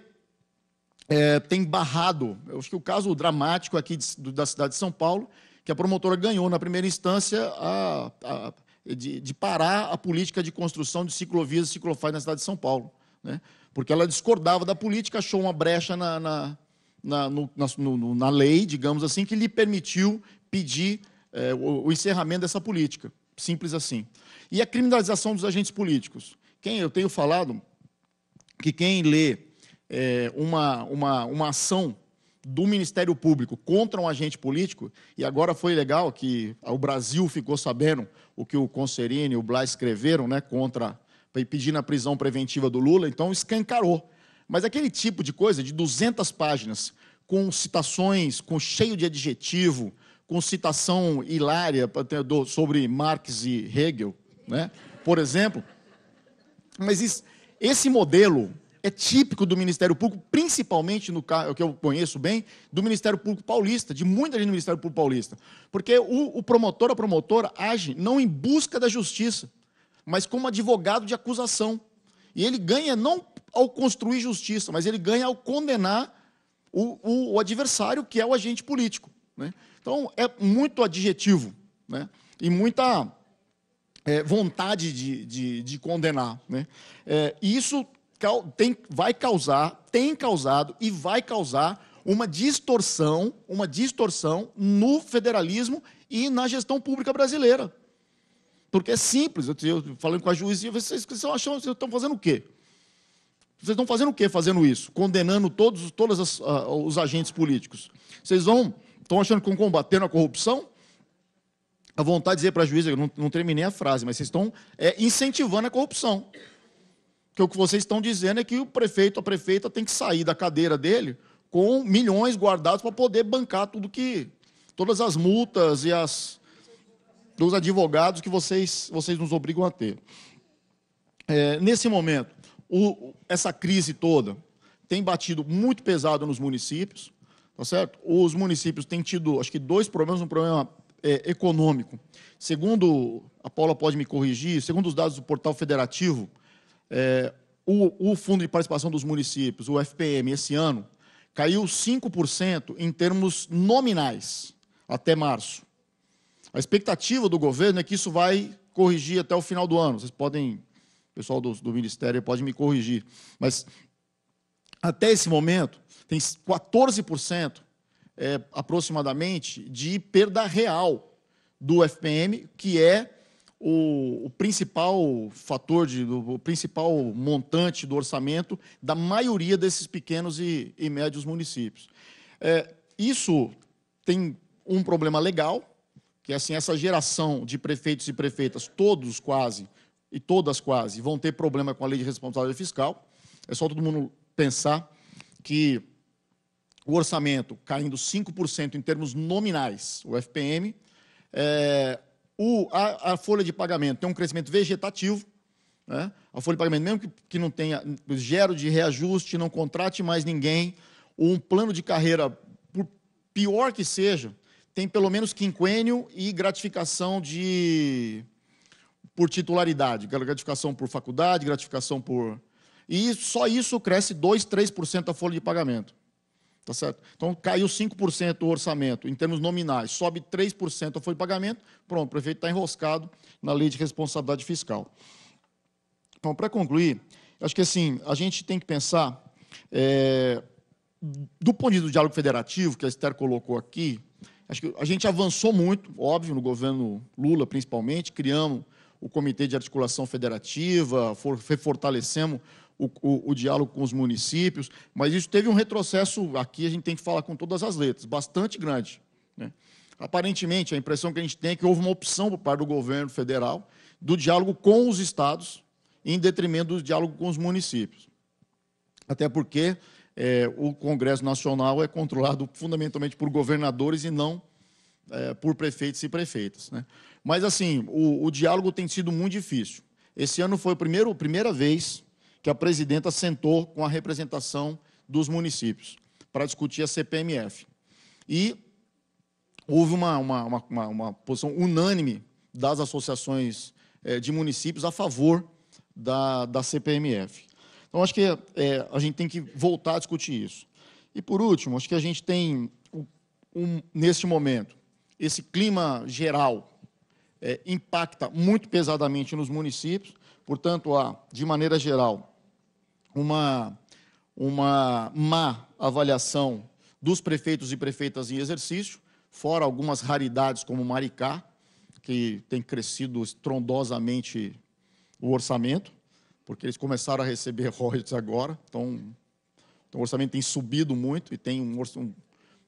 é, tem barrado. Eu acho que o caso dramático aqui de, do, da cidade de São Paulo, que a promotora ganhou na primeira instância a, a, de, de, parar a política de construção de ciclovias e ciclofaz na cidade de São Paulo. Né? Porque ela discordava da política, achou uma brecha na, na, na, no, na, no, na lei, digamos assim, que lhe permitiu pedir é, o, o encerramento dessa política. Simples assim. E a criminalização dos agentes políticos. Quem eu tenho falado que quem lê é, uma, uma, uma ação do Ministério Público contra um agente político, e agora foi legal que o Brasil ficou sabendo o que o Concerini e o Blas escreveram né, contra, pedindo a prisão preventiva do Lula, então escancarou. Mas aquele tipo de coisa de 200 páginas, com citações, com cheio de adjetivo, com citação hilária sobre Marx e Hegel, né, por exemplo. Mas isso, esse modelo é típico do Ministério Público, principalmente no caso é que eu conheço bem, do Ministério Público Paulista, de muita gente do Ministério Público Paulista. Porque o, o promotor, a promotora, age não em busca da justiça, mas como advogado de acusação. E ele ganha não ao construir justiça, mas ele ganha ao condenar o, o, o adversário, que é o agente político. Né? Então, é muito adjetivo né? e muita é, vontade de, de, de condenar. Né? É, e isso tem, vai causar, tem causado e vai causar uma distorção, uma distorção no federalismo e na gestão pública brasileira. Porque é simples, eu, eu falando com a juíza, vocês, vocês acham vocês estão fazendo o quê? Vocês estão fazendo o quê fazendo isso? Condenando todos, todos uh, ah, os agentes políticos. Vocês vão, estão achando que estão combatendo a corrupção? A vontade de dizer para a juíza, eu não, não terminei a frase, mas vocês estão é, incentivando a corrupção. Porque é o que vocês estão dizendo é que o prefeito, a prefeita tem que sair da cadeira dele com milhões guardados para poder bancar tudo que todas as multas e as dos advogados que vocês vocês nos obrigam a ter. É, nesse momento, o, essa crise toda tem batido muito pesado nos municípios, tá certo? Os municípios têm tido, acho que dois problemas, um problema é, econômico. Segundo, a Paula pode me corrigir, segundo os dados do Portal Federativo, é, o, o Fundo de Participação dos Municípios, o FPM, esse ano, caiu 5% em termos nominais até março. A expectativa do governo é que isso vai corrigir até o final do ano. Vocês podem, o pessoal do, do Ministério pode me corrigir. Mas até esse momento, tem 14% é, aproximadamente de perda real do FPM, que é o, o principal fator, de, o principal montante do orçamento da maioria desses pequenos e, e médios municípios. É, isso tem um problema legal, que é assim, essa geração de prefeitos e prefeitas, todos quase, e todas quase, vão ter problema com a lei de responsabilidade fiscal. É só todo mundo pensar que o orçamento caindo 5% em termos nominais, o FPM, é, o, a, a, folha de pagamento tem um crescimento vegetativo. Né? A folha de pagamento, mesmo que, que não tenha gero de reajuste, não contrate mais ninguém, ou um plano de carreira, por pior que seja, tem pelo menos quinquênio e gratificação de por titularidade, gratificação por faculdade, gratificação por. E só isso cresce 2, 3% a folha de pagamento. Tá certo? Então caiu 5% o orçamento em termos nominais, sobe 3% a folha de pagamento, pronto, o prefeito está enroscado na lei de responsabilidade fiscal. Então, para concluir, acho que assim, a gente tem que pensar, é, do ponto de vista do diálogo federativo, que a Esther colocou aqui, acho que a gente avançou muito, óbvio, no governo Lula principalmente, criamos o Comitê de Articulação Federativa, for, fortalecemos o, o, o, diálogo com os municípios, mas isso teve um retrocesso, aqui a gente tem que falar com todas as letras, bastante grande. Né? Aparentemente, a impressão que a gente tem é que houve uma opção por parte do governo federal do diálogo com os estados, em detrimento do diálogo com os municípios. Até porque é, o Congresso Nacional é controlado fundamentalmente por governadores e não é, por prefeitos e prefeitas. Né? Mas, assim, o, o diálogo tem sido muito difícil. Esse ano foi a primeira, a primeira vez que a presidenta sentou com a representação dos municípios para discutir a CPMF. E houve uma, uma, uma, uma posição unânime das associações eh, de municípios a favor da, da CPMF. Então, acho que é, a gente tem que voltar a discutir isso. E, por último, acho que a gente tem, um, neste momento, esse clima geral é, impacta muito pesadamente nos municípios, portanto, há, de maneira geral, uma, uma má avaliação dos prefeitos e prefeitas em exercício, fora algumas raridades como Maricá, que tem crescido estrondosamente o orçamento, porque eles começaram a receber royalties agora, então, então o orçamento tem subido muito e tem um, um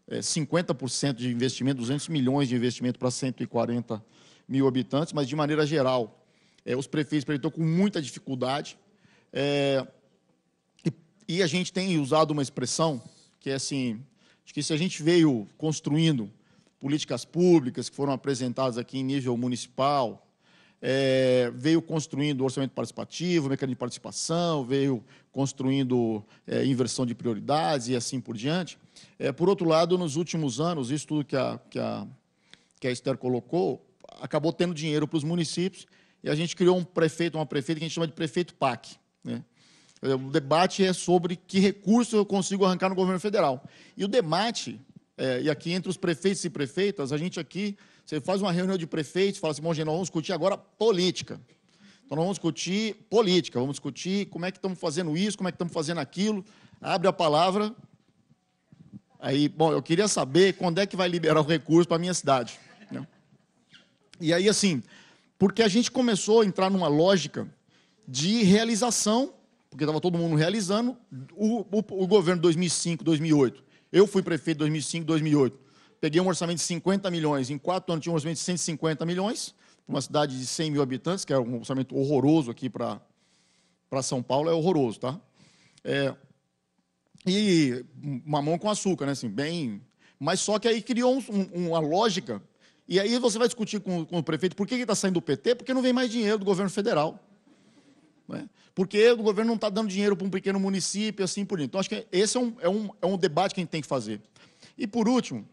é, 50% de investimento, 200 milhões de investimento para 140 mil habitantes, mas de maneira geral, é, os prefeitos estão com muita dificuldade. É, e a gente tem usado uma expressão que é assim, acho que se a gente veio construindo políticas públicas que foram apresentadas aqui em nível municipal, é, veio construindo orçamento participativo, mecanismo de participação, veio construindo é, inversão de prioridades e assim por diante. É, por outro lado, nos últimos anos, isso tudo que a, que a, que a Esther colocou, acabou tendo dinheiro para os municípios e a gente criou um prefeito, uma prefeita que a gente chama de prefeito PAC. Né? É, o debate é sobre que recurso eu consigo arrancar no governo federal. E o debate, é, e aqui entre os prefeitos e prefeitas, a gente aqui, você faz uma reunião de prefeitos, fala assim, bom, gente, nós vamos discutir agora política. Então, nós vamos discutir política, vamos discutir como é que estamos fazendo isso, como é que estamos fazendo aquilo. Abre a palavra. Aí, bom, eu queria saber quando é que vai liberar o recurso para a minha cidade. Né? E aí, assim, porque a gente começou a entrar numa lógica de realização porque estava todo mundo realizando, o, o, o governo 2005, 2008. Eu fui prefeito em 2005, 2008. Peguei um orçamento de 50 milhões, em quatro anos tinha um orçamento de 150 milhões, uma cidade de 100 mil habitantes, que é um orçamento horroroso aqui para São Paulo, é horroroso, tá? É, e mamão com açúcar, né? Assim, bem. Mas só que aí criou um, um, uma lógica. E aí você vai discutir com, com o prefeito por que está saindo do PT, porque não vem mais dinheiro do governo federal. Né? porque o governo não está dando dinheiro para um pequeno município, assim por diante. Então, acho que esse é um, é, um, é um debate que a gente tem que fazer. E, por último,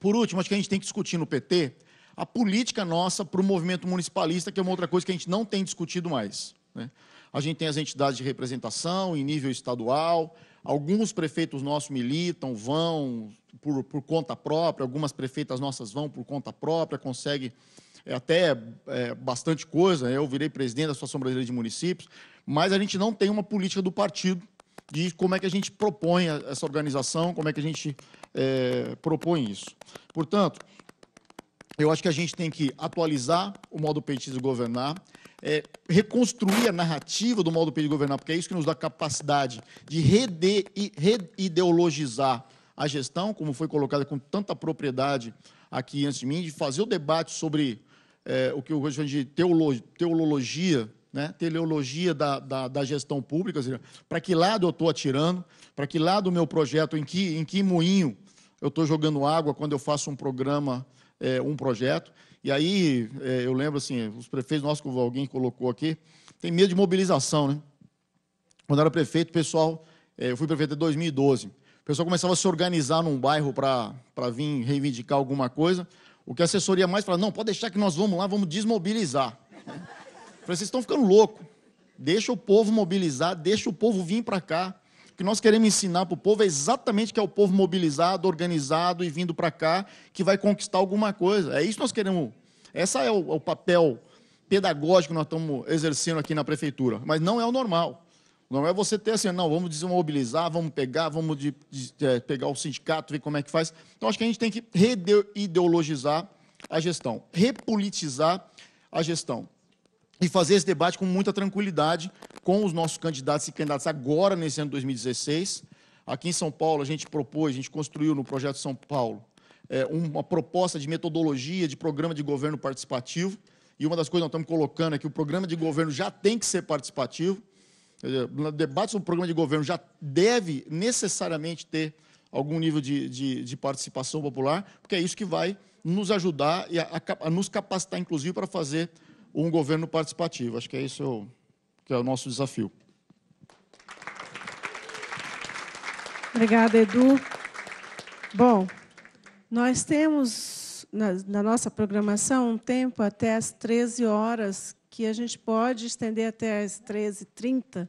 por último, acho que a gente tem que discutir no PT a política nossa para o movimento municipalista, que é uma outra coisa que a gente não tem discutido mais. Né? A gente tem as entidades de representação em nível estadual, alguns prefeitos nossos militam, vão por, por conta própria, algumas prefeitas nossas vão por conta própria, conseguem é até é, bastante coisa. Né? Eu virei presidente da Associação Brasileira de Municípios, mas a gente não tem uma política do partido de como é que a gente propõe essa organização, como é que a gente é, propõe isso. Portanto, eu acho que a gente tem que atualizar o modo petista de governar, é, reconstruir a narrativa do modo petista de governar, porque é isso que nos dá capacidade de reideologizar a gestão, como foi colocada com tanta propriedade aqui antes de mim, de fazer o debate sobre é, o que eu chamo de teologia, teologia né? teleologia da, da, da, gestão pública, para que lado eu estou atirando, para que lado o meu projeto, em que, em que moinho eu estou jogando água quando eu faço um programa, é, um projeto. E aí, é, eu lembro assim, os prefeitos nossos, que alguém colocou aqui, tem medo de mobilização, né? Quando eu era prefeito, pessoal, é, eu fui prefeito em 2012, o pessoal começava a se organizar num bairro para vir reivindicar alguma coisa, o que a assessoria mais fala, não, pode deixar que nós vamos lá, vamos desmobilizar. Falei, vocês estão ficando louco. Deixa o povo mobilizar, deixa o povo vir para cá. O que nós queremos ensinar para o povo é exatamente que é o povo mobilizado, organizado e vindo para cá, que vai conquistar alguma coisa. É isso que nós queremos. Esse é o, é o papel pedagógico que nós estamos exercendo aqui na prefeitura. Mas não é o normal. Não é você ter assim, não, vamos desmobilizar, vamos pegar, vamos de, de, é, pegar o sindicato, ver como é que faz. Então, acho que a gente tem que reideologizar a gestão, repolitizar a gestão e fazer esse debate com muita tranquilidade com os nossos candidatos e candidatas agora, nesse ano de 2016. Aqui em São Paulo, a gente propôs, a gente construiu no Projeto São Paulo é, uma proposta de metodologia, de programa de governo participativo. E uma das coisas que nós estamos colocando é que o programa de governo já tem que ser participativo. No debate sobre o programa de governo já deve necessariamente ter algum nível de, de, de participação popular, porque é isso que vai nos ajudar e a, a, a, nos capacitar, inclusive, para fazer um governo participativo. Acho que é isso o, que é o nosso desafio. Obrigada, Edu. Bom, nós temos na, na, nossa programação um tempo até as 13 horas aqui, a gente pode estender até às 13h30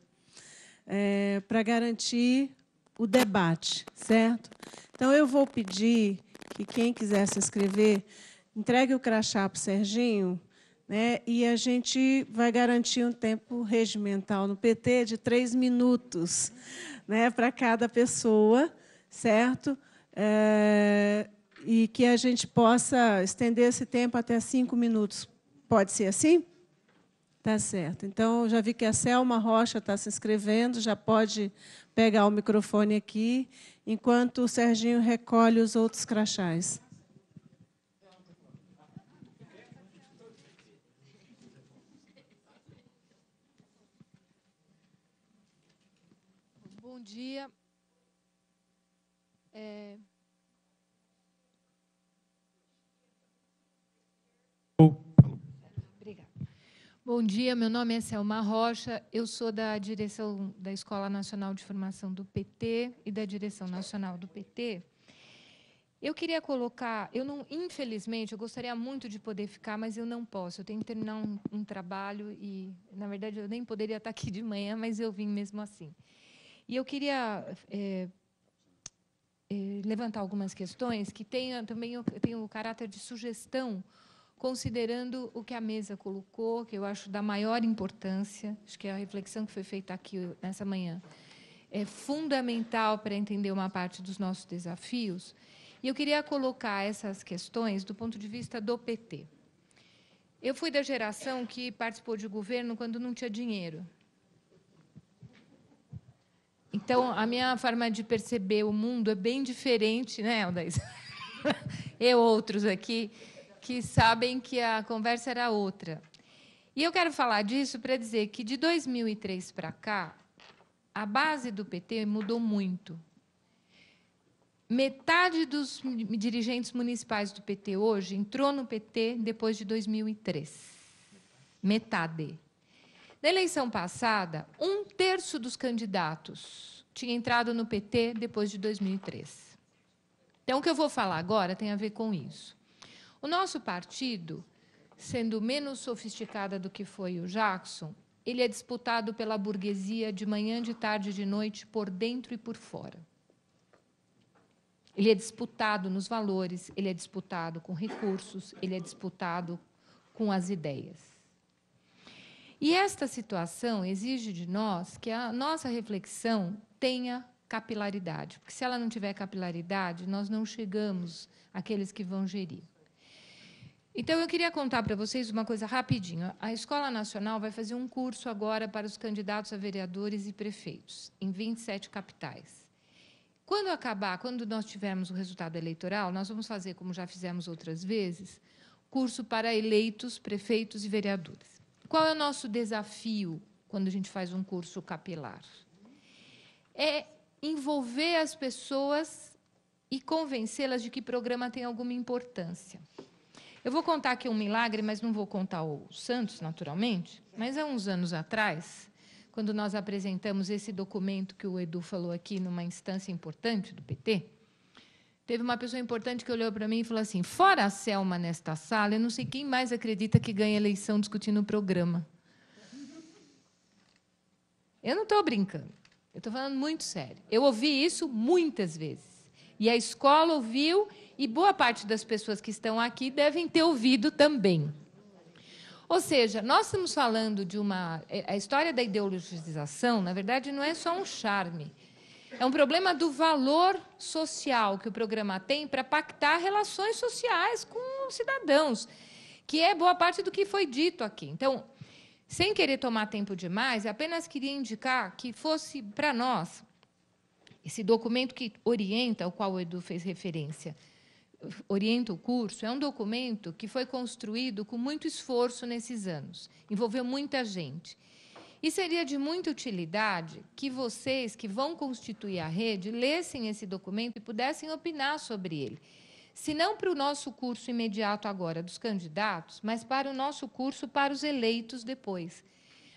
é, para garantir o debate, certo? Então, eu vou pedir que quem quiser se inscrever, entregue o crachá para o Serginho, né, e a gente vai garantir um tempo regimental no PT de três minutos né, para cada pessoa, certo? É, e que a gente possa estender esse tempo até cinco minutos. Pode ser assim? Tá certo. Então, já vi que a Selma Rocha está se inscrevendo, já pode pegar o microfone aqui, enquanto o Serginho recolhe os outros crachás. Bom dia. É, Bom dia, meu nome é Selma Rocha, eu sou da direção da Escola Nacional de Formação do PT e da direção nacional do PT. Eu queria colocar, eu não, infelizmente, eu gostaria muito de poder ficar, mas eu não posso. Eu tenho que terminar um, um, trabalho e, na verdade, eu nem poderia estar aqui de manhã, mas eu vim mesmo assim. E eu queria é, é, levantar algumas questões que tenham também tenham o caráter de sugestão considerando o que a mesa colocou, que eu acho da maior importância, acho que é a reflexão que foi feita aqui nessa manhã é fundamental para entender uma parte dos nossos desafios. E eu queria colocar essas questões do ponto de vista do PT. Eu fui da geração que participou de governo quando não tinha dinheiro. Então, a minha forma de perceber o mundo é bem diferente, né, Aldaís? eu, outros aqui, que sabem que a conversa era outra. E eu quero falar disso para dizer que de 2003 para cá, a base do PT mudou muito. Metade dos dirigentes municipais do PT hoje entrou no PT depois de 2003. Metade. Na eleição passada, um terço dos candidatos tinha entrado no PT depois de 2003. Então, o que eu vou falar agora tem a ver com isso. O nosso partido, sendo menos sofisticada do que foi o Jackson, ele é disputado pela burguesia de manhã, de tarde e de noite, por dentro e por fora. Ele é disputado nos valores, ele é disputado com recursos, ele é disputado com as ideias. E esta situação exige de nós que a nossa reflexão tenha capilaridade, porque se ela não tiver capilaridade, nós não chegamos àqueles que vão gerir. Então, eu queria contar para vocês uma coisa rapidinho. A Escola Nacional vai fazer um curso agora para os candidatos a vereadores e prefeitos, em 27 capitais. Quando acabar, quando nós tivermos o resultado eleitoral, nós vamos fazer, como já fizemos outras vezes, curso para eleitos, prefeitos e vereadores. Qual é o nosso desafio quando a gente faz um curso capilar? É envolver as pessoas e convencê-las de que programa tem alguma importância. Eu vou contar aqui um milagre, mas não vou contar o Santos, naturalmente. Mas há uns anos atrás, quando nós apresentamos esse documento que o Edu falou aqui numa instância importante do PT, teve uma pessoa importante que olhou para mim e falou assim: fora a Selma nesta sala, eu não sei quem mais acredita que ganha eleição discutindo o programa. Eu não estou brincando. Eu estou falando muito sério. Eu ouvi isso muitas vezes. E a escola ouviu e boa parte das pessoas que estão aqui devem ter ouvido também. Ou seja, nós estamos falando de uma. É, a história da ideologização, na verdade, não é só um charme. É um problema do valor social que o programa tem para pactar relações sociais com os cidadãos, que é boa parte do que foi dito aqui. Então, sem querer tomar tempo demais, apenas queria indicar que fosse para nós esse documento que orienta, ao qual o Edu fez referência orienta o curso, é um documento que foi construído com muito esforço nesses anos, envolveu muita gente. E seria de muita utilidade que vocês que vão constituir a rede lessem esse documento e pudessem opinar sobre ele. Se não para o nosso curso imediato agora dos candidatos, mas para o nosso curso para os eleitos depois.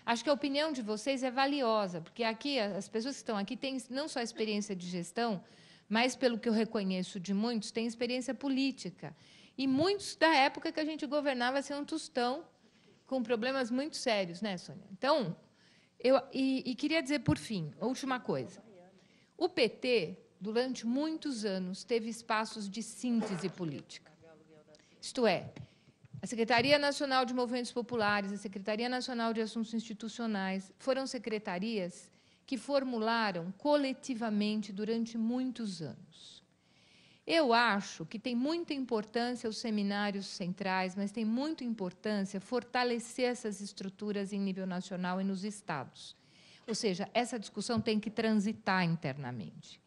Acho que a opinião de vocês é valiosa, porque aqui as pessoas que estão aqui têm não só experiência de gestão, mas pelo que eu reconheço de muitos, tem experiência política. E muitos da época que a gente governava sem assim, um tostão, com problemas muito sérios, né, Sônia? Então, eu e, e queria dizer, por fim, última coisa. O PT, durante muitos anos, teve espaços de síntese política. Isto é, a Secretaria Nacional de Movimentos Populares, a Secretaria Nacional de Assuntos Institucionais, foram secretarias que formularam coletivamente durante muitos anos. Eu acho que tem muita importância os seminários centrais, mas tem muita importância fortalecer essas estruturas em nível nacional e nos estados. Ou seja, essa discussão tem que transitar internamente.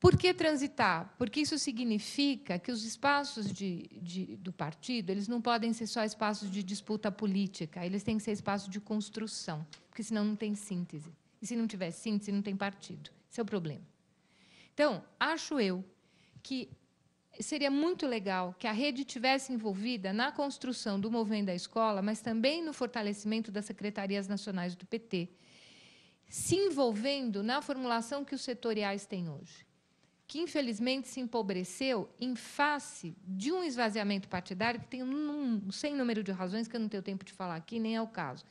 Por que transitar? Porque isso significa que os espaços de, de, do partido eles não podem ser só espaços de disputa política, eles têm que ser espaços de construção, porque senão não tem síntese. E se não tiver síntese, não tem partido. Esse é o problema. Então, acho eu que seria muito legal que a rede tivesse envolvida na construção do movimento da escola, mas também no fortalecimento das secretarias nacionais do PT, se envolvendo na formulação que os setoriais têm hoje, que infelizmente se empobreceu em face de um esvaziamento partidário que tem um sem número de razões que eu não tenho tempo de falar aqui, nem é o caso.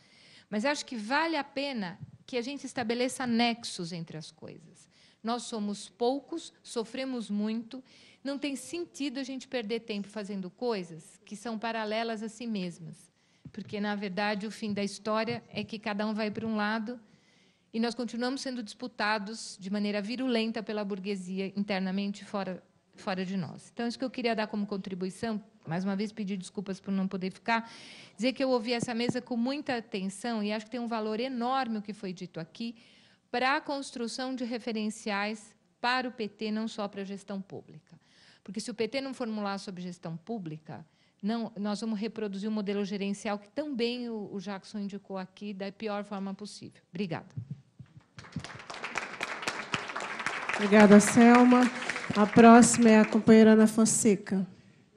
Mas acho que vale a pena que a gente estabeleça nexos entre as coisas. Nós somos poucos, sofremos muito, não tem sentido a gente perder tempo fazendo coisas que são paralelas a si mesmas. Porque, na verdade, o fim da história é que cada um vai para um lado e nós continuamos sendo disputados de maneira virulenta pela burguesia internamente fora, fora de nós. Então, isso que eu queria dar como contribuição mais uma vez pedir desculpas por não poder ficar, dizer que eu ouvi essa mesa com muita atenção e acho que tem um valor enorme o que foi dito aqui para a construção de referenciais para o PT, não só para a gestão pública. Porque se o PT não formular sobre gestão pública, não, nós vamos reproduzir o um modelo gerencial que também o, o Jackson indicou aqui da pior forma possível. Obrigada. Obrigada, Selma. A próxima é a companheira Ana Fonseca.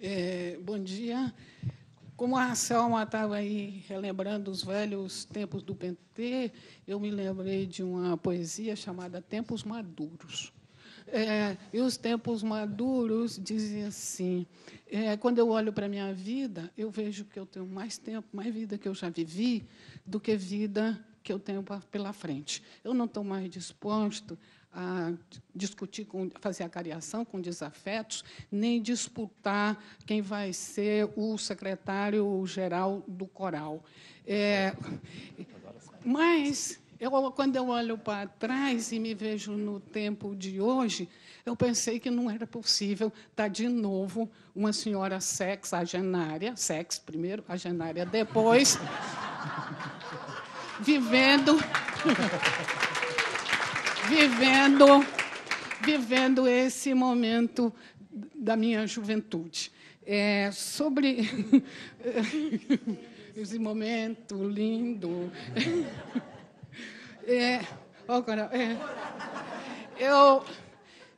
É, bom dia. Como a Selma estava aí relembrando os velhos tempos do PT, eu me lembrei de uma poesia chamada Tempos Maduros. É, e os tempos maduros dizem assim: é, quando eu olho para a minha vida, eu vejo que eu tenho mais tempo, mais vida que eu já vivi, do que vida que eu tenho pela frente. Eu não estou mais disposto a discutir, com, fazer a cariação com desafetos, nem disputar quem vai ser o secretário-geral do coral. É, mas, eu, quando eu olho para trás e me vejo no tempo de hoje, eu pensei que não era possível estar tá de novo uma senhora sexagenária, sex primeiro, agenária depois, vivendo vivendo, vivendo esse momento da minha juventude. É, sobre esse momento lindo. É, oh, é, eu,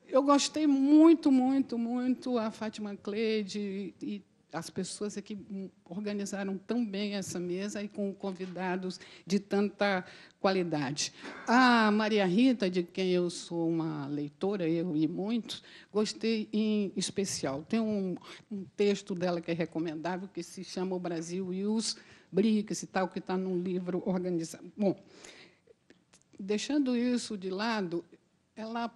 eu gostei muito, muito, muito a Fátima Cleide e as pessoas aqui é organizaram tão bem essa mesa e com convidados de tanta qualidade. A Maria Rita, de quem eu sou uma leitora, eu e muitos, gostei em especial. Tem um, um texto dela que é recomendável, que se chama O Brasil e os BRICS e tal, que está num livro organizado. Bom, deixando isso de lado, ela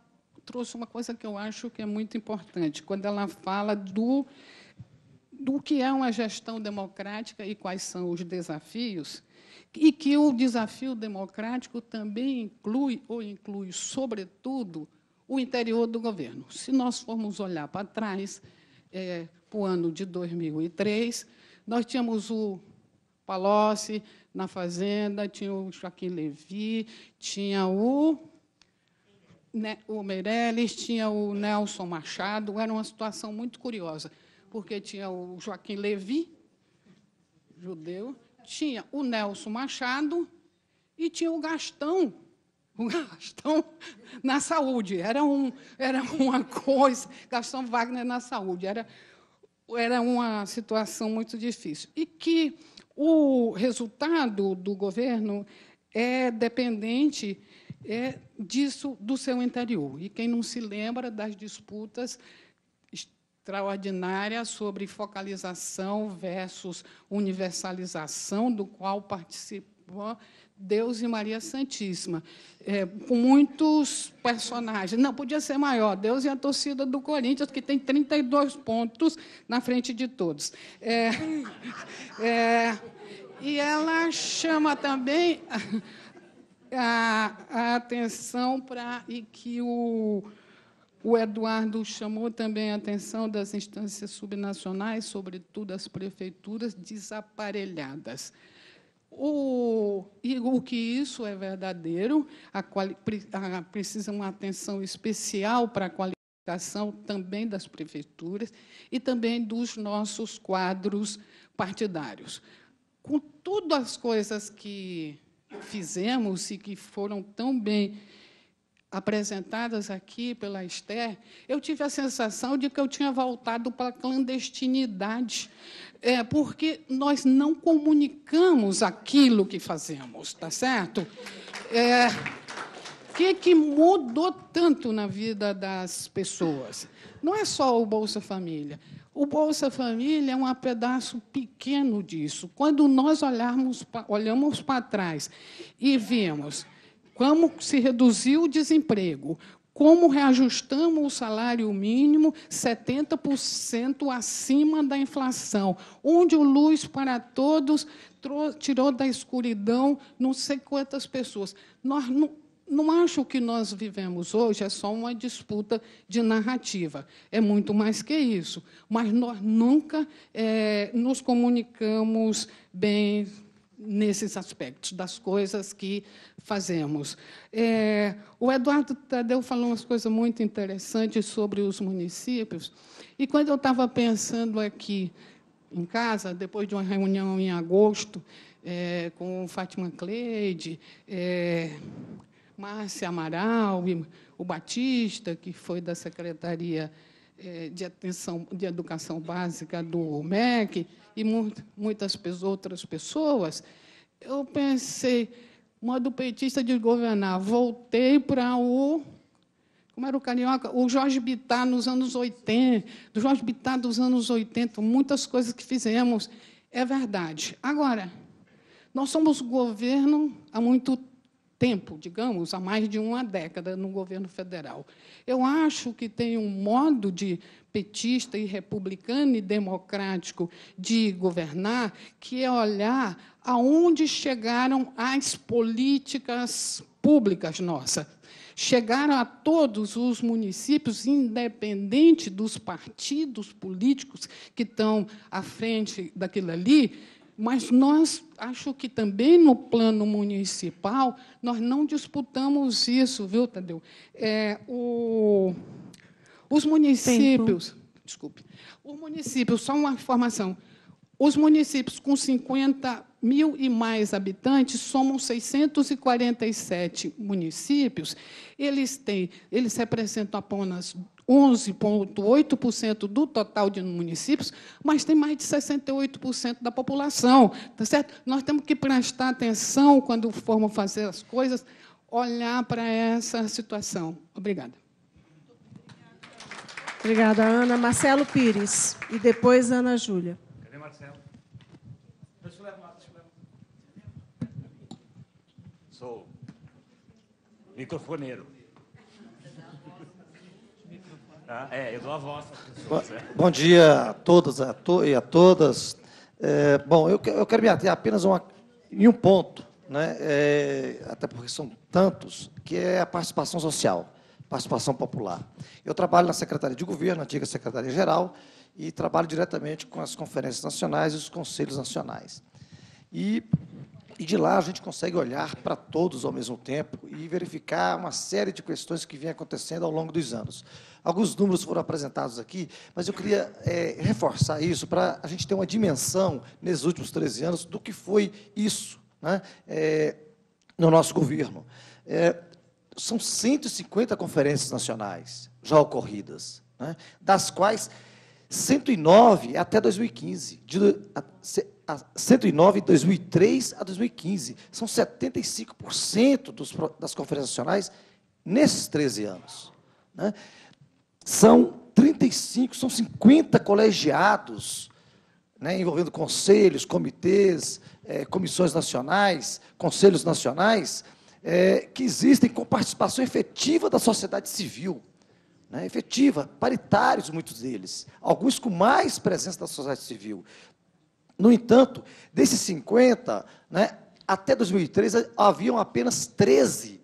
trouxe uma coisa que eu acho que é muito importante, quando ela fala do do que é uma gestão democrática e quais são os desafios, e que o desafio democrático também inclui, ou inclui, sobretudo, o interior do governo. Se nós formos olhar para trás, é, para o ano de 2003, nós tínhamos o Palocci na Fazenda, tinha o Joaquim Levi, tinha o, né, o Meirelles, tinha o Nelson Machado, era uma situação muito curiosa porque tinha o Joaquim Levi, judeu, tinha o Nelson Machado e tinha o Gastão, o Gastão na saúde. Era, um, era uma coisa, Gastão Wagner na saúde, era, era uma situação muito difícil. E que o resultado do governo é dependente é, disso do seu interior. E quem não se lembra das disputas extraordinária sobre focalização versus universalização, do qual participou Deus e Maria Santíssima, é, com muitos personagens. Não, podia ser maior. Deus e a torcida do Corinthians, que tem 32 pontos na frente de todos. É, é, e ela chama também a, a atenção para que o o Eduardo chamou também a atenção das instâncias subnacionais, sobretudo as prefeituras, desaparelhadas. O, o que isso é verdadeiro, a quali, a, precisa uma atenção especial para a qualificação também das prefeituras e também dos nossos quadros partidários. Com todas as coisas que fizemos e que foram tão bem apresentadas aqui pela Esther, eu tive a sensação de que eu tinha voltado para a clandestinidade, é, porque nós não comunicamos aquilo que fazemos, tá certo? É, que, que mudou tanto na vida das pessoas? Não é só o Bolsa Família. O Bolsa Família é um pedaço pequeno disso. Quando nós olharmos, olhamos para trás e vimos como se reduziu o desemprego? Como reajustamos o salário mínimo 70% acima da inflação? Onde o Luz para Todos tirou da escuridão não sei quantas pessoas? Nós não, não acho que nós vivemos hoje é só uma disputa de narrativa. É muito mais que isso. Mas nós nunca é, nos comunicamos bem nesses aspectos das coisas que fazemos. É, o Eduardo Tadeu falou umas coisas muito interessantes sobre os municípios. E quando eu estava pensando aqui em casa, depois de uma reunião em agosto é, com Fátima Cleide, é, Márcia Amaral, o Batista, que foi da Secretaria eh, de atenção de educação básica do MEC e muitas outras pessoas, eu pensei, modo petista de governar, voltei para o como era o carioca, o Jorge Bittar nos anos 80, do Jorge Bittar dos anos 80, muitas coisas que fizemos, é verdade. Agora, nós somos governo há muito tempo tempo, digamos, há mais de uma década no governo federal. Eu acho que tem um modo de petista e republicano e democrático de governar que é olhar aonde chegaram as políticas públicas nossas. Chegaram a todos os municípios, independente dos partidos políticos que estão à frente daquilo ali, mas nós, acho que também no plano municipal, nós não disputamos isso, viu, Tadeu? É, o, os municípios. Tempo. Desculpe. Os municípios, só uma informação. Os municípios com 50 mil e mais habitantes somam 647 municípios. Eles têm, eles representam apenas 11,8% do total de municípios, mas tem mais de 68% da população. Tá certo? Nós temos que prestar atenção quando formos fazer as coisas, olhar para essa situação. Obrigada. Obrigada, Ana. Marcelo Pires. E depois, Ana Júlia. Cadê Marcelo? Deixa eu levar, deixa eu levar. Sou microfoneiro. Tá? É, eu dou a voz. Bom, bom, dia a todas a to e a todas. É, bom, eu, eu, quero me ater apenas uma, em um ponto, né? É, até porque são tantos, que é a participação social, participação popular. Eu trabalho na Secretaria de Governo, antiga Secretaria-Geral, e trabalho diretamente com as conferências nacionais e os conselhos nacionais. E, e de lá a gente consegue olhar para todos ao mesmo tempo e verificar uma série de questões que vêm acontecendo ao longo dos anos. Alguns números foram apresentados aqui, mas eu queria é, reforçar isso para a gente ter uma dimensão, nesses últimos 13 anos, do que foi isso né, é, no nosso governo. É, são 150 conferências nacionais já ocorridas, né, das quais 109 até 2015, de, a, 109 de 2003 a 2015. São 75% dos, das conferências nacionais nesses 13 anos. Né? são 35, são 50 colegiados, né, envolvendo conselhos, comitês, é, comissões nacionais, conselhos nacionais, é, que existem com participação efetiva da sociedade civil. Né, efetiva, paritários, muitos deles, alguns com mais presença da sociedade civil. No entanto, desses 50, né, até 2003 haviam apenas 13.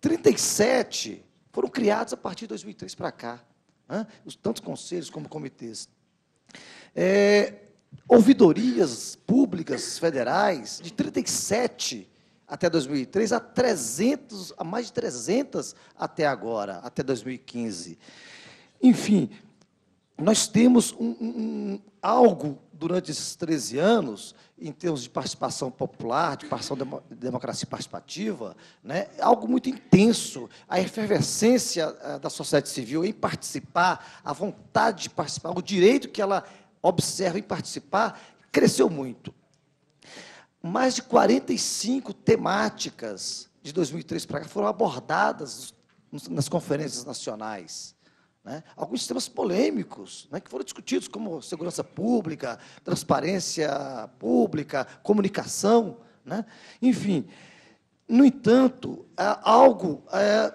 37 foram criados a partir de 2003 para cá, né? os tantos conselhos como comitês. É, ouvidorias públicas federais de 37 até 2003 a 300, a mais de 300 até agora, até 2015. Enfim, nós temos um, um, algo durante esses 13 anos, em termos de participação popular, de participação de democracia participativa, né, algo muito intenso. A efervescência eh, da sociedade civil em participar, a vontade de participar, o direito que ela observa em participar, cresceu muito. Mais de 45 temáticas de 2003 para cá foram abordadas nas conferências nacionais. Né? alguns temas polêmicos né, que foram discutidos, como segurança pública, transparência pública, comunicação, né? enfim. No entanto, é algo é,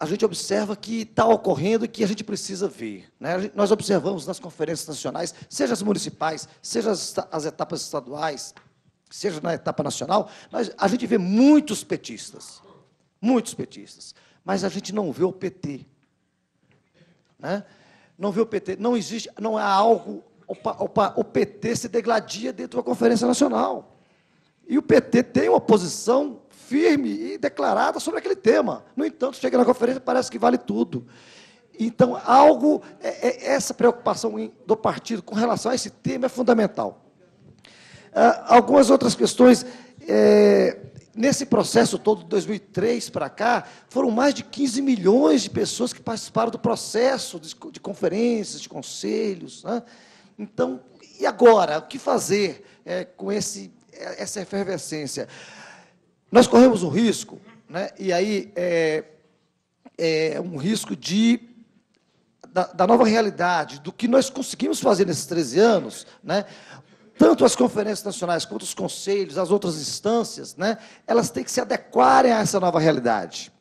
a gente observa que está ocorrendo e que a gente precisa ver. Né. nós observamos nas conferências nacionais, seja as municipais, seja as, as etapas estaduais, seja na etapa nacional, nós, a gente vê muitos petistas, muitos petistas, mas a gente não vê o PT né? Não vê o PT. Não existe, não há algo. Opa, opa, o PT se degladia dentro da Conferência Nacional. E o PT tem uma posição firme e declarada sobre aquele tema. No entanto, chega na conferência parece que vale tudo. Então, algo, é, é, essa preocupação do partido com relação a esse tema é fundamental. Ah, algumas outras questões. É, Nesse processo todo, de 2003 para cá, foram mais de 15 milhões de pessoas que participaram do processo de, de conferências, de conselhos. Né? Então, e agora? O que fazer é, com esse, é, essa efervescência? Nós corremos um risco, né? e aí é, é um risco de da, da, nova realidade, do que nós conseguimos fazer nesses 13 anos, né? tanto as conferências nacionais quanto os conselhos, as outras instâncias, né, elas têm que se adequarem a essa nova realidade.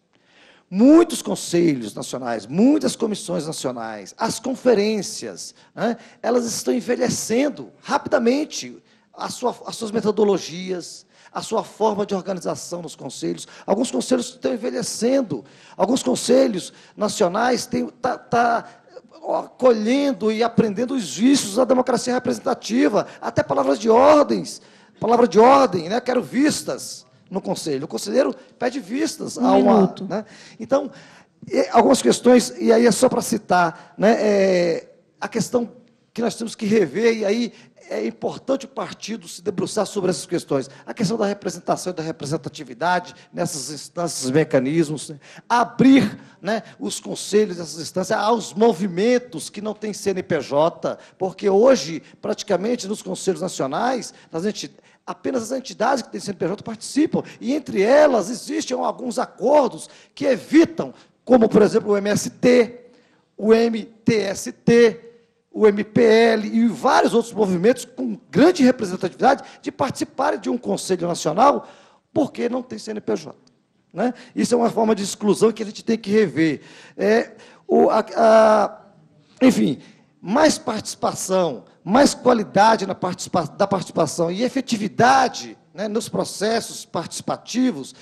Muitos conselhos nacionais, muitas comissões nacionais, as conferências, né, elas estão envelhecendo rapidamente sua, as suas metodologias, a sua forma de organização nos conselhos. Alguns conselhos estão envelhecendo, alguns conselhos nacionais estão tá, tá colhendo e aprendendo os vícios da democracia representativa, até palavras de ordens, palavra de ordem, né? quero vistas no conselho. O conselheiro pede vistas um a uma. Minuto. Né? Então, algumas questões, e aí é só para citar, né? É, a questão que nós temos que rever, e aí é importante o partido se debruçar sobre essas questões. A questão da representação e da representatividade nessas instâncias, mecanismos, né? abrir né, os conselhos dessas instâncias aos movimentos que não têm CNPJ, porque hoje, praticamente, nos conselhos nacionais, nas entidades, apenas as entidades que têm CNPJ participam, e entre elas existem alguns acordos que evitam, como, por exemplo, o MST, o MTST, o MPL e vários outros movimentos com grande representatividade de participarem de um Conselho Nacional porque não tem CNPJ. Né? Isso é uma forma de exclusão que a gente tem que rever. É, o, a, a, enfim, mais participação, mais qualidade na participa da participação e efetividade né, nos processos participativos,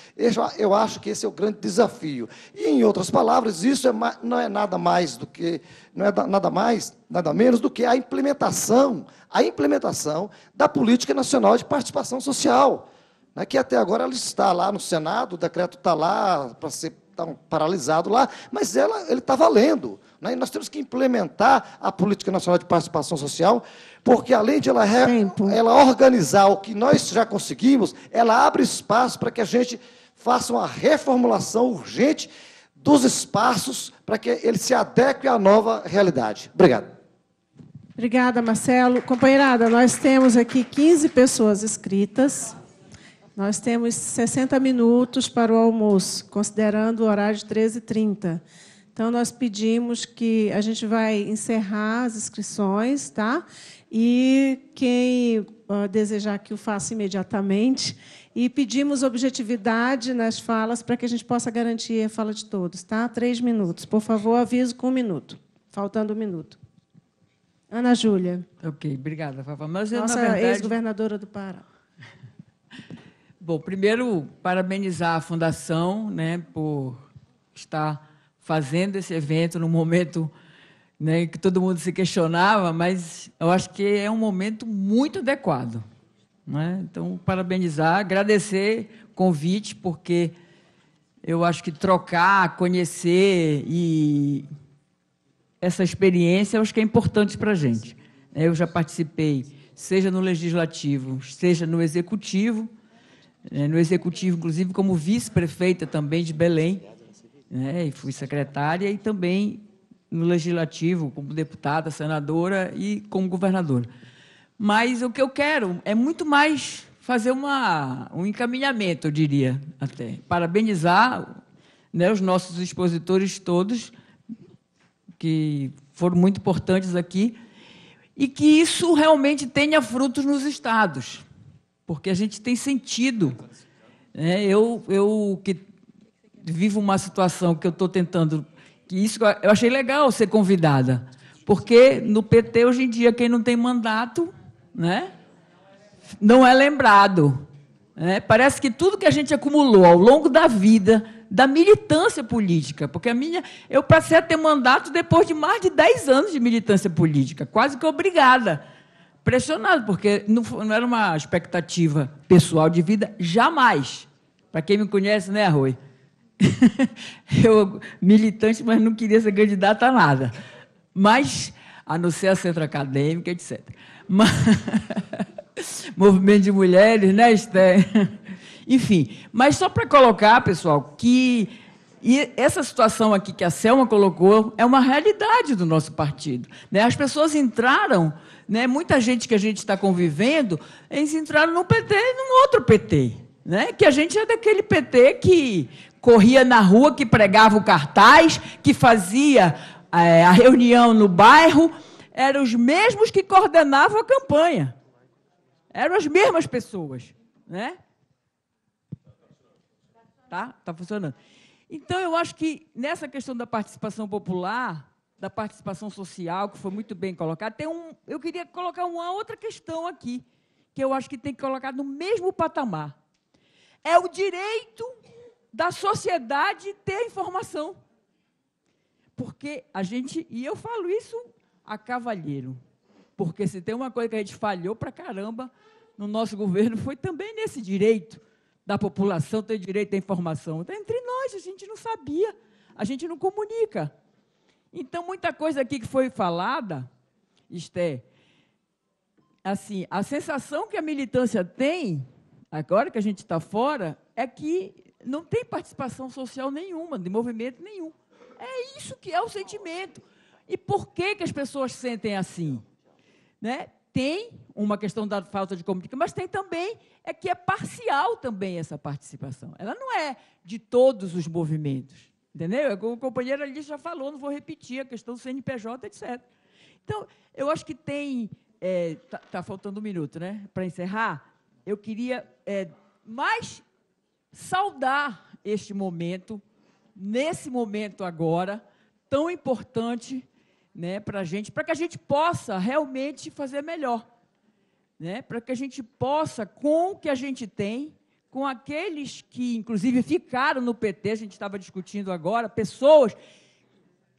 eu acho que esse é o grande desafio. E, em outras palavras, isso é, não é nada mais do que, não é nada mais, nada menos do que a implementação, a implementação da Política Nacional de Participação Social, né, que até agora ela está lá no Senado, o decreto está lá para ser tá paralisado lá, mas ela, ele está valendo. Né? E nós temos que implementar a Política Nacional de Participação Social, porque além de ela, ela organizar o que nós já conseguimos, ela abre espaço para que a gente faça uma reformulação urgente dos espaços para que ele se adeque à nova realidade. Obrigado. Obrigada, Marcelo. Companheirada, nós temos aqui 15 pessoas inscritas. Nós temos 60 minutos para o almoço, considerando o horário de 13h30. Então, nós pedimos que a gente vai encerrar as inscrições, tá? E quem uh, desejar que o faça imediatamente. E pedimos objetividade nas falas para que a gente possa garantir a fala de todos, tá? Três minutos. Por favor, aviso com um minuto. Faltando um minuto. Ana Júlia. Ok, obrigada, Fafá. Mas, Nossa verdade... ex-governadora do Pará. Bom, primeiro, parabenizar a Fundação né, por estar fazendo esse evento num momento né, que todo mundo se questionava, mas eu acho que é um momento muito adequado. Né? Então, parabenizar, agradecer o convite, porque eu acho que trocar, conhecer e essa experiência, eu acho que é importante para a gente. Né? Eu já participei, seja no legislativo, seja no executivo, né? no executivo, inclusive como vice-prefeita também de Belém né? E fui secretária e também no legislativo, como deputada, senadora e como governadora. Mas o que eu quero é muito mais fazer uma, um encaminhamento, eu diria, até. Parabenizar né, os nossos expositores todos, que foram muito importantes aqui, e que isso realmente tenha frutos nos estados, porque a gente tem sentido. Né? Eu, eu que vivo uma situação que eu estou tentando. Que isso eu achei legal ser convidada, porque no PT hoje em dia quem não tem mandato, né, não é lembrado. Né? Parece que tudo que a gente acumulou ao longo da vida da militância política, porque a minha, eu passei a ter mandato depois de mais de 10 anos de militância política, quase que obrigada, pressionada, porque não, não era uma expectativa pessoal de vida, jamais. Para quem me conhece, né, Rui? eu, militante, mas não queria ser candidata a nada. Mas, a não ser a centro acadêmico, etc. Mas, movimento de mulheres, né, Esther? Enfim, mas só para colocar, pessoal, que e essa situação aqui que a Selma colocou é uma realidade do nosso partido. Né? As pessoas entraram, né? muita gente que a gente está convivendo, eles entraram no PT e num outro PT. Né? Que a gente é daquele PT que corria na rua, que pregava o cartaz, que fazia é, a reunião no bairro, eram os mesmos que coordenavam a campanha. Eram as mesmas pessoas. Né? Tá? Tá funcionando. Então, eu acho que nessa questão da participação popular, da participação social, que foi muito bem colocada, tem um, eu queria colocar uma outra questão aqui, que eu acho que tem que colocar no mesmo patamar é o direito da sociedade ter informação. Porque a gente, e eu falo isso a cavalheiro, porque se tem uma coisa que a gente falhou para caramba no nosso governo foi também nesse direito da população ter direito à informação. Então, entre nós, a gente não sabia, a gente não comunica. Então, muita coisa aqui que foi falada, Esther, assim, a sensação que a militância tem Agora que a gente está fora, é que não tem participação social nenhuma, de movimento nenhum. É isso que é o sentimento. E por que, que as pessoas sentem assim? Né? Tem uma questão da falta de comunicação, mas tem também é que é parcial também essa participação. Ela não é de todos os movimentos. Entendeu? É como o companheiro ali já falou, não vou repetir a questão do CNPJ, etc. Então, eu acho que tem. Está é, tá, tá faltando um minuto, né? Para encerrar eu queria é, mais saudar este momento, nesse momento agora, tão importante né, para a gente, para que a gente possa realmente fazer melhor. Né, para que a gente possa, com o que a gente tem, com aqueles que, inclusive, ficaram no PT, a gente estava discutindo agora, pessoas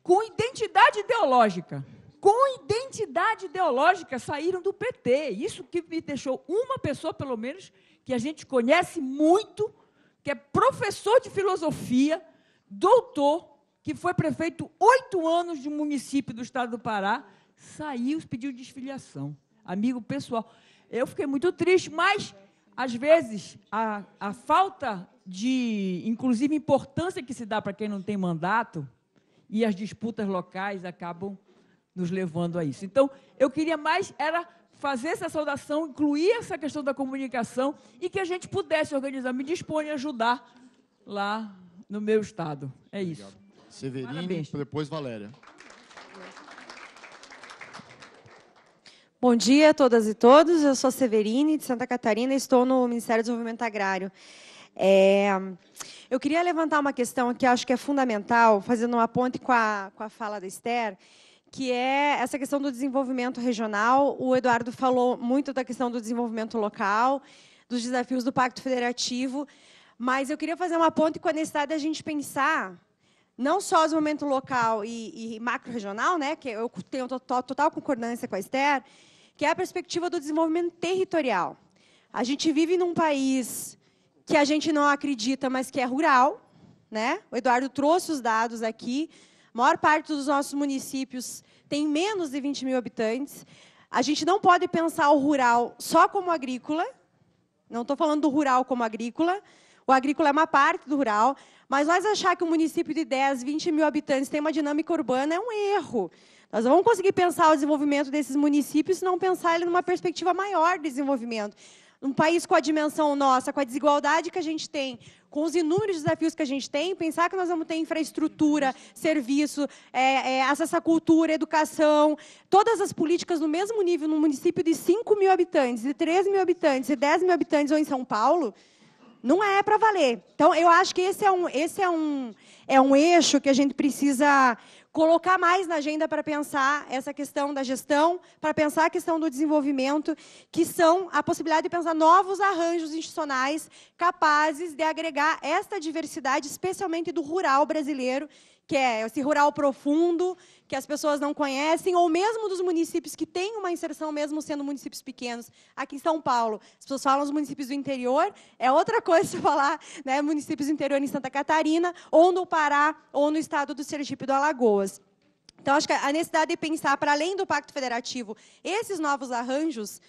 com identidade ideológica com identidade ideológica saíram do PT. Isso que me deixou uma pessoa, pelo menos, que a gente conhece muito, que é professor de filosofia, doutor, que foi prefeito oito anos de um município do estado do Pará, saiu e pediu desfiliação. Amigo pessoal. Eu fiquei muito triste, mas, às vezes, a, a falta de, inclusive, importância que se dá para quem não tem mandato e as disputas locais acabam nos levando a isso. Então, eu queria mais era fazer essa saudação, incluir essa questão da comunicação e que a gente pudesse organizar. Me dispõe a ajudar lá no meu estado. É Obrigado. isso. Severino, Parabéns. depois Valéria. Bom dia a todas e todos. Eu sou Severine, de Santa Catarina, e estou no Ministério do Desenvolvimento Agrário. É, eu queria levantar uma questão que acho que é fundamental, fazendo uma ponte com a, com a fala da Esther, que é essa questão do desenvolvimento regional. O Eduardo falou muito da questão do desenvolvimento local, dos desafios do Pacto Federativo, mas eu queria fazer uma ponte com a necessidade da gente pensar não só o desenvolvimento local e, e macro-regional, né, que eu tenho total, total concordância com a Esther, que é a perspectiva do desenvolvimento territorial. A gente vive num país que a gente não acredita, mas que é rural. Né? O Eduardo trouxe os dados aqui a maior parte dos nossos municípios tem menos de 20 mil habitantes. A gente não pode pensar o rural só como agrícola. Não estou falando do rural como agrícola. O agrícola é uma parte do rural. Mas nós achar que um município de 10, 20 mil habitantes tem uma dinâmica urbana é um erro. Nós vamos conseguir pensar o desenvolvimento desses municípios se não pensar ele numa perspectiva maior de desenvolvimento num país com a dimensão nossa, com a desigualdade que a gente tem, com os inúmeros desafios que a gente tem, pensar que nós vamos ter infraestrutura, serviço, é, é, acesso à cultura, educação, todas as políticas no mesmo nível num município de 5 mil habitantes, de 3 mil habitantes, de 10 mil habitantes ou em São Paulo, não é para valer. Então, eu acho que esse é um, esse é um, é um eixo que a gente precisa colocar mais na agenda para pensar essa questão da gestão, para pensar a questão do desenvolvimento, que são a possibilidade de pensar novos arranjos institucionais capazes de agregar esta diversidade, especialmente do rural brasileiro, que é esse rural profundo, que as pessoas não conhecem, ou mesmo dos municípios que têm uma inserção, mesmo sendo municípios pequenos. Aqui em São Paulo, as pessoas falam os municípios do interior, é outra coisa se falar né, municípios do interior em Santa Catarina, ou no Pará, ou no estado do Sergipe e do Alagoas. Então, acho que a necessidade de pensar, para além do Pacto Federativo, esses novos arranjos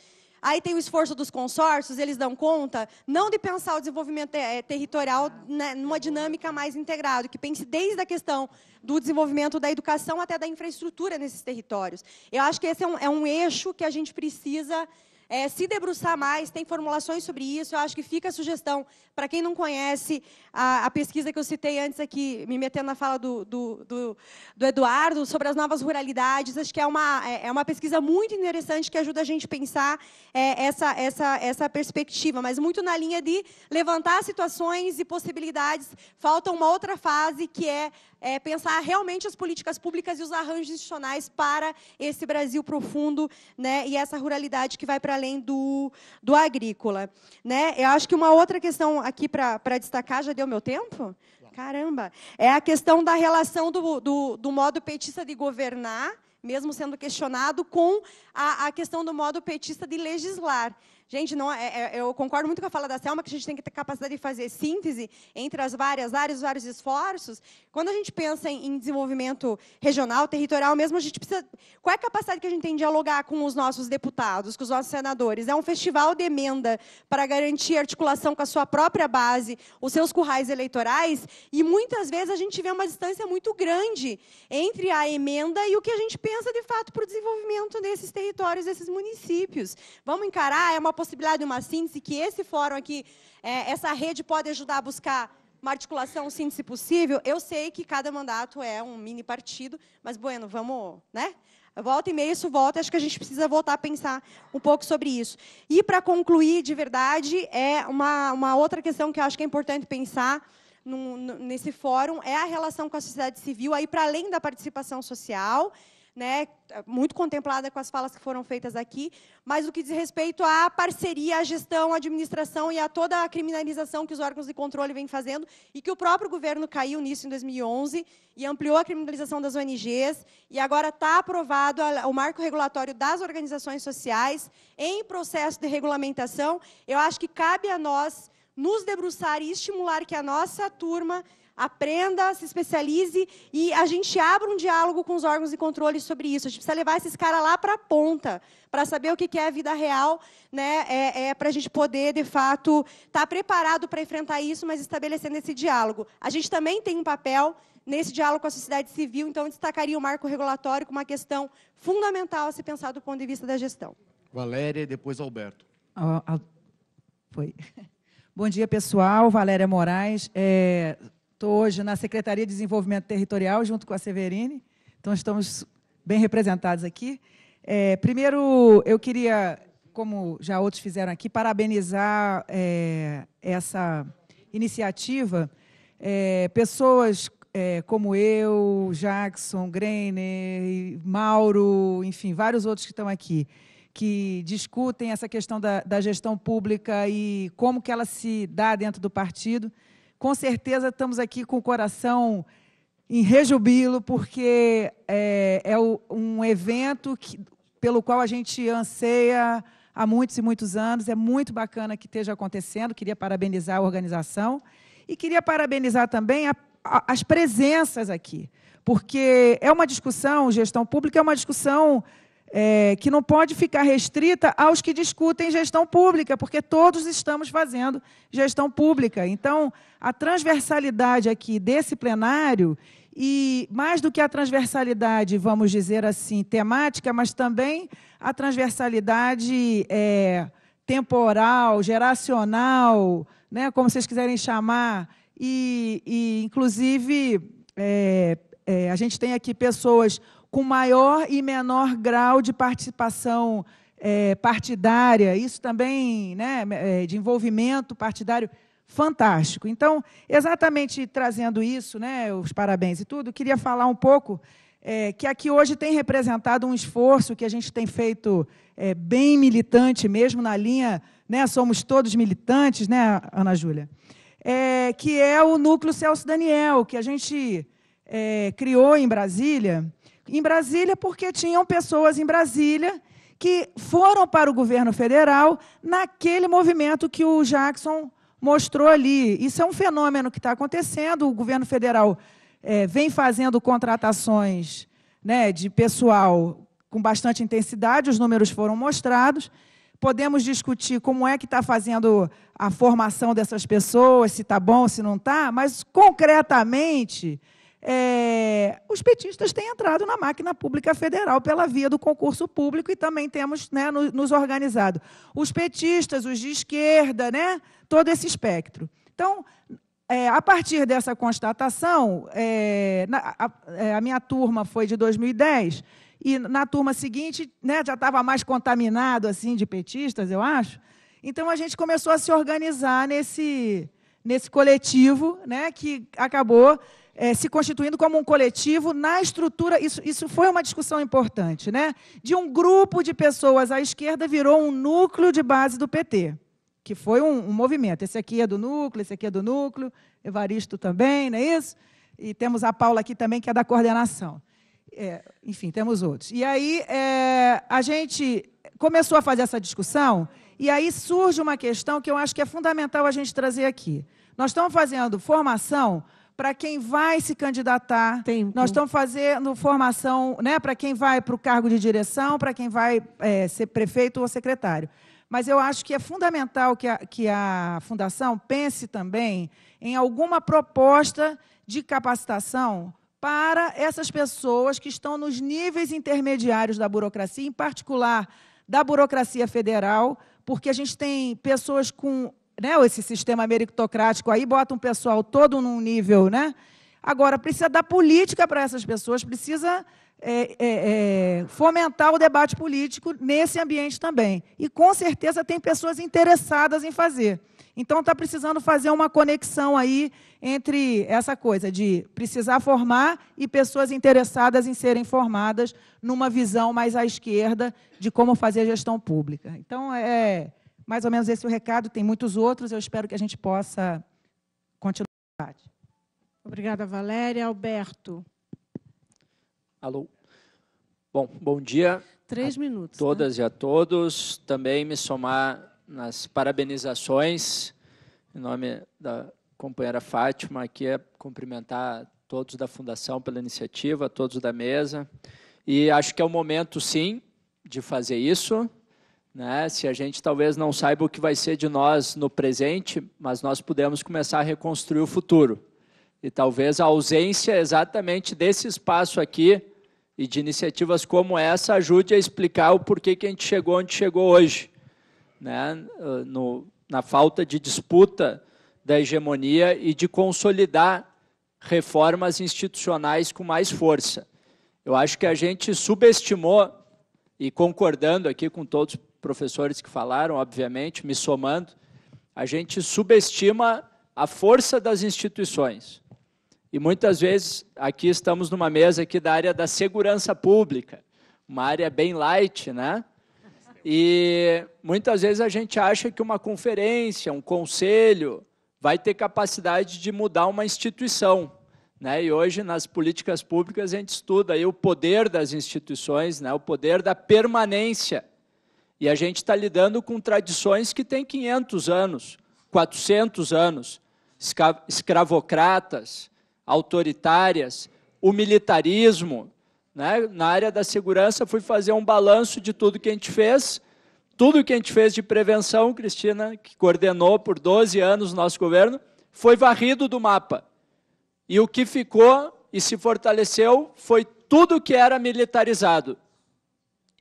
Aí tem o esforço dos consórcios, eles dão conta não de pensar o desenvolvimento eh, territorial né, numa dinâmica mais integrada, que pense desde a questão do desenvolvimento da educação até da infraestrutura nesses territórios. Eu acho que esse é um, é um eixo que a gente precisa é, se debruçar mais, tem formulações sobre isso. Eu acho que fica a sugestão para quem não conhece a, a, pesquisa que eu citei antes aqui, me metendo na fala do, do, do, do Eduardo, sobre as novas ruralidades. Acho que é uma, é, é uma pesquisa muito interessante que ajuda a gente a pensar é, essa, essa, essa perspectiva, mas muito na linha de levantar situações e possibilidades. Falta uma outra fase que é é, pensar realmente as políticas públicas e os arranjos institucionais para esse Brasil profundo né, e essa ruralidade que vai para além do, do agrícola. Né? Eu acho que uma outra questão aqui para destacar, já deu meu tempo? Caramba! É a questão da relação do, do, do modo petista de governar mesmo sendo questionado, com a, a, questão do modo petista de legislar. Gente, não, é, é, eu concordo muito com a fala da Selma, que a gente tem que ter capacidade de fazer síntese entre as várias áreas, os vários esforços. Quando a gente pensa em, em, desenvolvimento regional, territorial mesmo, a gente precisa... Qual é a capacidade que a gente tem de dialogar com os nossos deputados, com os nossos senadores? É um festival de emenda para garantir articulação com a sua própria base, os seus currais eleitorais, e muitas vezes a gente vê uma distância muito grande entre a emenda e o que a gente pensa, de fato, para o desenvolvimento desses territórios, desses municípios. Vamos encarar, é uma possibilidade possibilidade de uma síntese, que esse fórum aqui, é, essa rede pode ajudar a buscar uma articulação, síntese possível. Eu sei que cada mandato é um mini partido, mas, bueno, vamos, né? Volta e meia isso volta, acho que a gente precisa voltar a pensar um pouco sobre isso. E, para concluir, de verdade, é uma, uma outra questão que eu acho que é importante pensar nesse fórum é a relação com a sociedade civil, aí para além da participação social né, muito contemplada com as falas que foram feitas aqui, mas o que diz respeito à parceria, à gestão, à administração e a toda a criminalização que os órgãos de controle vêm fazendo e que o próprio governo caiu nisso em 2011 e ampliou a criminalização das ONGs e agora está aprovado o marco regulatório das organizações sociais em processo de regulamentação. Eu acho que cabe a nós nos debruçar e estimular que a nossa turma aprenda, se especialize e a gente abra um diálogo com os órgãos de controle sobre isso. A gente precisa levar esses caras lá para a ponta, para saber o que é a vida real, né? é, é para a gente poder, de fato, estar tá preparado para enfrentar isso, mas estabelecendo esse diálogo. A gente também tem um papel nesse diálogo com a sociedade civil, então destacaria o marco regulatório como uma questão fundamental a se pensar do ponto de vista da gestão. Valéria, depois Alberto. Ah, ah, foi. Bom dia, pessoal. Valéria Moraes. É, Estou hoje na Secretaria de Desenvolvimento Territorial, junto com a Severine. Então, estamos bem representados aqui. É, primeiro, eu queria, como já outros fizeram aqui, parabenizar é, essa iniciativa. É, pessoas é, como eu, Jackson, Greiner, Mauro, enfim, vários outros que estão aqui, que discutem essa questão da, da gestão pública e como que ela se dá dentro do partido com certeza estamos aqui com o coração em rejubilo, porque é, é um evento que, pelo qual a gente anseia há muitos e muitos anos. É muito bacana que esteja acontecendo. Queria parabenizar a organização e queria parabenizar também a, a, as presenças aqui, porque é uma discussão, gestão pública é uma discussão é, que não pode ficar restrita aos que discutem gestão pública, porque todos estamos fazendo gestão pública. Então, a transversalidade aqui desse plenário, e mais do que a transversalidade, vamos dizer assim, temática, mas também a transversalidade é, temporal, geracional, né, como vocês quiserem chamar, e, e inclusive, é, é a gente tem aqui pessoas com maior e menor grau de participação é, partidária, isso também, né, é, de envolvimento partidário, fantástico. Então, exatamente trazendo isso, né, os parabéns e tudo, queria falar um pouco é, que aqui hoje tem representado um esforço que a gente tem feito é, bem militante mesmo na linha, né, somos todos militantes, né, Ana Júlia? É, que é o núcleo Celso Daniel, que a gente é, criou em Brasília em Brasília porque tinham pessoas em Brasília que foram para o governo federal naquele movimento que o Jackson mostrou ali. Isso é um fenômeno que está acontecendo. O governo federal é, vem fazendo contratações né, de pessoal com bastante intensidade, os números foram mostrados. Podemos discutir como é que está fazendo a formação dessas pessoas, se está bom, se não está, mas concretamente é, os petistas têm entrado na máquina pública federal pela via do concurso público e também temos né, nos organizado. Os petistas, os de esquerda, né, todo esse espectro. Então, é, a partir dessa constatação, é, na, a, é, a, minha turma foi de 2010 e na turma seguinte né, já estava mais contaminado assim de petistas, eu acho. Então, a gente começou a se organizar nesse, nesse coletivo né, que acabou é, se constituindo como um coletivo na estrutura. Isso, isso foi uma discussão importante, né? De um grupo de pessoas à esquerda virou um núcleo de base do PT, que foi um, um movimento. Esse aqui é do núcleo, esse aqui é do núcleo, Evaristo também, não é isso? E temos a Paula aqui também, que é da coordenação. É, enfim, temos outros. E aí é, a gente começou a fazer essa discussão, e aí surge uma questão que eu acho que é fundamental a gente trazer aqui. Nós estamos fazendo formação para quem vai se candidatar. Tempo. Nós estamos fazendo formação né, para quem vai para o cargo de direção, para quem vai é, ser prefeito ou secretário. Mas eu acho que é fundamental que a, que a fundação pense também em alguma proposta de capacitação para essas pessoas que estão nos níveis intermediários da burocracia, em particular da burocracia federal, porque a gente tem pessoas com né, esse sistema meritocrático aí, bota um pessoal todo num nível, né? Agora, precisa dar política para essas pessoas, precisa é, é, é, fomentar o debate político nesse ambiente também. E com certeza tem pessoas interessadas em fazer. Então está precisando fazer uma conexão aí entre essa coisa de precisar formar e pessoas interessadas em serem formadas numa visão mais à esquerda de como fazer gestão pública. Então é mais ou menos esse é o recado, tem muitos outros, eu espero que a gente possa continuar. Obrigada, Valéria. Alberto. Alô. Bom, bom dia. Três minutos. Todas né? e a todos. Também me somar nas parabenizações, em nome da companheira Fátima, aqui é cumprimentar todos da Fundação pela iniciativa, todos da mesa. E acho que é o momento, sim, de fazer isso. Né? Se a gente talvez não saiba o que vai ser de nós no presente, mas nós podemos começar a reconstruir o futuro. E talvez a ausência exatamente desse espaço aqui e de iniciativas como essa ajude a explicar o porquê que a gente chegou onde chegou hoje. Né? No, na falta de disputa da hegemonia e de consolidar reformas institucionais com mais força. Eu acho que a gente subestimou, e concordando aqui com todos professores que falaram, obviamente, me somando, a gente subestima a força das instituições. E muitas vezes aqui estamos numa mesa aqui da área da segurança pública, uma área bem light, né? E muitas vezes a gente acha que uma conferência, um conselho, vai ter capacidade de mudar uma instituição. Né? E hoje, nas políticas públicas, a gente estuda aí o poder das instituições, né? o poder da permanência e a gente está lidando com tradições que têm 500 anos, 400 anos, escravocratas, autoritárias, o militarismo. Né? Na área da segurança, fui fazer um balanço de tudo que a gente fez. Tudo que a gente fez de prevenção, Cristina, que coordenou por 12 anos o nosso governo, foi varrido do mapa. E o que ficou e se fortaleceu foi tudo que era militarizado.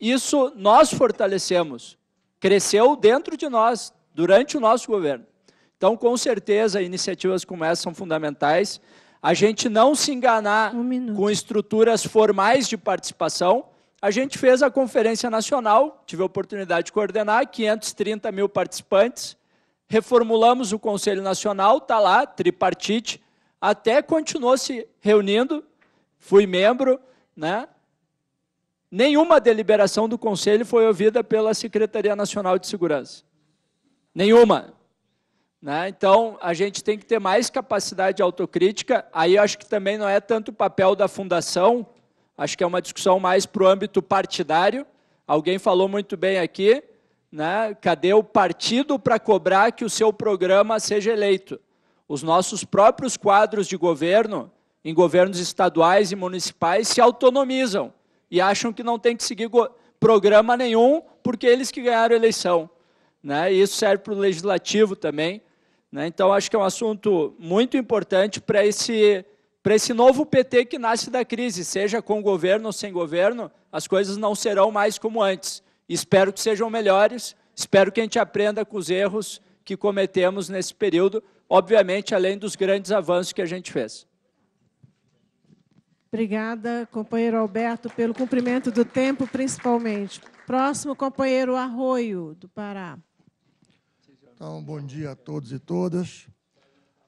Isso nós fortalecemos. Cresceu dentro de nós, durante o nosso governo. Então, com certeza, iniciativas como essa são fundamentais. A gente não se enganar um com estruturas formais de participação. A gente fez a Conferência Nacional, tive a oportunidade de coordenar, 530 mil participantes. Reformulamos o Conselho Nacional, está lá, tripartite. Até continuou se reunindo, fui membro, né? nenhuma deliberação do Conselho foi ouvida pela Secretaria Nacional de Segurança. Nenhuma. Né? Então, a gente tem que ter mais capacidade de autocrítica. Aí acho que também não é tanto o papel da fundação, acho que é uma discussão mais para o âmbito partidário. Alguém falou muito bem aqui, né? cadê o partido para cobrar que o seu programa seja eleito? Os nossos próprios quadros de governo, em governos estaduais e municipais, se autonomizam e acham que não tem que seguir programa nenhum, porque eles que ganharam a eleição. Né? E isso serve para o legislativo também. Né? Então, acho que é um assunto muito importante para esse, para esse novo PT que nasce da crise, seja com governo ou sem governo, as coisas não serão mais como antes. Espero que sejam melhores, espero que a gente aprenda com os erros que cometemos nesse período, obviamente, além dos grandes avanços que a gente fez. Obrigada, companheiro Alberto, pelo cumprimento do tempo, principalmente. Próximo, companheiro Arroio, do Pará. Então, bom dia a todos e todas.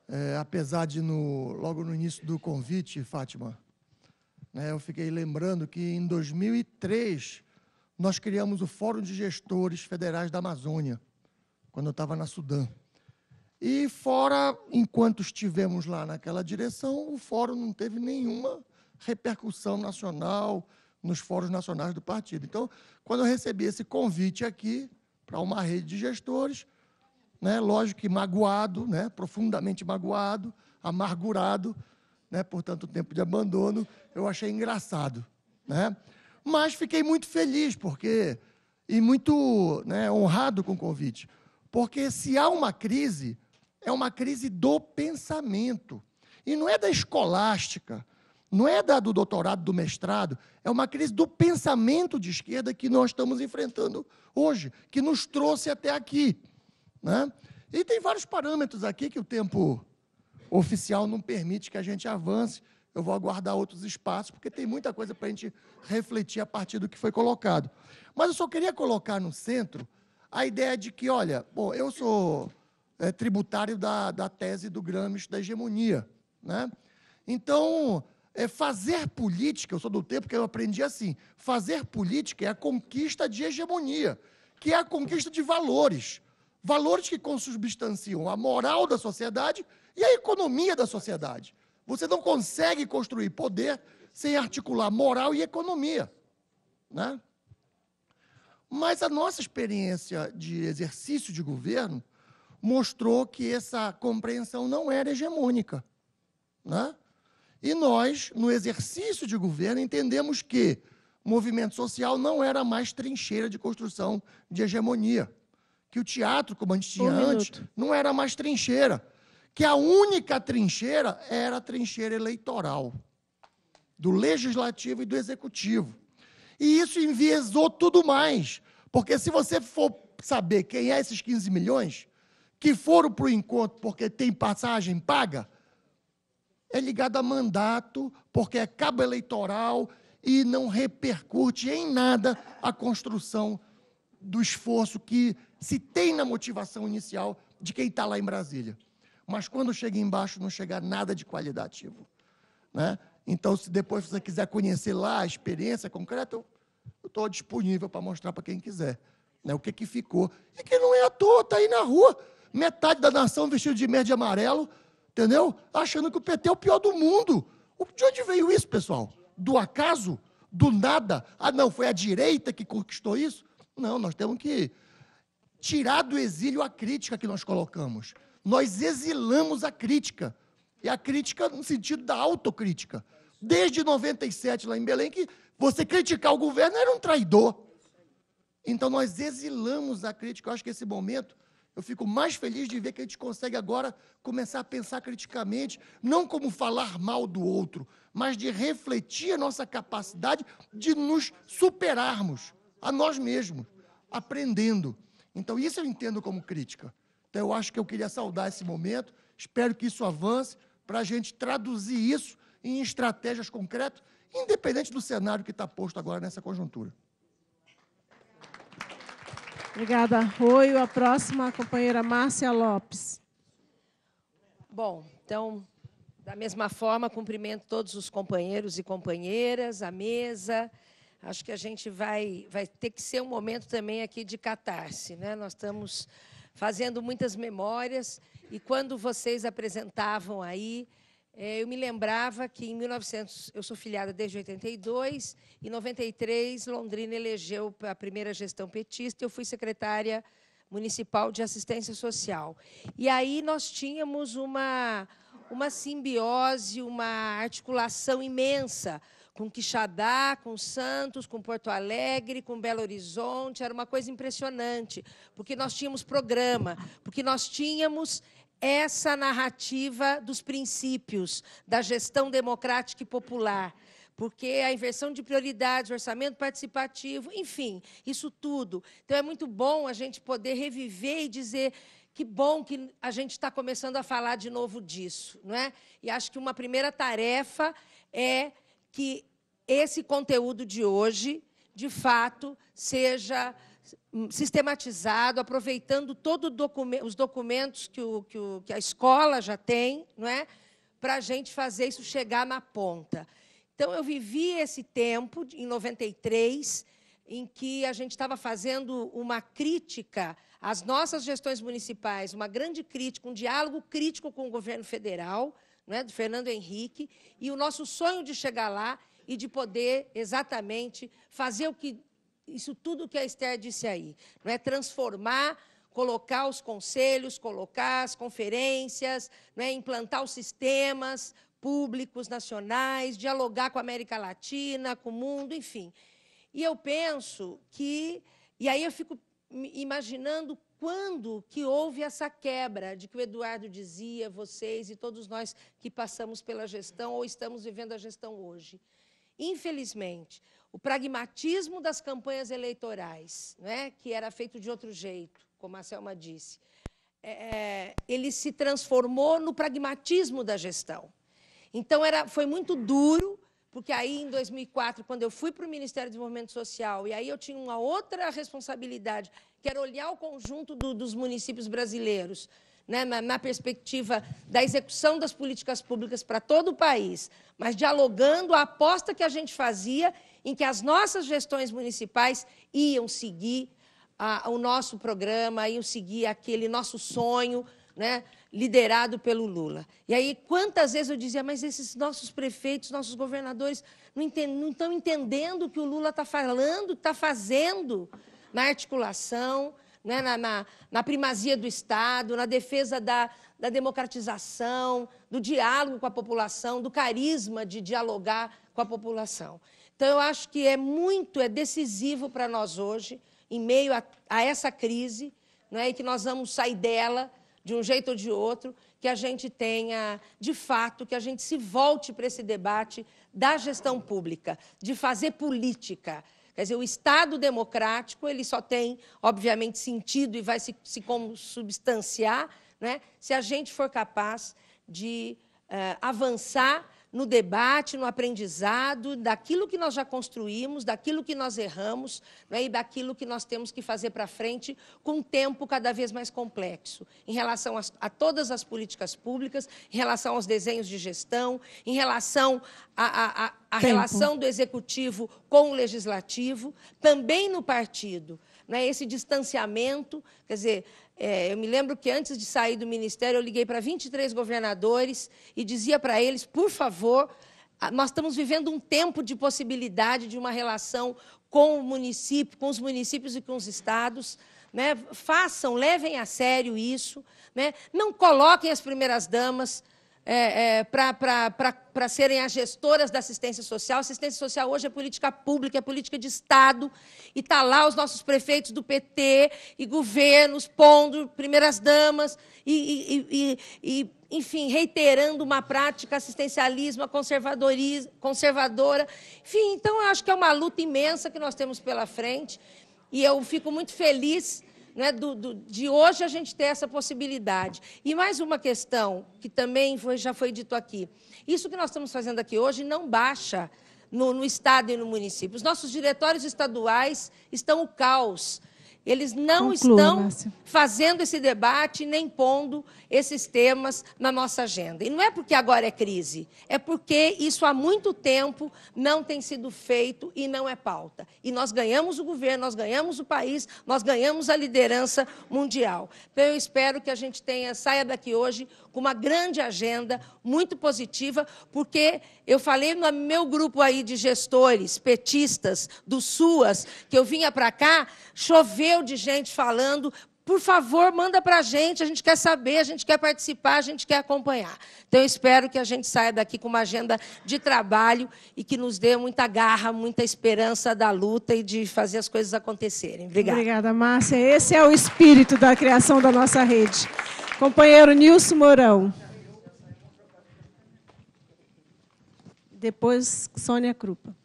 É, apesar de, no, logo no início do convite, Fátima, né, eu fiquei lembrando que em 2003 nós criamos o Fórum de Gestores Federais da Amazônia, quando eu estava na Sudã. E fora, enquanto estivemos lá naquela direção, o fórum não teve nenhuma repercussão nacional, nos fóruns nacionais do partido. Então, quando eu recebi esse convite aqui para uma rede de gestores, né, lógico que magoado, né, profundamente magoado, amargurado, né, por tanto tempo de abandono, eu achei engraçado. Né? Mas fiquei muito feliz, porque e muito né, honrado com o convite, porque se há uma crise, é uma crise do pensamento. E não é da escolástica, não é da do doutorado, do mestrado, é uma crise do pensamento de esquerda que nós estamos enfrentando hoje, que nos trouxe até aqui. Né? E tem vários parâmetros aqui que o tempo oficial não permite que a gente avance. Eu vou aguardar outros espaços, porque tem muita coisa para a gente refletir a partir do que foi colocado. Mas eu só queria colocar no centro a ideia de que, olha, bom, eu sou é, tributário da, da tese do Gramsci da hegemonia. Né? Então, é fazer política, eu sou do tempo que eu aprendi assim: fazer política é a conquista de hegemonia, que é a conquista de valores. Valores que consubstanciam a moral da sociedade e a economia da sociedade. Você não consegue construir poder sem articular moral e economia. Né? Mas a nossa experiência de exercício de governo mostrou que essa compreensão não era hegemônica. Né? E nós, no exercício de governo, entendemos que movimento social não era mais trincheira de construção de hegemonia. Que o teatro, como a gente tinha um antes, minuto. não era mais trincheira. Que a única trincheira era a trincheira eleitoral, do legislativo e do executivo. E isso enviesou tudo mais. Porque se você for saber quem é esses 15 milhões que foram para o encontro porque tem passagem paga, é ligado a mandato, porque é cabo eleitoral e não repercute em nada a construção do esforço que se tem na motivação inicial de quem está lá em Brasília. Mas quando chega embaixo, não chega nada de qualitativo. Né? Então, se depois você quiser conhecer lá a experiência concreta, eu estou disponível para mostrar para quem quiser né? o que, que ficou. E que não é à toa, está aí na rua, metade da nação vestido de merda e amarelo, entendeu? Achando que o PT é o pior do mundo. De onde veio isso, pessoal? Do acaso? Do nada? Ah, não, foi a direita que conquistou isso? Não, nós temos que tirar do exílio a crítica que nós colocamos. Nós exilamos a crítica. E a crítica no sentido da autocrítica. Desde 97, lá em Belém, que você criticar o governo era um traidor. Então nós exilamos a crítica. Eu acho que esse momento eu fico mais feliz de ver que a gente consegue agora começar a pensar criticamente, não como falar mal do outro, mas de refletir a nossa capacidade de nos superarmos a nós mesmos, aprendendo. Então, isso eu entendo como crítica. Então, eu acho que eu queria saudar esse momento, espero que isso avance para a gente traduzir isso em estratégias concretas, independente do cenário que está posto agora nessa conjuntura. Obrigada, Arroio. A próxima, a companheira Márcia Lopes. Bom, então, da mesma forma, cumprimento todos os companheiros e companheiras, a mesa. Acho que a gente vai, vai ter que ser um momento também aqui de catarse. Né? Nós estamos fazendo muitas memórias e quando vocês apresentavam aí é, eu me lembrava que em 1900, eu sou filiada desde 82, em 93 Londrina elegeu a primeira gestão petista, eu fui secretária municipal de assistência social. E aí nós tínhamos uma uma simbiose, uma articulação imensa com Quixadá, com Santos, com Porto Alegre, com Belo Horizonte, era uma coisa impressionante, porque nós tínhamos programa, porque nós tínhamos essa narrativa dos princípios da gestão democrática e popular porque a inversão de prioridades, orçamento participativo, enfim, isso tudo. Então é muito bom a gente poder reviver e dizer que bom que a gente está começando a falar de novo disso, não é? E acho que uma primeira tarefa é que esse conteúdo de hoje, de fato, seja sistematizado, aproveitando todos os documentos que, o, que, o, que a escola já tem, não é? para a gente fazer isso chegar na ponta. Então, eu vivi esse tempo, em 93, em que a gente estava fazendo uma crítica às nossas gestões municipais, uma grande crítica, um diálogo crítico com o governo federal, é? do Fernando Henrique, e o nosso sonho de chegar lá e de poder exatamente fazer o que isso tudo que a Esther disse aí, não é transformar, colocar os conselhos, colocar as conferências, não é implantar os sistemas públicos nacionais, dialogar com a América Latina, com o mundo, enfim. E eu penso que e aí eu fico imaginando quando que houve essa quebra de que o Eduardo dizia, vocês e todos nós que passamos pela gestão ou estamos vivendo a gestão hoje. Infelizmente, o pragmatismo das campanhas eleitorais, né, que era feito de outro jeito, como a Selma disse, é, é, ele se transformou no pragmatismo da gestão. Então, era, foi muito duro, porque aí, em 2004, quando eu fui para o Ministério do Desenvolvimento Social, e aí eu tinha uma outra responsabilidade, que era olhar o conjunto do, dos municípios brasileiros, né, na perspectiva da execução das políticas públicas para todo o país, mas dialogando a aposta que a gente fazia em que as nossas gestões municipais iam seguir o nosso programa, iam seguir aquele nosso sonho, né, liderado pelo Lula. E aí, quantas vezes eu dizia, mas esses nossos prefeitos, nossos governadores, não, entend não estão entendendo o que o Lula está falando, está fazendo na articulação, né, na, na, na, primazia do Estado, na defesa da, da democratização, do diálogo com a população, do carisma de dialogar com a população. Então, eu acho que é muito, é decisivo para nós hoje, em meio a, a essa crise, né, e que nós vamos sair dela de um jeito ou de outro, que a gente tenha, de fato, que a gente se volte para esse debate da gestão pública, de fazer política, Quer dizer, o Estado democrático ele só tem, obviamente, sentido e vai se, se consubstanciar né, se a gente for capaz de uh, avançar no debate, no aprendizado, daquilo que nós já construímos, daquilo que nós erramos né, e daquilo que nós temos que fazer para frente com um tempo cada vez mais complexo, em relação a, a, todas as políticas públicas, em relação aos desenhos de gestão, em relação à relação do executivo com o legislativo, também no partido. Né, esse distanciamento, quer dizer, é, eu me lembro que antes de sair do ministério, eu liguei para 23 governadores e dizia para eles: por favor, nós estamos vivendo um tempo de possibilidade de uma relação com o município, com os municípios e com os estados. Né? Façam, levem a sério isso. Né? Não coloquem as primeiras damas é, é, para serem as gestoras da assistência social. Assistência social hoje é política pública, é política de Estado, e está lá os nossos prefeitos do PT e governos pondo primeiras damas e, e, e, e enfim, reiterando uma prática assistencialismo conservadora. Enfim, então eu acho que é uma luta imensa que nós temos pela frente e eu fico muito feliz né, do, do, de hoje a gente ter essa possibilidade. E mais uma questão que também foi, já foi dito aqui. Isso que nós estamos fazendo aqui hoje não baixa no, no estado e no município. Os nossos diretórios estaduais estão o caos. Eles não Conclua, estão fazendo esse debate nem pondo esses temas na nossa agenda. E não é porque agora é crise, é porque isso há muito tempo não tem sido feito e não é pauta. E nós ganhamos o governo, nós ganhamos o país, nós ganhamos a liderança mundial. Então eu espero que a gente tenha saia daqui hoje com uma grande agenda, muito positiva, porque eu falei no meu grupo aí de gestores, petistas, do SUAS, que eu vinha para cá, choveu de gente falando, por favor, manda para a gente, a gente quer saber, a gente quer participar, a gente quer acompanhar. Então, eu espero que a gente saia daqui com uma agenda de trabalho e que nos dê muita garra, muita esperança da luta e de fazer as coisas acontecerem. Obrigada. Obrigada, Márcia. Esse é o espírito da criação da nossa rede. Companheiro Nilson Mourão. Depois, Sônia Krupa.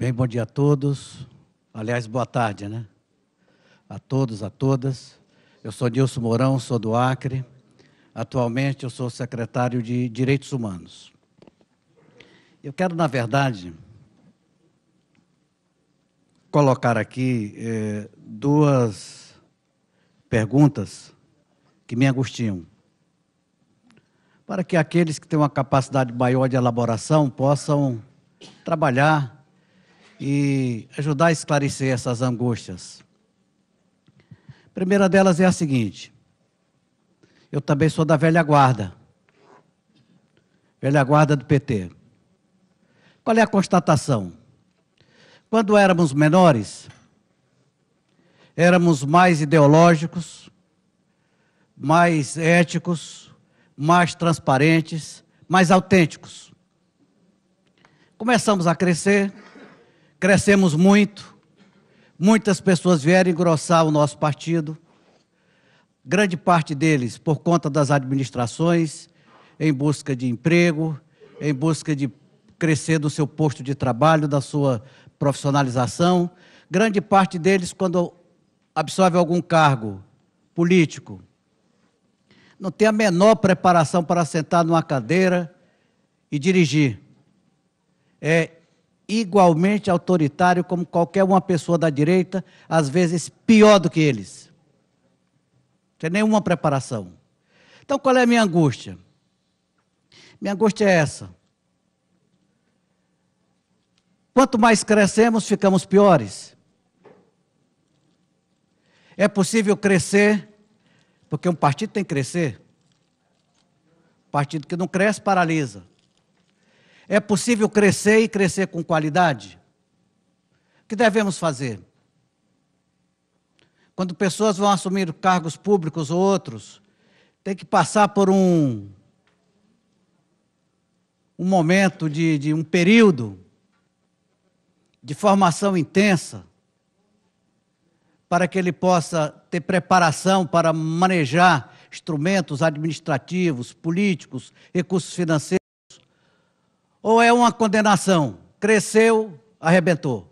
Bem, bom dia a todos. Aliás, boa tarde, né? A todos, a todas. Eu sou Nilson Mourão, sou do Acre. Atualmente, eu sou secretário de Direitos Humanos. Eu quero, na verdade, colocar aqui eh, duas perguntas que me angustiam. Para que aqueles que têm uma capacidade maior de elaboração possam trabalhar e ajudar a esclarecer essas angústias. A primeira delas é a seguinte: eu também sou da velha guarda, velha guarda do PT. Qual é a constatação? Quando éramos menores, éramos mais ideológicos, mais éticos, mais transparentes, mais autênticos. Começamos a crescer, crescemos muito, muitas pessoas vieram engrossar o nosso partido, grande parte deles por conta das administrações, em busca de emprego, em busca de crescer do seu posto de trabalho, da sua profissionalização. Grande parte deles, quando absorve algum cargo político, não tem a menor preparação para sentar numa cadeira e dirigir. É igualmente autoritário como qualquer uma pessoa da direita, às vezes pior do que eles. Sem tem nenhuma preparação. Então qual é a minha angústia? Minha angústia é essa. Quanto mais crescemos, ficamos piores. É possível crescer, porque um partido tem que crescer. Partido que não cresce, paralisa. É possível crescer e crescer com qualidade? O que devemos fazer? Quando pessoas vão assumir cargos públicos ou outros, tem que passar por um, um momento de, de um período de formação intensa para que ele possa ter preparação para manejar instrumentos administrativos, políticos, recursos financeiros. Ou é uma condenação? Cresceu, arrebentou.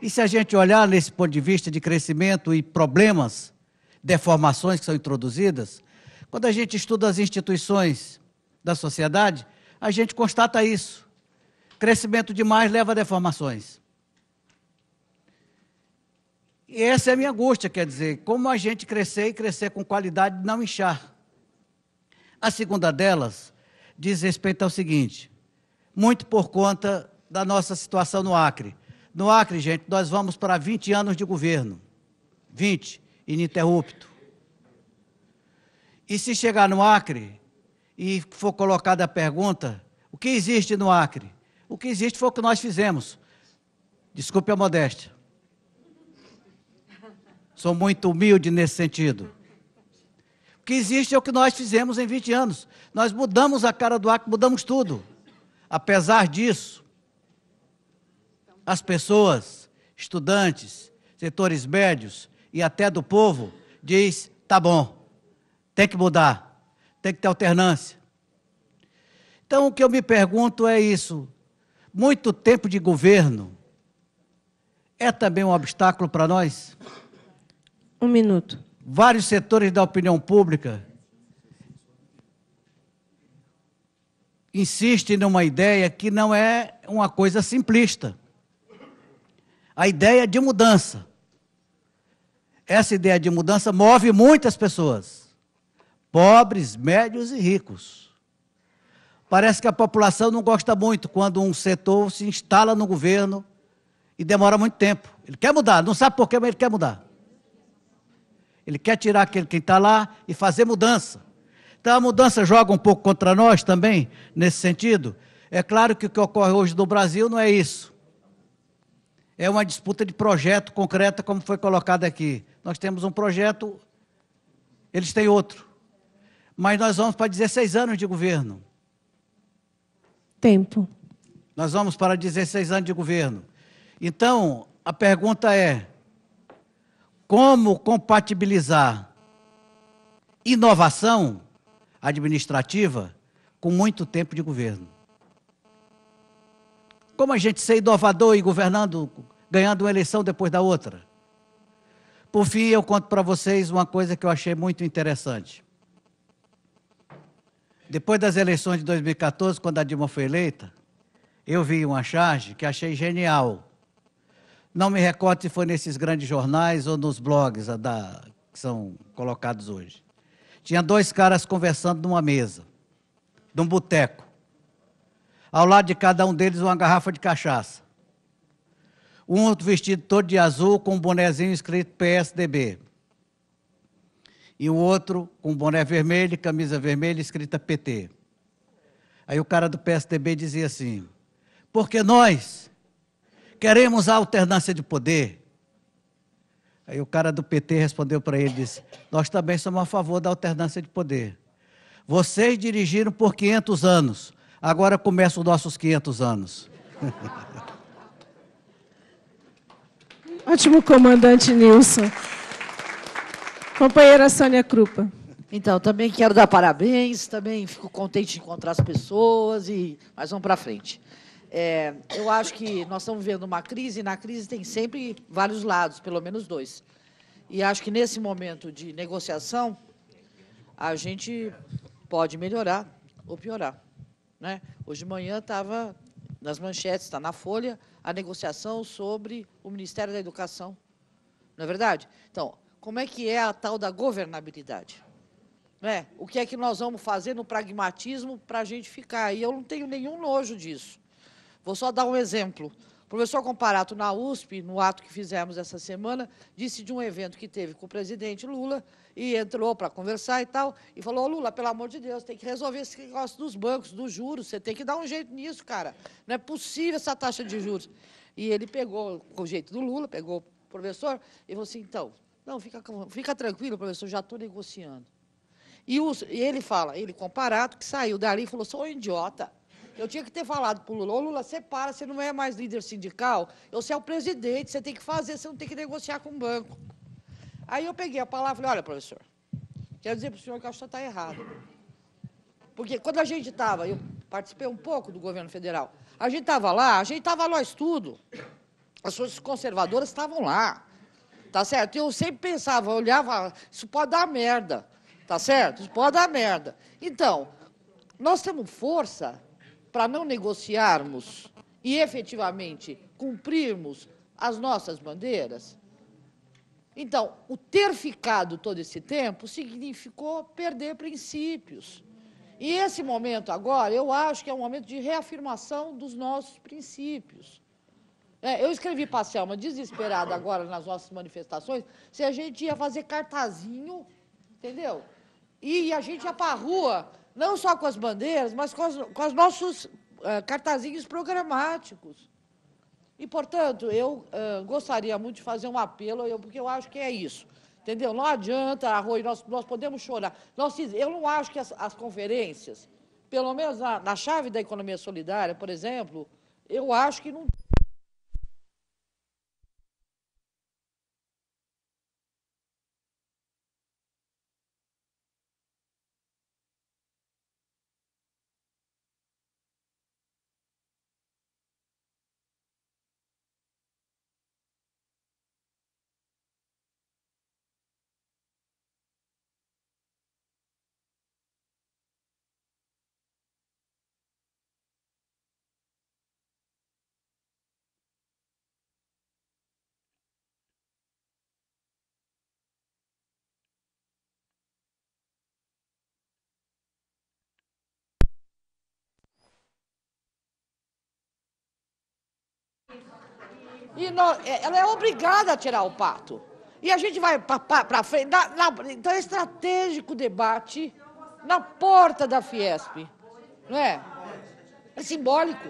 E se a gente olhar nesse ponto de vista de crescimento e problemas, deformações que são introduzidas, quando a gente estuda as instituições da sociedade, a gente constata isso. Crescimento demais leva a deformações. E essa é a minha angústia, quer dizer, como a gente crescer e crescer com qualidade, não inchar. A segunda delas diz respeito ao seguinte: muito por conta da nossa situação no Acre. No Acre, gente, nós vamos para 20 anos de governo. 20, ininterrupto. E se chegar no Acre e for colocada a pergunta, o que existe no Acre? O que existe foi o que nós fizemos. Desculpe a modéstia. Sou muito humilde nesse sentido. O que existe é o que nós fizemos em 20 anos. Nós mudamos a cara do Acre, mudamos tudo. Apesar disso, as pessoas, estudantes, setores médios e até do povo, diz: tá bom, tem que mudar, tem que ter alternância. Então, o que eu me pergunto é isso: muito tempo de governo é também um obstáculo para nós? Um minuto. Vários setores da opinião pública insiste numa ideia que não é uma coisa simplista. A ideia de mudança. Essa ideia de mudança move muitas pessoas, pobres, médios e ricos. Parece que a população não gosta muito quando um setor se instala no governo e demora muito tempo. Ele quer mudar, não sabe porquê, mas ele quer mudar. Ele quer tirar aquele que está lá e fazer mudança. Então a mudança joga um pouco contra nós também, nesse sentido. É claro que o que ocorre hoje no Brasil não é isso. É uma disputa de projeto concreta, como foi colocado aqui. Nós temos um projeto, eles têm outro. Mas nós vamos para 16 anos de governo. Tempo. Nós vamos para 16 anos de governo. Então, a pergunta é: como compatibilizar inovação administrativa com muito tempo de governo. Como a gente ser inovador e governando, ganhando uma eleição depois da outra? Por fim, eu conto para vocês uma coisa que eu achei muito interessante. Depois das eleições de 2014, quando a Dilma foi eleita, eu vi uma charge que achei genial. Não me recordo se foi nesses grandes jornais ou nos blogs da, que são colocados hoje. Tinha dois caras conversando numa mesa, num boteco. Ao lado de cada um deles, uma garrafa de cachaça. Um outro vestido todo de azul, com um bonezinho escrito PSDB. E o outro com um boné vermelho, camisa vermelha, escrita PT. Aí o cara do PSDB dizia assim: porque nós queremos a alternância de poder, Aí o cara do PT respondeu para ele, disse, nós também somos a favor da alternância de poder. Vocês dirigiram por 500 anos, agora começam os nossos 500 anos. Ótimo comandante Nilson. Companheira Sônia Krupa. Então, também quero dar parabéns, também fico contente de encontrar as pessoas e mais vamos para frente. É, eu acho que nós estamos vendo uma crise, e na crise tem sempre vários lados, pelo menos dois. E acho que nesse momento de negociação, a gente pode melhorar ou piorar. Né? Hoje de manhã estava nas manchetes, está na Folha, a negociação sobre o Ministério da Educação. Não é verdade? Então, como é que é a tal da governabilidade? Né? O que é que nós vamos fazer no pragmatismo para a gente ficar? E eu não tenho nenhum nojo disso. Vou só dar um exemplo. O professor Comparato, na USP, no ato que fizemos essa semana, disse de um evento que teve com o presidente Lula e entrou para conversar e tal, e falou, Lula, pelo amor de Deus, tem que resolver esse negócio dos bancos, dos juros, você tem que dar um jeito nisso, cara. Não é possível essa taxa de juros. E ele pegou, com o jeito do Lula, pegou o professor e falou assim, então, não, fica, fica tranquilo, professor, já estou negociando. E, e ele fala, ele comparado, que saiu dali e falou, sou um idiota, eu tinha que ter falado pro Lula, ô Lula, você para, você não é mais líder sindical, você é o presidente, você tem que fazer, você não tem que negociar com o banco. Aí eu peguei a palavra e falei, olha, professor, quero dizer para o senhor que acho que está errado. Porque quando a gente estava, eu participei um pouco do governo federal, a gente estava lá, a gente estava nós tudo. As forças conservadoras estavam lá. Tá certo? Eu sempre pensava, olhava, isso pode dar merda. Tá certo? Isso pode dar merda. Então, nós temos força para não negociarmos e efetivamente cumprirmos as nossas bandeiras? Então, o ter ficado todo esse tempo significou perder princípios. E esse momento agora, eu acho que é um momento de reafirmação dos nossos princípios. É, eu escrevi para a Selma, desesperada agora nas nossas manifestações, se a gente ia fazer cartazinho, entendeu? E a gente ia para a rua não só com as bandeiras, mas com, as, com os nossos uh, cartazinhos programáticos. E, portanto, eu uh, gostaria muito de fazer um apelo, eu, porque eu acho que é isso. Entendeu? Não adianta, ah, Rui, nós, nós podemos chorar. Nós, eu não acho que as, as conferências, pelo menos na, na chave da economia solidária, por exemplo, eu acho que não. E nós, é, ela é obrigada a tirar o pato. E a gente vai para frente. Na, na, então é estratégico o debate na porta da Fiesp. Não é? É simbólico.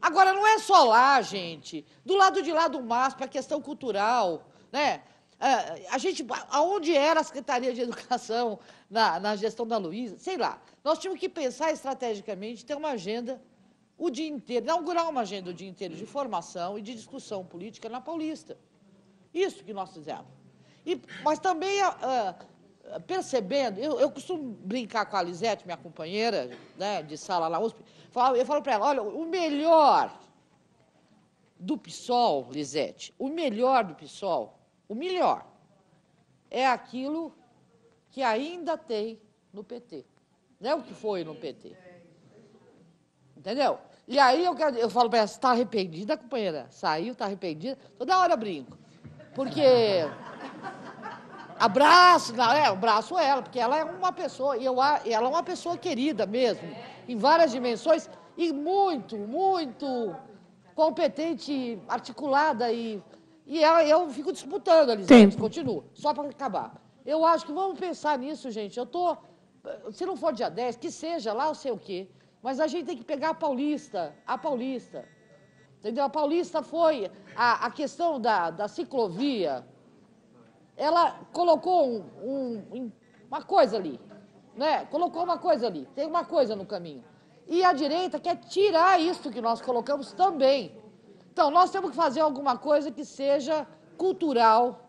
Agora, não é só lá, gente. Do lado de lá do MASP, a questão cultural, né? É, a gente, aonde era a Secretaria de Educação na, na gestão da Luiza, sei lá. Nós tínhamos que pensar estrategicamente, ter uma agenda o dia inteiro, inaugurar uma agenda o dia inteiro de formação e de discussão política na Paulista. Isso que nós fizemos. E, mas também ah, ah, percebendo, eu, eu, costumo brincar com a Lisete, minha companheira né, de sala na USP, eu falo para ela, olha, o melhor do PSOL, Lisete, o melhor do PSOL, o melhor, é aquilo que ainda tem no PT. Não é o que foi no PT. Entendeu? E aí eu, quero, eu falo para ela, está arrependida, companheira? Saiu, está arrependida? Toda hora eu brinco. Porque abraço, não, é, abraço ela, porque ela é uma pessoa, e eu, ela é uma pessoa querida mesmo, em várias dimensões, e muito, muito competente, articulada, e, e ela, eu fico disputando ali, continua, só para acabar. Eu acho que vamos pensar nisso, gente. Eu tô, se não for dia 10, que seja lá, eu sei o quê. Mas a gente tem que pegar a paulista, a paulista. Entendeu? A paulista foi a, a questão da, da ciclovia. Ela colocou um, um, uma coisa ali, né? Colocou uma coisa ali, tem uma coisa no caminho. E a direita quer tirar isso que nós colocamos também. Então, nós temos que fazer alguma coisa que seja cultural,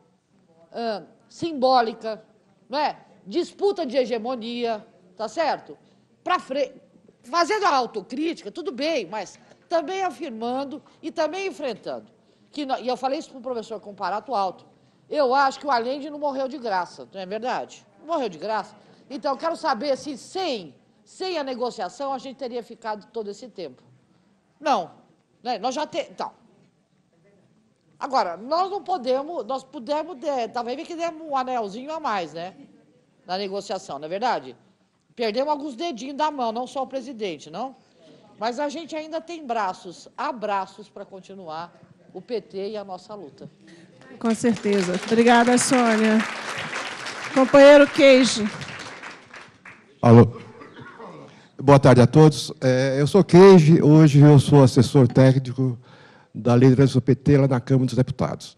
simbólica, não é? Disputa de hegemonia, tá certo? Para frente fazendo a autocrítica, tudo bem, mas também afirmando e também enfrentando. Que, e eu falei isso para o professor Comparato Alto. Eu acho que o Allende não morreu de graça, não é verdade? Não morreu de graça. Então, eu quero saber se sem, sem a negociação a gente teria ficado todo esse tempo. Não. Né? Nós já temos. Então. Agora, nós não podemos, nós pudemos, talvez que demos um anelzinho a mais, né? Na negociação, não é verdade? Perdemos alguns dedinhos da mão, não só o presidente, não? Mas a gente ainda tem braços, abraços para continuar o PT e a nossa luta. Com certeza. Obrigada, Sônia. Companheiro Queijo. Alô. Boa tarde a todos. É, eu sou Queijo, hoje eu sou assessor técnico da liderança do PT lá na Câmara dos Deputados.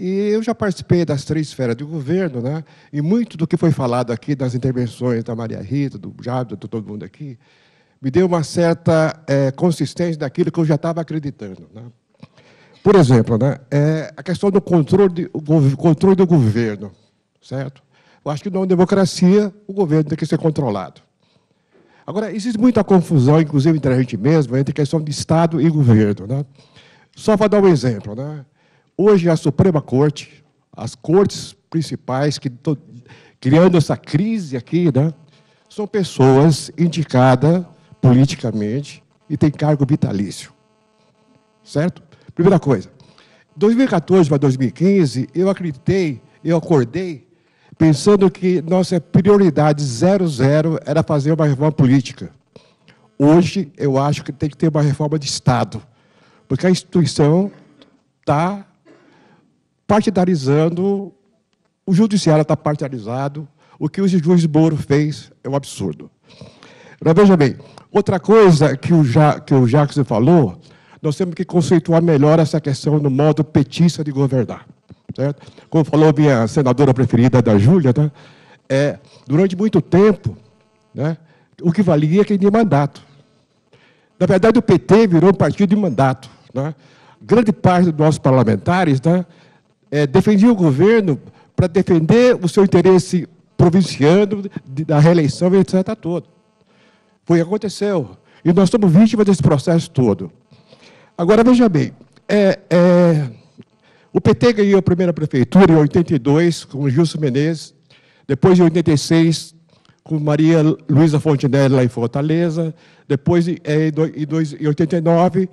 E eu já participei das três esferas de governo, né? e muito do que foi falado aqui, das intervenções da Maria Rita, do Jardim, de todo mundo aqui, me deu uma certa é, consistência daquilo que eu já estava acreditando. Né? Por exemplo, né, é a questão do controle, de, controle do governo, certo? Eu acho que numa democracia o governo tem que ser controlado. Agora, existe muita confusão, inclusive entre a gente mesmo, entre a questão de Estado e governo. Né? Só para dar um exemplo, né? Hoje é a Suprema Corte, as cortes principais que estão criando essa crise aqui, né, são pessoas indicadas politicamente e têm cargo vitalício. Certo? Primeira coisa. 2014 para 2015, eu acreditei, eu acordei pensando que nossa prioridade zero zero era fazer uma reforma política. Hoje, eu acho que tem que ter uma reforma de Estado, porque a instituição está partidarizando, o judiciário está partidarizado, o que o juiz Moro fez é um absurdo. Mas veja bem, outra coisa que o, ja, que o Jackson falou, nós temos que conceituar melhor essa questão do modo petista de governar. Certo? Como falou minha senadora preferida, da Júlia, né? é, durante muito tempo, né, o que valia é quem tinha mandato. Na verdade, o PT virou um partido de mandato. Né? Grande parte dos nossos parlamentares né, é, defendia o governo para defender o seu interesse provinciano da reeleição, etc. Todo. Foi o que aconteceu. E nós somos vítimas desse processo todo. Agora, veja bem, é, é, o PT ganhou a primeira prefeitura em 82, com Gilson Menezes, depois em 86, com Maria Luísa Fontenelle lá em Fortaleza, depois em, é, em, em 89,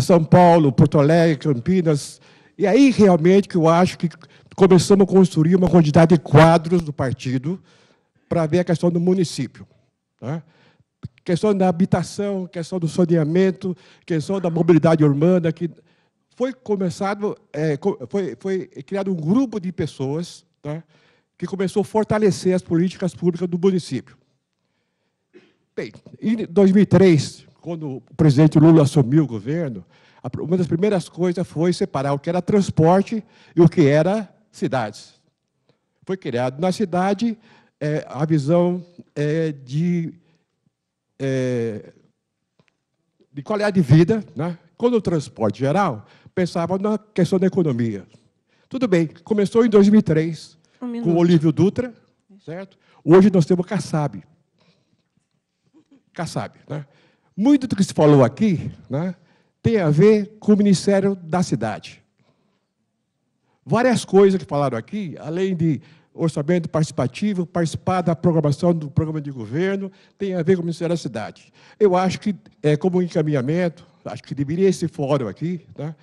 São Paulo, Porto Alegre, Campinas, e aí, realmente, que eu acho que começamos a construir uma quantidade de quadros do partido para ver a questão do município. Né? Questão da habitação, questão do saneamento, questão da mobilidade urbana, que foi começado, é, foi, foi criado um grupo de pessoas né, que começou a fortalecer as políticas públicas do município. Bem, em 2003, quando o presidente Lula assumiu o governo, uma das primeiras coisas foi separar o que era transporte e o que era cidades. Foi criado na cidade é, a visão é, de, é, de qualidade é de vida. Né? Quando o transporte geral, pensava na questão da economia. Tudo bem, começou em 2003, um com o Olívio Dutra, certo? Hoje nós temos Kassab. Kassab, né? Muito do que se falou aqui, né? tem a ver com o Ministério da Cidade. Várias coisas que falaram aqui, além de orçamento participativo, participar da programação do programa de governo, tem a ver com o Ministério da Cidade. Eu acho que, é, como encaminhamento, acho que deveria esse fórum aqui né,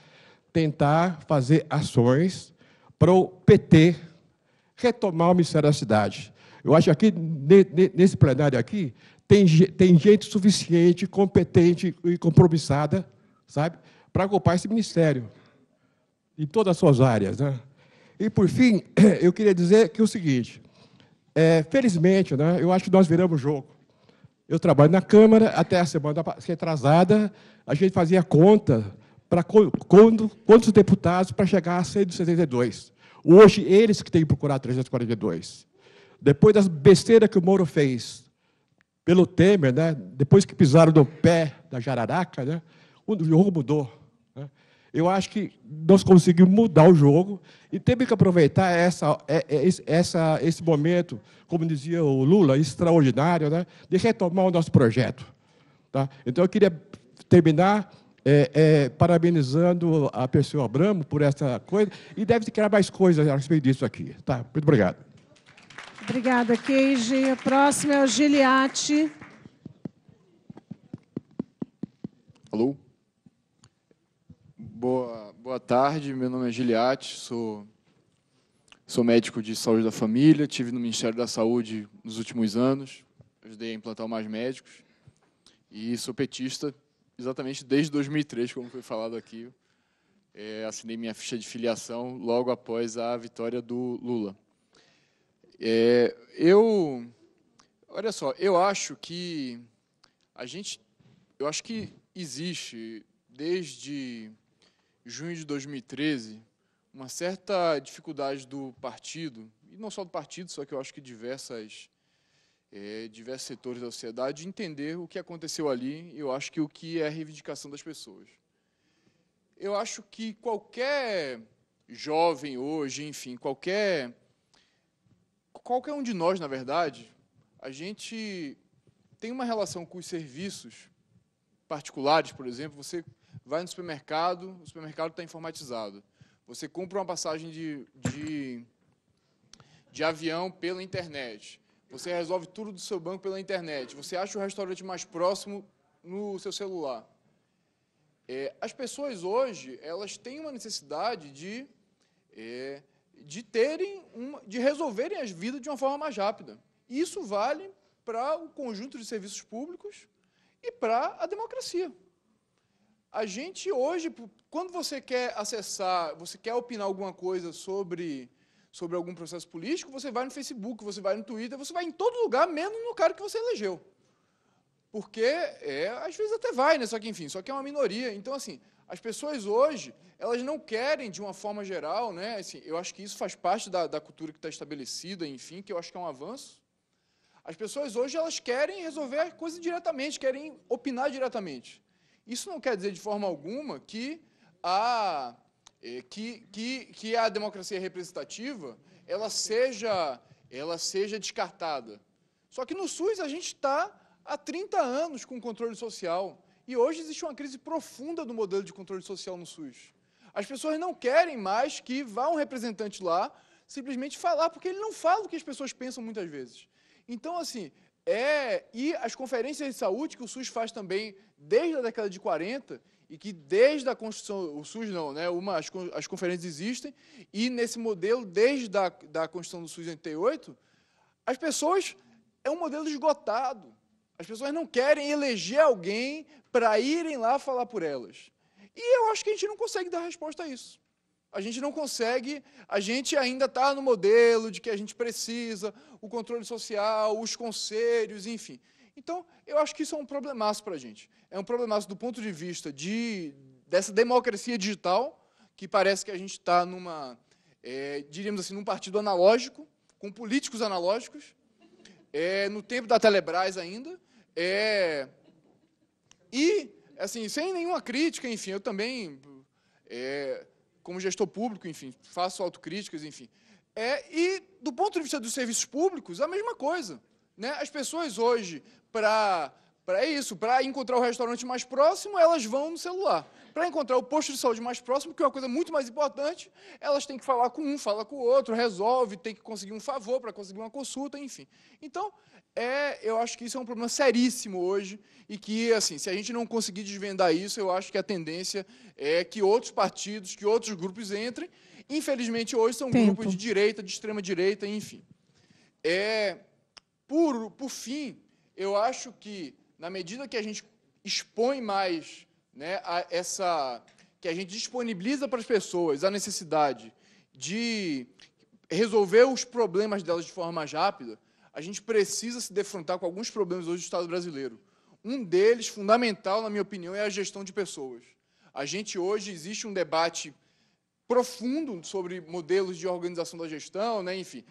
tentar fazer ações para o PT retomar o Ministério da Cidade. Eu acho que aqui, nesse plenário aqui, tem, tem gente suficiente, competente e compromissada sabe? Para ocupar esse ministério, em todas as suas áreas, né? E, por fim, eu queria dizer que é o seguinte, é, felizmente, né, eu acho que nós viramos jogo. Eu trabalho na Câmara, até a semana atrasada, a gente fazia conta para quando, quantos deputados para chegar a 162. Hoje, eles que têm que procurar 342. Depois das besteiras que o Moro fez pelo Temer, né, depois que pisaram no pé da jararaca, né, o jogo mudou. Né? Eu acho que nós conseguimos mudar o jogo e temos que aproveitar essa, é, é, essa, esse momento, como dizia o Lula, extraordinário, né? de retomar o nosso projeto. Tá? Então, eu queria terminar é, é, parabenizando a pessoa Abramo por essa coisa e deve criar mais coisas a respeito disso aqui. Tá? Muito obrigado. Obrigada, Keiji. A próximo é o Giliati. Alô? Boa, boa tarde, meu nome é Giliate, sou, sou médico de saúde da família, tive no Ministério da Saúde nos últimos anos, ajudei a implantar mais médicos e sou petista exatamente desde 2003, como foi falado aqui. É, assinei minha ficha de filiação logo após a vitória do Lula. É, eu, olha só, eu acho que a gente, eu acho que existe desde junho de 2013, uma certa dificuldade do partido, e não só do partido, só que eu acho que diversas, é, diversos setores da sociedade, de entender o que aconteceu ali, eu acho que o que é a reivindicação das pessoas. Eu acho que qualquer jovem hoje, enfim, qualquer qualquer um de nós, na verdade, a gente tem uma relação com os serviços particulares, por exemplo, você vai no supermercado, o supermercado está informatizado. Você compra uma passagem de, de, de avião pela internet. Você resolve tudo do seu banco pela internet. Você acha o restaurante mais próximo no seu celular. É, as pessoas hoje elas têm uma necessidade de é, de terem uma, de resolverem as vidas de uma forma mais rápida. E isso vale para o conjunto de serviços públicos e para a democracia. A gente hoje, quando você quer acessar, você quer opinar alguma coisa sobre, sobre algum processo político, você vai no Facebook, você vai no Twitter, você vai em todo lugar, menos no cara que você elegeu. Porque, é, às vezes até vai, né? Só que, enfim, só que é uma minoria. Então, assim, as pessoas hoje, elas não querem, de uma forma geral, né? Assim, eu acho que isso faz parte da, da cultura que está estabelecida, enfim, que eu acho que é um avanço. As pessoas hoje, elas querem resolver a coisa diretamente, querem opinar diretamente. Isso não quer dizer de forma alguma que a, eh, que, que, que a democracia representativa ela seja, ela seja descartada. Só que no SUS a gente está há 30 anos com controle social. E hoje existe uma crise profunda do modelo de controle social no SUS. As pessoas não querem mais que vá um representante lá simplesmente falar, porque ele não fala o que as pessoas pensam muitas vezes. Então, assim, é, e as conferências de saúde que o SUS faz também desde a década de 40 e que desde a Constituição, o SUS não, né, uma, as, as conferências existem, e nesse modelo, desde a da Constituição do SUS em 88, as pessoas, é um modelo esgotado. As pessoas não querem eleger alguém para irem lá falar por elas. E eu acho que a gente não consegue dar resposta a isso. A gente não consegue, a gente ainda está no modelo de que a gente precisa, o controle social, os conselhos, enfim. Então, eu acho que isso é um problemaço para a gente. É um problemaço do ponto de vista de, dessa democracia digital, que parece que a gente está numa, é, diríamos assim, num partido analógico, com políticos analógicos, é, no tempo da Telebrás ainda, é, e, assim, sem nenhuma crítica, enfim, eu também, é, como gestor público, enfim, faço autocríticas, enfim. É, e, do ponto de vista dos serviços públicos, a mesma coisa. Né? As pessoas hoje, para isso, para encontrar o restaurante mais próximo, elas vão no celular para encontrar o posto de saúde mais próximo, que é uma coisa muito mais importante, elas têm que falar com um, fala com o outro, resolve, tem que conseguir um favor para conseguir uma consulta, enfim. Então, é, eu acho que isso é um problema seríssimo hoje e que, assim, se a gente não conseguir desvendar isso, eu acho que a tendência é que outros partidos, que outros grupos entrem. Infelizmente, hoje são Tempo. grupos de direita, de extrema direita, enfim. É, por, por fim, eu acho que, na medida que a gente expõe mais né, a, essa que a gente disponibiliza para as pessoas a necessidade de resolver os problemas delas de forma mais rápida, a gente precisa se defrontar com alguns problemas hoje do Estado brasileiro. Um deles, fundamental, na minha opinião, é a gestão de pessoas. A gente hoje existe um debate profundo sobre modelos de organização da gestão, né? enfim,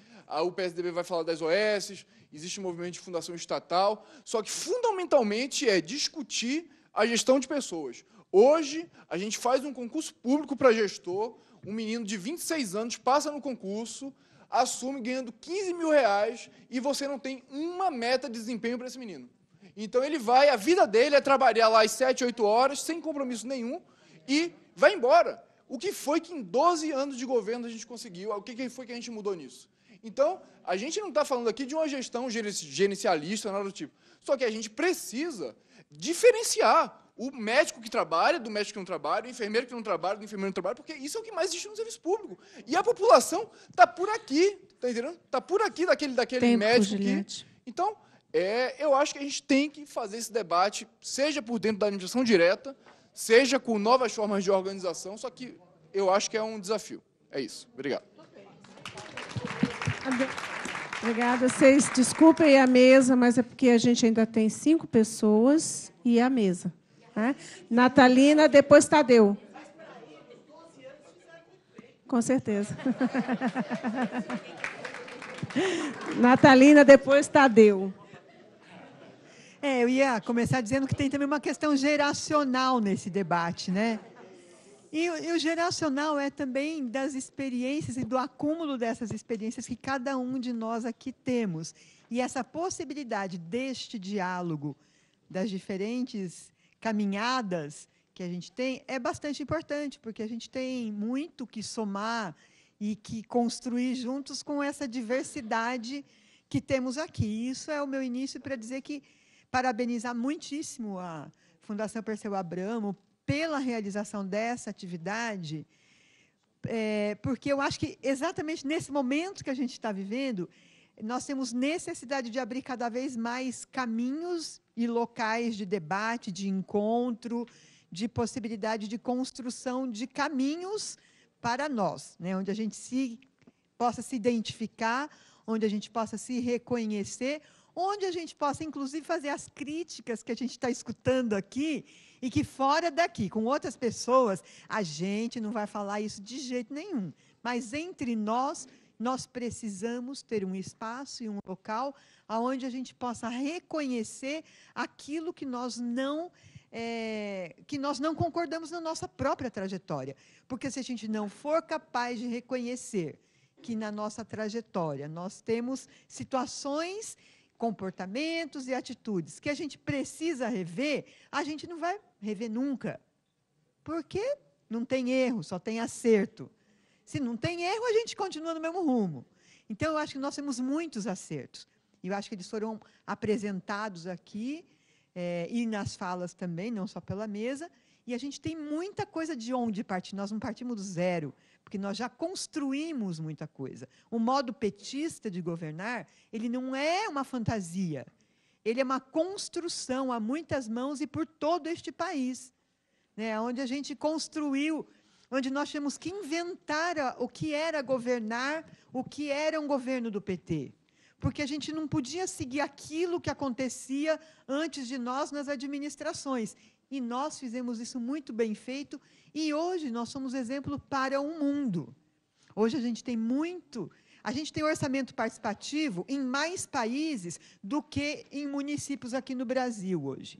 o PSDB vai falar das OS, existe um movimento de fundação estatal, só que fundamentalmente é discutir a gestão de pessoas. Hoje, a gente faz um concurso público para gestor, um menino de 26 anos passa no concurso, assume ganhando 15 mil reais e você não tem uma meta de desempenho para esse menino. Então ele vai, a vida dele é trabalhar lá as 7, 8 horas, sem compromisso nenhum, e vai embora. O que foi que em 12 anos de governo a gente conseguiu? O que foi que a gente mudou nisso? Então, a gente não está falando aqui de uma gestão gerencialista, nada do tipo. Só que a gente precisa diferenciar o médico que trabalha do médico que não trabalha, o enfermeiro que não trabalha do enfermeiro que não trabalha, porque isso é o que mais existe no serviço público. E a população está por aqui, está entendendo? Está por aqui daquele, daquele Tempo, médico que... Então, é, eu acho que a gente tem que fazer esse debate, seja por dentro da administração direta, seja com novas formas de organização, só que eu acho que é um desafio. É isso. Obrigado. Tá Obrigada. Vocês desculpem a mesa, mas é porque a gente ainda tem cinco pessoas e a mesa. Né? Natalina, depois Tadeu. Com certeza. Natalina, depois Tadeu. É, eu ia começar dizendo que tem também uma questão geracional nesse debate, né? E, e, o geracional é também das experiências e do acúmulo dessas experiências que cada um de nós aqui temos. E essa possibilidade deste diálogo, das diferentes caminhadas que a gente tem, é bastante importante, porque a gente tem muito que somar e que construir juntos com essa diversidade que temos aqui. Isso é o meu início para dizer que parabenizar muitíssimo a Fundação Perseu Abramo pela realização dessa atividade, é, porque eu acho que exatamente nesse momento que a gente está vivendo, nós temos necessidade de abrir cada vez mais caminhos e locais de debate, de encontro, de possibilidade de construção de caminhos para nós, né? onde a gente se, possa se identificar, onde a gente possa se reconhecer, onde a gente possa, inclusive, fazer as críticas que a gente está escutando aqui e que fora daqui, com outras pessoas, a gente não vai falar isso de jeito nenhum. Mas entre nós, nós precisamos ter um espaço e um local onde a gente possa reconhecer aquilo que nós não é, que nós não concordamos na nossa própria trajetória. Porque se a gente não for capaz de reconhecer que na nossa trajetória nós temos situações, comportamentos e atitudes que a gente precisa rever, a gente não vai rever nunca. Porque não tem erro, só tem acerto. Se não tem erro, a gente continua no mesmo rumo. Então, eu acho que nós temos muitos acertos. E eu acho que eles foram apresentados aqui é, e nas falas também, não só pela mesa. E a gente tem muita coisa de onde partir. Nós não partimos do zero, porque nós já construímos muita coisa. O modo petista de governar, ele não é uma fantasia ele é uma construção a muitas mãos e por todo este país, né? onde a gente construiu, onde nós tivemos que inventar o que era governar, o que era um governo do PT. Porque a gente não podia seguir aquilo que acontecia antes de nós nas administrações. E nós fizemos isso muito bem feito, e hoje nós somos exemplo para o mundo. Hoje a gente tem muito a gente tem orçamento participativo em mais países do que em municípios aqui no Brasil hoje.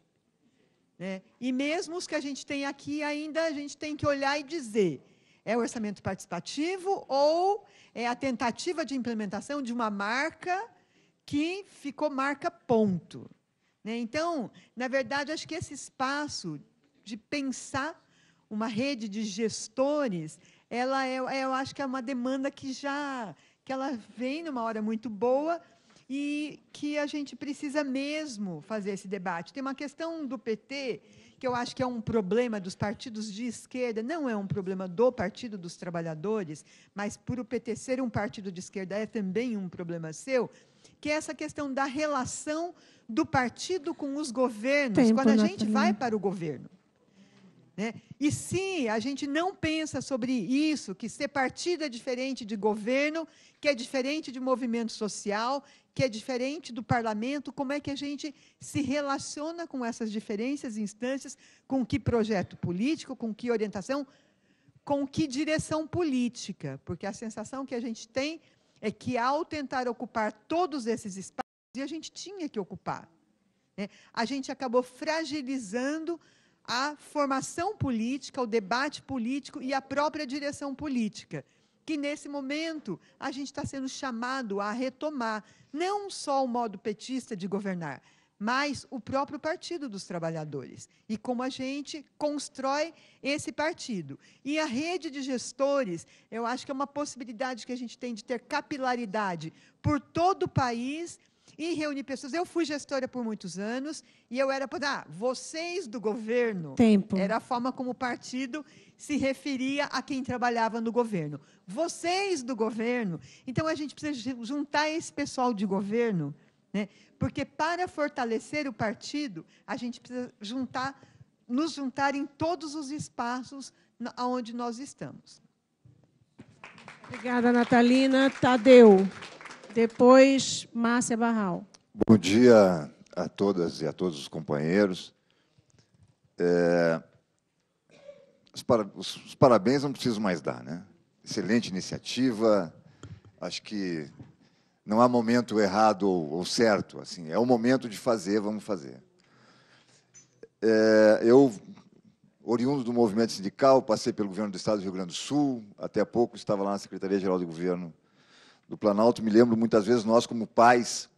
Né? E mesmo os que a gente tem aqui, ainda a gente tem que olhar e dizer: é orçamento participativo ou é a tentativa de implementação de uma marca que ficou marca ponto. Né? Então, na verdade, acho que esse espaço de pensar uma rede de gestores, ela é, eu acho que é uma demanda que já que ela vem numa hora muito boa e que a gente precisa mesmo fazer esse debate. Tem uma questão do PT que eu acho que é um problema dos partidos de esquerda, não é um problema do Partido dos Trabalhadores, mas por o PT ser um partido de esquerda é também um problema seu, que é essa questão da relação do partido com os governos, Tempo, quando a gente vai para o governo. Né? E se a gente não pensa sobre isso, que ser partido é diferente de governo, que é diferente de movimento social, que é diferente do parlamento, como é que a gente se relaciona com essas diferenças instâncias, com que projeto político, com que orientação, com que direção política? Porque a sensação que a gente tem é que, ao tentar ocupar todos esses espaços, e a gente tinha que ocupar, né? a gente acabou fragilizando a formação política, o debate político e a própria direção política, que nesse momento a gente está sendo chamado a retomar não só o modo petista de governar, mas o próprio Partido dos Trabalhadores e como a gente constrói esse partido. E a rede de gestores, eu acho que é uma possibilidade que a gente tem de ter capilaridade por todo o país e reunir pessoas. Eu fui gestora por muitos anos e eu era para ah, vocês do governo. Tempo. Era a forma como o partido se referia a quem trabalhava no governo. Vocês do governo. Então a gente precisa juntar esse pessoal de governo, né? Porque para fortalecer o partido, a gente precisa juntar nos juntar em todos os espaços aonde nós estamos. Obrigada, Natalina. Tadeu. Depois, Márcia Barral. Bom dia a todas e a todos os companheiros. É, os, para, os, os, parabéns não preciso mais dar, né? Excelente iniciativa. Acho que não há momento errado ou, ou certo. Assim, é o momento de fazer, vamos fazer. É, eu, oriundo do movimento sindical, passei pelo governo do Estado do Rio Grande do Sul. Até há pouco estava lá na Secretaria Geral do Governo do Planalto, me lembro muitas vezes nós, como pais,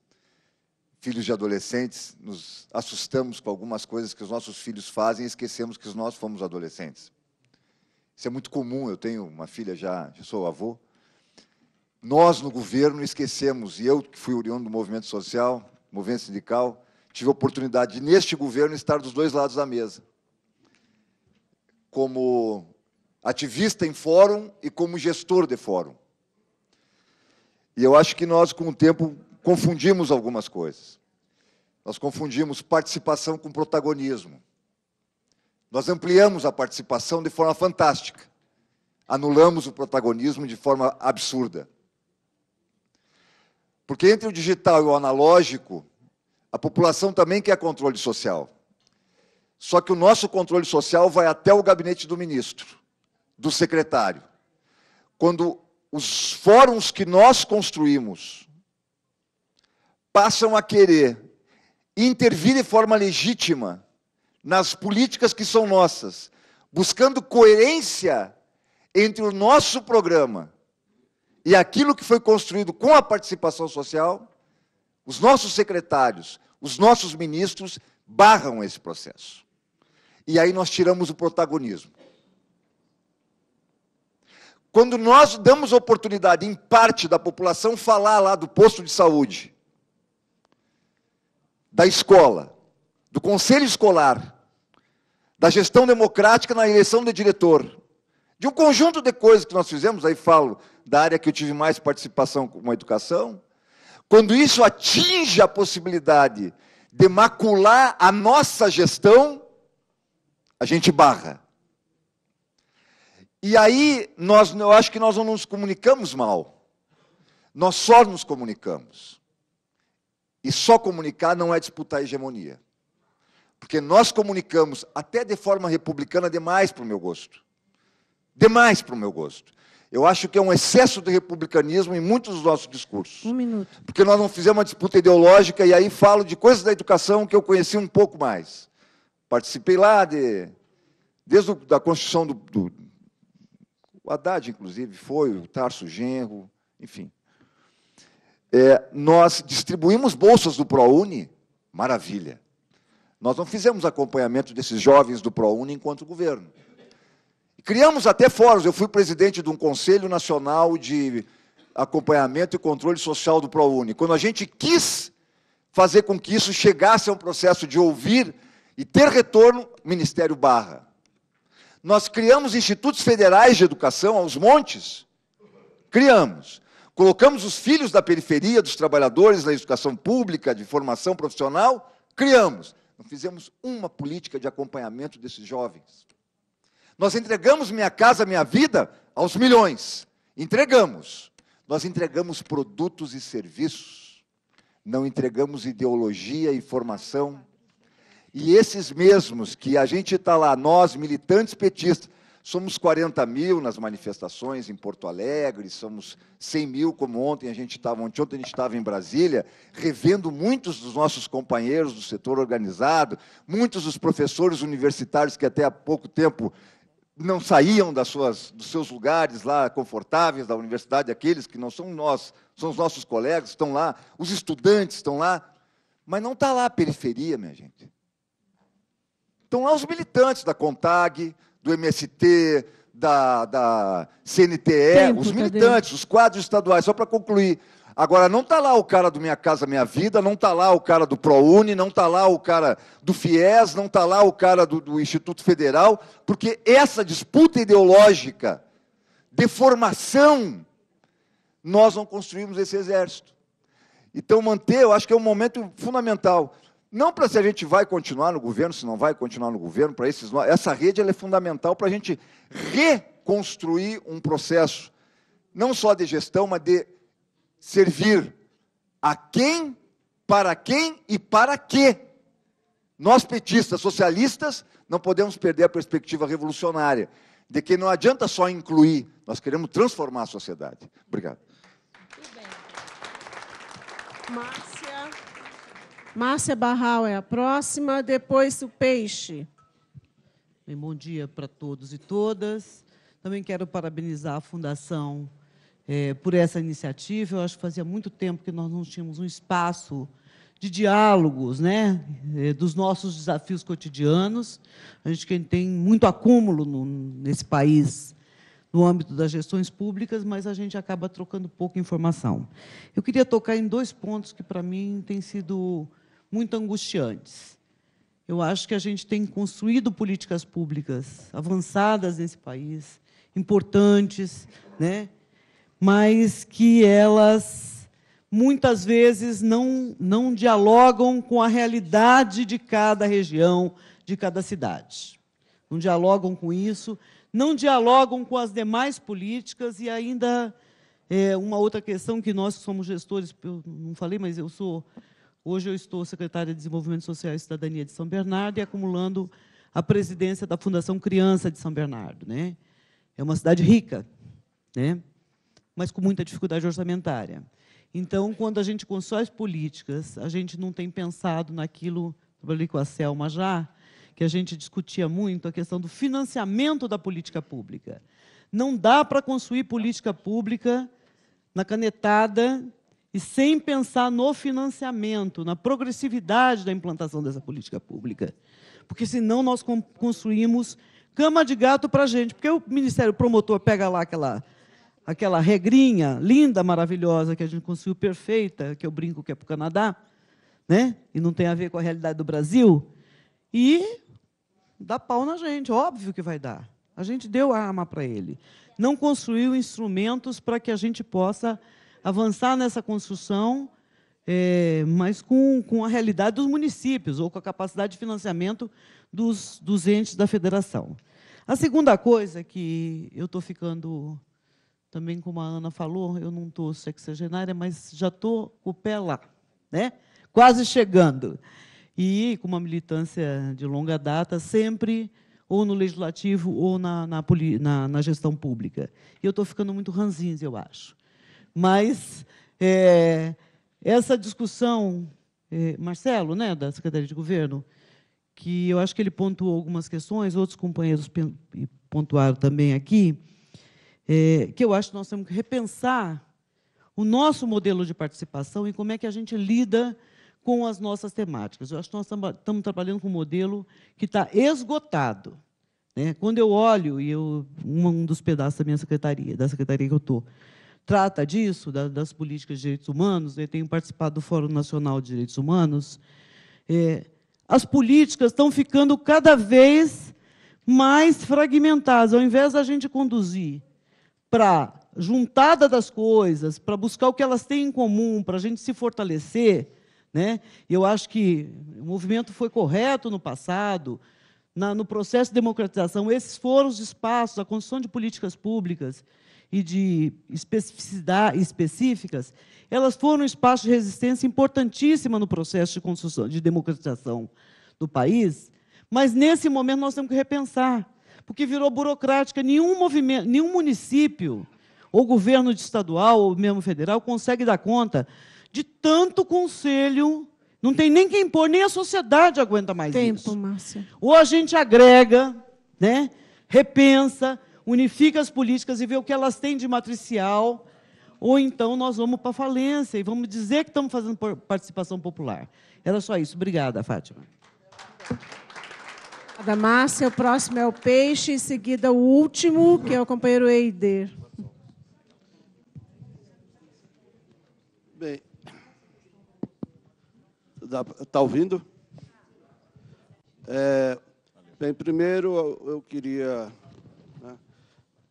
filhos de adolescentes, nos assustamos com algumas coisas que os nossos filhos fazem e esquecemos que nós fomos adolescentes. Isso é muito comum, eu tenho uma filha, já, já sou avô. Nós, no governo, esquecemos, e eu que fui oriundo do movimento social, movimento sindical, tive a oportunidade, de, neste governo, estar dos dois lados da mesa. Como ativista em fórum e como gestor de fórum. E eu acho que nós, com o tempo, confundimos algumas coisas. Nós confundimos participação com protagonismo. Nós ampliamos a participação de forma fantástica. Anulamos o protagonismo de forma absurda. Porque entre o digital e o analógico, a população também quer controle social. Só que o nosso controle social vai até o gabinete do ministro, do secretário. Quando os fóruns que nós construímos passam a querer intervir de forma legítima nas políticas que são nossas, buscando coerência entre o nosso programa e aquilo que foi construído com a participação social, os nossos secretários, os nossos ministros barram esse processo. E aí nós tiramos o protagonismo. Quando nós damos oportunidade em parte da população falar lá do posto de saúde, da escola, do conselho escolar, da gestão democrática na eleição de diretor, de um conjunto de coisas que nós fizemos, aí falo da área que eu tive mais participação com a educação, quando isso atinge a possibilidade de macular a nossa gestão, a gente barra. E aí, nós, eu acho que nós não nos comunicamos mal. Nós só nos comunicamos. E só comunicar não é disputar a hegemonia. Porque nós comunicamos, até de forma republicana, demais para o meu gosto. Demais para o meu gosto. Eu acho que é um excesso de republicanismo em muitos dos nossos discursos. Um minuto. Porque nós não fizemos uma disputa ideológica e aí falo de coisas da educação que eu conheci um pouco mais. Participei lá de, desde a construção do, do, o Haddad, inclusive, foi, o Tarso Genro, enfim. É, nós distribuímos bolsas do ProUni, maravilha. Nós não fizemos acompanhamento desses jovens do ProUni enquanto governo. Criamos até fóruns. Eu fui presidente de um Conselho Nacional de Acompanhamento e Controle Social do ProUni. Quando a gente quis fazer com que isso chegasse a um processo de ouvir e ter retorno, Ministério barra. Nós criamos institutos federais de educação aos montes. Criamos. Colocamos os filhos da periferia, dos trabalhadores na educação pública, de formação profissional, criamos. Não fizemos uma política de acompanhamento desses jovens. Nós entregamos Minha Casa Minha Vida aos milhões. Entregamos. Nós entregamos produtos e serviços. Não entregamos ideologia e formação e esses mesmos que a gente está lá, nós, militantes petistas, somos 40 mil nas manifestações em Porto Alegre, somos 100 mil, como ontem a gente estava, ontem, ontem a gente estava em Brasília, revendo muitos dos nossos companheiros do setor organizado, muitos dos professores universitários que até há pouco tempo não saíam das suas, dos seus lugares lá confortáveis da universidade, aqueles que não são nós, são os nossos colegas, estão lá, os estudantes estão lá, mas não está lá a periferia, minha gente. Estão lá os militantes da CONTAG, do MST, da, da CNTE, Tempo, os militantes, os quadros estaduais, só para concluir. Agora, não está lá o cara do Minha Casa Minha Vida, não está lá o cara do ProUni, não está lá o cara do FIES, não está lá o cara do, do, Instituto Federal, porque essa disputa ideológica, deformação, nós não construímos esse exército. Então, manter, eu acho que é um momento fundamental. Não para se a gente vai continuar no governo, se não vai continuar no governo, para esses essa rede é fundamental para a gente reconstruir um processo não só de gestão, mas de servir a quem, para quem e para quê. Nós petistas, socialistas, não podemos perder a perspectiva revolucionária de que não adianta só incluir, nós queremos transformar a sociedade. Obrigado. Muito bem. Mas... Márcia Barral é a próxima, depois o Peixe. Bem, bom dia para todos e todas. Também quero parabenizar a Fundação é, por essa iniciativa. Eu acho que fazia muito tempo que nós não tínhamos um espaço de diálogos, né, é, dos nossos desafios cotidianos. A gente tem muito acúmulo no, nesse país no âmbito das gestões públicas, mas a gente acaba trocando pouca informação. Eu queria tocar em dois pontos que para mim têm sido muito angustiantes. Eu acho que a gente tem construído políticas públicas avançadas nesse país, importantes, né? mas que elas muitas vezes não, não dialogam com a realidade de cada região, de cada cidade. Não dialogam com isso, não dialogam com as demais políticas e ainda é, uma outra questão que nós que somos gestores, eu não falei, mas eu sou Hoje eu estou secretária de Desenvolvimento Social e Cidadania de São Bernardo e acumulando a presidência da Fundação Criança de São Bernardo. Né? É uma cidade rica, né? mas com muita dificuldade orçamentária. Então, quando a gente constrói políticas, a gente não tem pensado naquilo, trabalhei com a Selma já, que a gente discutia muito, a questão do financiamento da política pública. Não dá para construir política pública na canetada e sem pensar no financiamento, na progressividade da implantação dessa política pública. Porque senão nós construímos cama de gato para a gente. Porque o Ministério Promotor pega lá aquela, aquela regrinha linda, maravilhosa, que a gente construiu perfeita, que eu brinco que é para o Canadá, né? e não tem a ver com a realidade do Brasil, e dá pau na gente, óbvio que vai dar. A gente deu a arma para ele. Não construiu instrumentos para que a gente possa avançar nessa construção, é, mas com, com a realidade dos municípios ou com a capacidade de financiamento dos, dos entes da federação. A segunda coisa que eu estou ficando, também como a Ana falou, eu não estou sexagenária, mas já estou com o pé lá, né? quase chegando. E com uma militância de longa data, sempre ou no legislativo ou na, na, na, na gestão pública. E eu estou ficando muito ranzinza, eu acho. Mas é, essa discussão, é, Marcelo, né, da Secretaria de Governo, que eu acho que ele pontuou algumas questões, outros companheiros pontuaram também aqui, é, que eu acho que nós temos que repensar o nosso modelo de participação e como é que a gente lida com as nossas temáticas. Eu acho que nós estamos trabalhando com um modelo que está esgotado. Né? Quando eu olho, e eu, um dos pedaços da minha secretaria, da secretaria que eu estou, trata disso, da, das políticas de direitos humanos, eu né? tenho participado do Fórum Nacional de Direitos Humanos, é, as políticas estão ficando cada vez mais fragmentadas. Ao invés da gente conduzir para juntada das coisas, para buscar o que elas têm em comum, para a gente se fortalecer, né? eu acho que o movimento foi correto no passado, na, no processo de democratização, esses foram os espaços, a construção de políticas públicas e de especificidade específicas, elas foram um espaço de resistência importantíssima no processo de construção, de democratização do país. Mas nesse momento nós temos que repensar, porque virou burocrática. Nenhum movimento, nenhum município, ou governo estadual, ou mesmo federal, consegue dar conta de tanto conselho. Não tem nem quem impor, nem a sociedade aguenta mais Tempo, isso. Tempo, Márcia. Ou a gente agrega, né? repensa, unifica as políticas e vê o que elas têm de matricial, ou então nós vamos para a falência e vamos dizer que estamos fazendo participação popular. Era só isso. Obrigada, Fátima. Obrigada, Márcia. O próximo é o Peixe, em seguida o último, que é o companheiro Eider. Bem, está ouvindo? É, bem, primeiro eu queria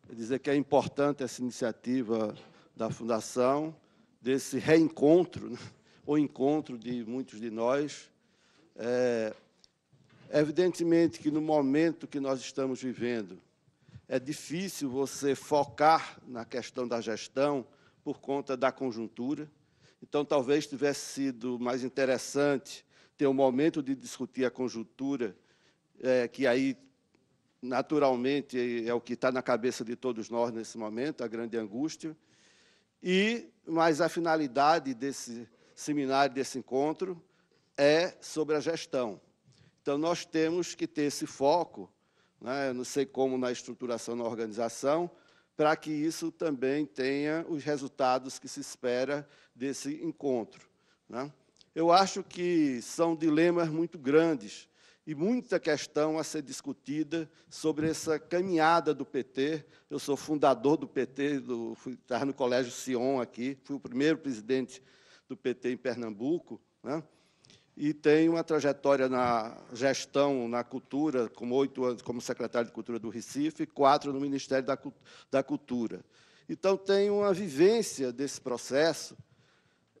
é dizer que é importante essa iniciativa da Fundação, desse reencontro, né? ou encontro de muitos de nós. É, evidentemente que no momento que nós estamos vivendo, é difícil você focar na questão da gestão por conta da conjuntura. Então, talvez tivesse sido mais interessante ter um momento de discutir a conjuntura, é, que aí naturalmente é o que está na cabeça de todos nós nesse momento, a grande angústia. E mas a finalidade desse seminário, desse encontro, é sobre a gestão. Então nós temos que ter esse foco, né, não sei como na estruturação, na organização, para que isso também tenha os resultados que se espera desse encontro. Né? Eu acho que são dilemas muito grandes e muita questão a ser discutida sobre essa caminhada do PT. Eu sou fundador do PT, estava no Colégio Sion aqui, fui o primeiro presidente do PT em Pernambuco, né? e tenho uma trajetória na gestão, na cultura, como oito anos como secretário de Cultura do Recife, quatro no Ministério da, da Cultura. Então, tenho uma vivência desse processo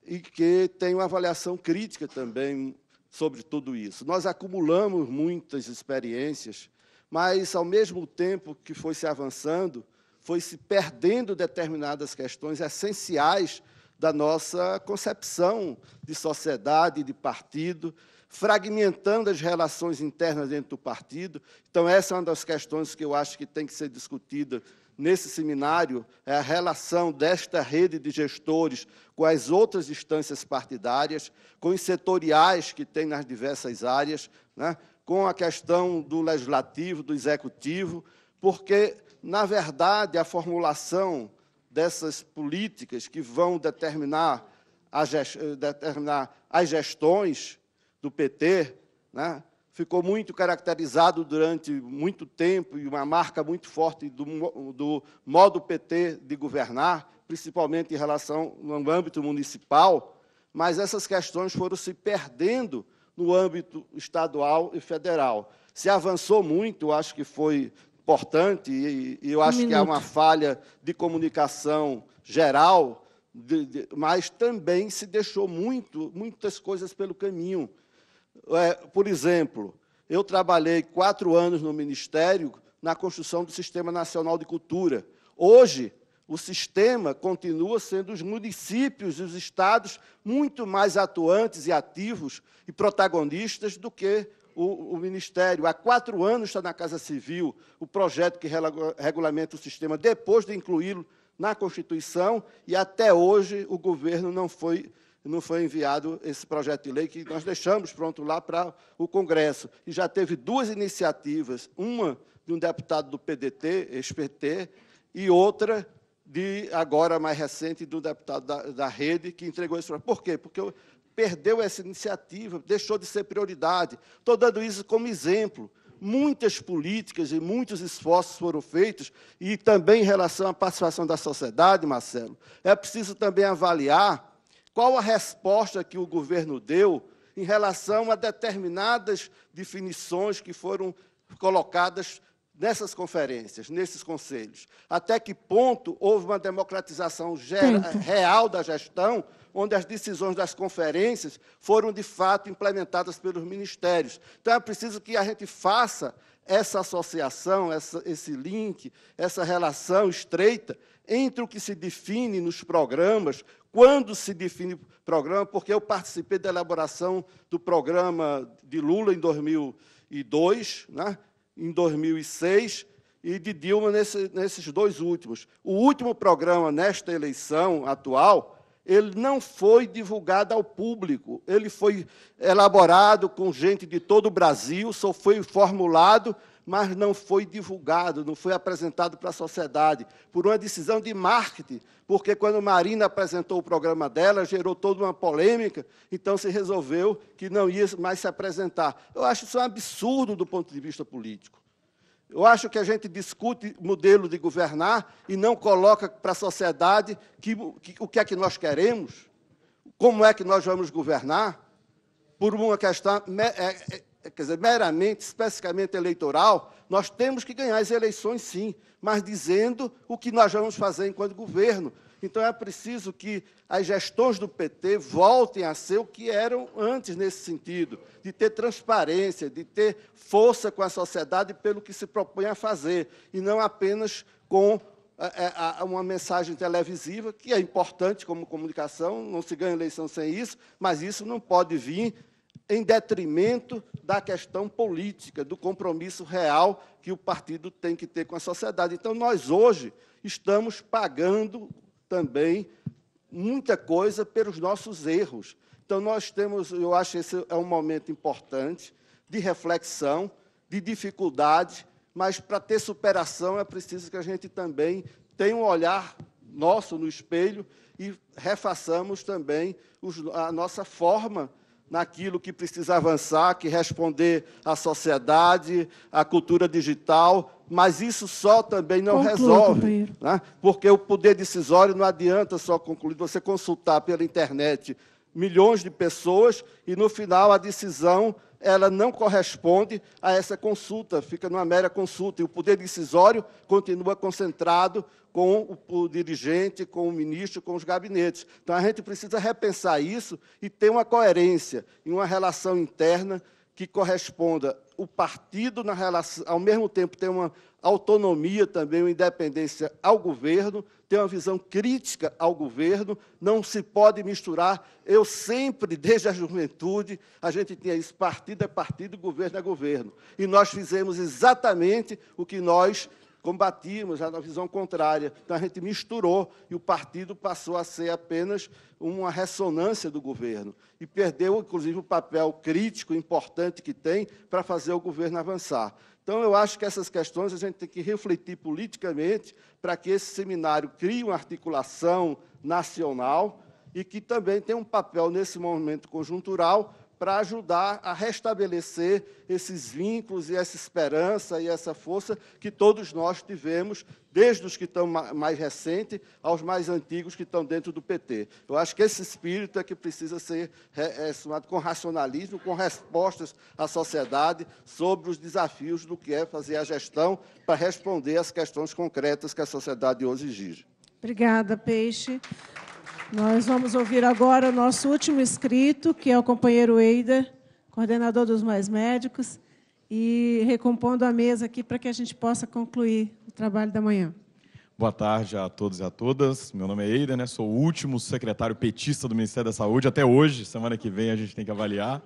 e que tem uma avaliação crítica também sobre tudo isso. Nós acumulamos muitas experiências, mas ao mesmo tempo que foi se avançando, foi se perdendo determinadas questões essenciais da nossa concepção de sociedade, de partido, fragmentando as relações internas dentro do partido. Então, essa é uma das questões que eu acho que tem que ser discutida nesse seminário é a relação desta rede de gestores com as outras instâncias partidárias, com os setoriais que tem nas diversas áreas, né, com a questão do legislativo, do executivo, porque, na verdade, a formulação dessas políticas que vão determinar, a gest eh, determinar as gestões do PT, né, ficou muito caracterizado durante muito tempo e uma marca muito forte do, do modo PT de governar, principalmente em relação no âmbito municipal, mas essas questões foram se perdendo no âmbito estadual e federal. Se avançou muito, acho que foi importante, e, e eu um acho minuto. que há uma falha de comunicação geral, de, de, mas também se deixou muito, muitas coisas pelo caminho. É, por exemplo, eu trabalhei quatro anos no Ministério na construção do Sistema Nacional de Cultura. Hoje, o sistema continua sendo os municípios e os estados muito mais atuantes e ativos e protagonistas do que o, o, Ministério. Há quatro anos está na Casa Civil o projeto que regulamenta o sistema, depois de incluí-lo na Constituição, e até hoje o governo não foi não foi enviado esse projeto de lei que nós deixamos pronto lá para o Congresso. E já teve duas iniciativas, uma de um deputado do PDT, ex-PT, e outra de agora mais recente do deputado da, da rede que entregou esse projeto. Por quê? Porque perdeu essa iniciativa, deixou de ser prioridade. Estou dando isso como exemplo. Muitas políticas e muitos esforços foram feitos, e também em relação à participação da sociedade, Marcelo, é preciso também avaliar qual a resposta que o governo deu em relação a determinadas definições que foram colocadas nessas conferências, nesses conselhos? Até que ponto houve uma democratização real da gestão, onde as decisões das conferências foram de fato implementadas pelos ministérios? Então é preciso que a gente faça essa associação, essa, esse link, essa relação estreita entre o que se define nos programas quando se define programa, porque eu participei da elaboração do programa de Lula em 2002, né? em 2006, e de Dilma nesse, nesses dois últimos. O último programa nesta eleição atual, ele não foi divulgado ao público, ele foi elaborado com gente de todo o Brasil, só foi formulado mas não foi divulgado, não foi apresentado para a sociedade, por uma decisão de marketing, porque quando Marina apresentou o programa dela, gerou toda uma polêmica, então se resolveu que não ia mais se apresentar. Eu acho isso um absurdo do ponto de vista político. Eu acho que a gente discute modelo de governar e não coloca para a sociedade que, que, o que é que nós queremos, como é que nós vamos governar, por uma questão é, é, quer dizer, meramente, especificamente eleitoral, nós temos que ganhar as eleições sim, mas dizendo o que nós vamos fazer enquanto governo. Então é preciso que as gestões do PT voltem a ser o que eram antes nesse sentido, de ter transparência, de ter força com a sociedade pelo que se propõe a fazer, e não apenas com eh, eh, uma mensagem televisiva, que é importante como comunicação, não se ganha eleição sem isso, mas isso não pode vir em detrimento da questão política, do compromisso real que o partido tem que ter com a sociedade. Então, nós hoje estamos pagando também muita coisa pelos nossos erros. Então, nós temos, eu acho esse é um momento importante de reflexão, de dificuldade, mas para ter superação é preciso que a gente também tenha um olhar nosso no espelho e refaçamos também os, a nossa forma de naquilo que precisa avançar, que responder à sociedade, à cultura digital, mas isso só também não resolve, né? porque o poder decisório não adianta só concluir, você consultar pela internet milhões de pessoas e, no final, a decisão ela não corresponde a essa consulta, fica numa mera consulta, e o poder decisório continua concentrado com o, o, dirigente, com o ministro, com os gabinetes. Então, a gente precisa repensar isso e ter uma coerência e uma relação interna que corresponda o partido, na relação, ao mesmo tempo, tem uma autonomia também, uma independência ao governo, tem uma visão crítica ao governo, não se pode misturar. Eu sempre, desde a juventude, a gente tinha isso: partido é partido, governo é governo. E nós fizemos exatamente o que nós combatíamos a visão contrária. Então a gente misturou e o partido passou a ser apenas uma ressonância do governo e perdeu, inclusive, o papel crítico importante que tem para fazer o governo avançar. Então, eu acho que essas questões a gente tem que refletir politicamente para que esse seminário crie uma articulação nacional e que também tenha um papel nesse momento conjuntural para ajudar a restabelecer esses vínculos e essa esperança e essa força que todos nós tivemos, desde os que estão mais recentes aos mais antigos que estão dentro do PT. Eu acho que esse espírito é que precisa ser é, somado com racionalismo, com respostas à sociedade sobre os desafios do que é fazer a gestão para responder às questões concretas que a sociedade hoje exige. Obrigada, Peixe. Nós vamos ouvir agora o nosso último inscrito, que é o companheiro Eider, coordenador dos Mais Médicos, e recompondo a mesa aqui para que a gente possa concluir o trabalho da manhã. Boa tarde a todos e a todas. Meu nome é Eider, né? sou o último secretário petista do Ministério da Saúde até hoje. Semana que vem a gente tem que avaliar.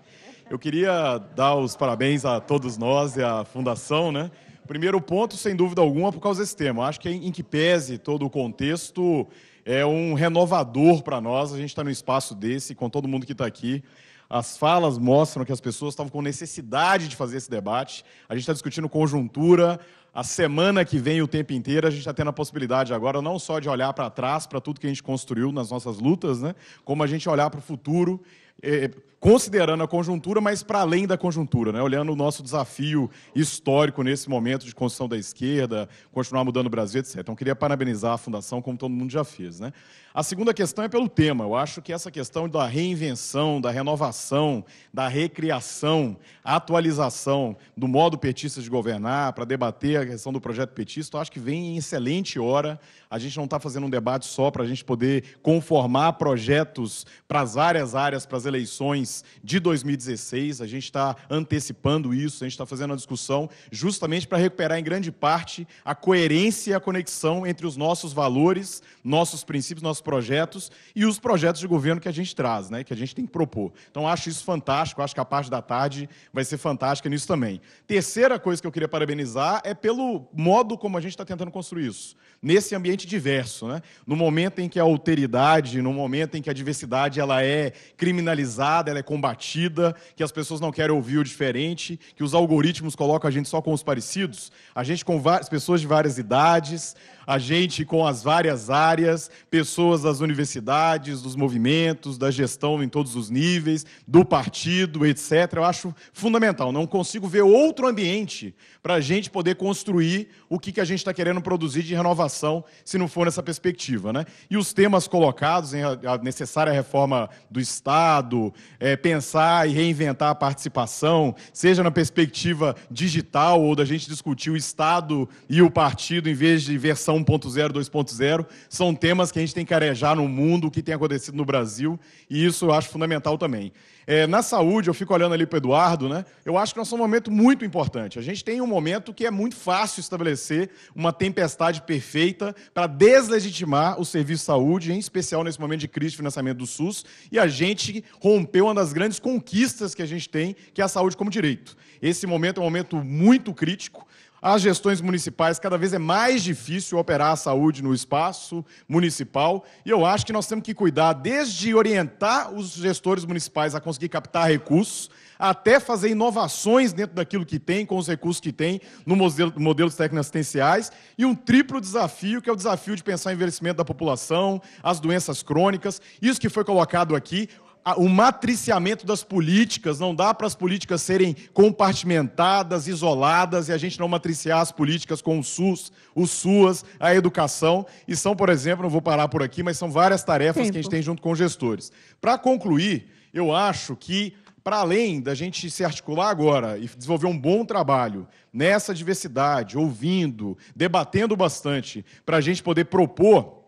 Eu queria dar os parabéns a todos nós e à Fundação, né? Primeiro ponto, sem dúvida alguma, por causa desse tema. Acho que é em que pese todo o contexto, é um renovador para nós. A gente está no espaço desse, com todo mundo que está aqui. As falas mostram que as pessoas estavam com necessidade de fazer esse debate. A gente está discutindo conjuntura. A semana que vem, o tempo inteiro, a gente está tendo a possibilidade agora não só de olhar para trás, para tudo que a gente construiu nas nossas lutas, né? como a gente olhar para o futuro é, considerando a conjuntura, mas para além da conjuntura, né? olhando o nosso desafio histórico nesse momento de construção da esquerda, continuar mudando o Brasil, etc. Então, queria parabenizar a Fundação, como todo mundo já fez. Né? A segunda questão é pelo tema. Eu acho que essa questão da reinvenção, da renovação, da recriação, atualização do modo petista de governar, para debater a questão do projeto petista, eu acho que vem em excelente hora. A gente não está fazendo um debate só para a gente poder conformar projetos para as várias áreas, para as eleições de 2016. A gente está antecipando isso, a gente está fazendo a discussão justamente para recuperar, em grande parte, a coerência e a conexão entre os nossos valores, nossos princípios, nossos nossos projetos e os projetos de governo que a gente traz, né, que a gente tem que propor. Então, acho isso fantástico, acho que a parte da tarde vai ser fantástica nisso também. Terceira coisa que eu queria parabenizar é pelo modo como a gente está tentando construir isso, nesse ambiente diverso. Né? No momento em que a alteridade, no momento em que a diversidade ela é criminalizada, ela é combatida, que as pessoas não querem ouvir o diferente, que os algoritmos colocam a gente só com os parecidos, a gente com pessoas de várias idades, a gente com as várias áreas, pessoas das universidades, dos movimentos, da gestão em todos os níveis, do partido, etc. Eu acho fundamental. Não consigo ver outro ambiente para a gente poder construir o que, que a gente está querendo produzir de renovação, se não for nessa perspectiva. Né? E os temas colocados em a necessária reforma do Estado, é, pensar e reinventar a participação, seja na perspectiva digital ou da gente discutir o Estado e o partido em vez de versão 1.0, 2.0, são temas que a gente tem que arejar no mundo, o que tem acontecido no Brasil, e isso eu acho fundamental também. É, na saúde, eu fico olhando ali para o Eduardo, né? eu acho que nós somos um momento muito importante. A gente tem um momento que é muito fácil estabelecer uma tempestade perfeita para deslegitimar o serviço de saúde, em especial nesse momento de crise de financiamento do SUS, e a gente rompeu uma das grandes conquistas que a gente tem, que é a saúde como direito. Esse momento é um momento muito crítico, às gestões municipais, cada vez é mais difícil operar a saúde no espaço municipal, e eu acho que nós temos que cuidar desde orientar os gestores municipais a conseguir captar recursos, até fazer inovações dentro daquilo que tem, com os recursos que tem, no modelo, modelos técnico-assistenciais, e um triplo desafio, que é o desafio de pensar em envelhecimento da população, as doenças crônicas, isso que foi colocado aqui, o matriciamento das políticas, não dá para as políticas serem compartimentadas, isoladas e a gente não matriciar as políticas com o SUS, o SUAS, a educação. E são, por exemplo, não vou parar por aqui, mas são várias tarefas Tempo. que a gente tem junto com os gestores. Para concluir, eu acho que para além da gente se articular agora e desenvolver um bom trabalho nessa diversidade, ouvindo, debatendo bastante, para a gente poder propor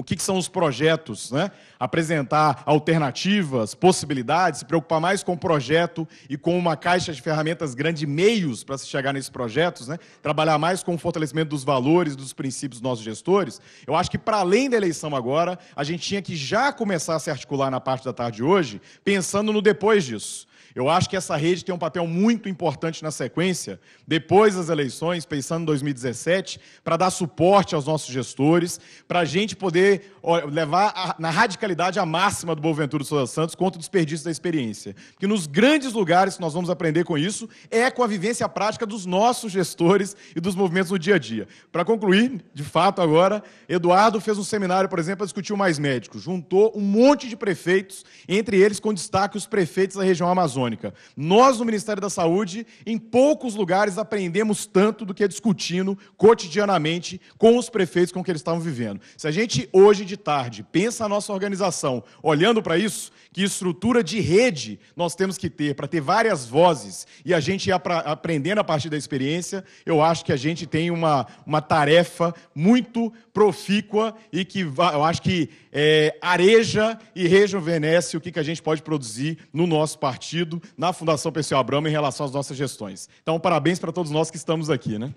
o que, que, são os projetos, né? apresentar alternativas, possibilidades, se preocupar mais com o projeto e com uma caixa de ferramentas grande, meios para se chegar nesses projetos, né? trabalhar mais com o fortalecimento dos valores, dos princípios dos nossos gestores. Eu acho que, para além da eleição agora, a gente tinha que já começar a se articular na parte da tarde de hoje, pensando no depois disso. Eu acho que essa rede tem um papel muito importante na sequência, depois das eleições, pensando em 2017, para dar suporte aos nossos gestores, para a gente poder levar a, na radicalidade a máxima do Boaventura Souza Santos contra o desperdício da experiência. Que nos grandes lugares que nós vamos aprender com isso é com a vivência prática dos nossos gestores e dos movimentos no dia a dia. Para concluir, de fato, agora, Eduardo fez um seminário, por exemplo, para discutir o Mais Médicos. Juntou um monte de prefeitos, entre eles com destaque os prefeitos da região amazônia amazônica. Nós, no Ministério da Saúde, em poucos lugares aprendemos tanto do que é discutindo cotidianamente com os prefeitos com que eles estavam vivendo. Se a gente, hoje de tarde, pensa a nossa organização olhando para isso, que estrutura de rede nós temos que ter para ter várias vozes e a gente ir aprendendo a partir da experiência, eu acho que a gente tem uma, uma tarefa muito profícua e que eu acho que é, areja e rejuvenesce o que, que a gente pode produzir no nosso partido, na Fundação PCO Abramo, em relação às nossas gestões. Então, parabéns para todos nós que estamos aqui. Né?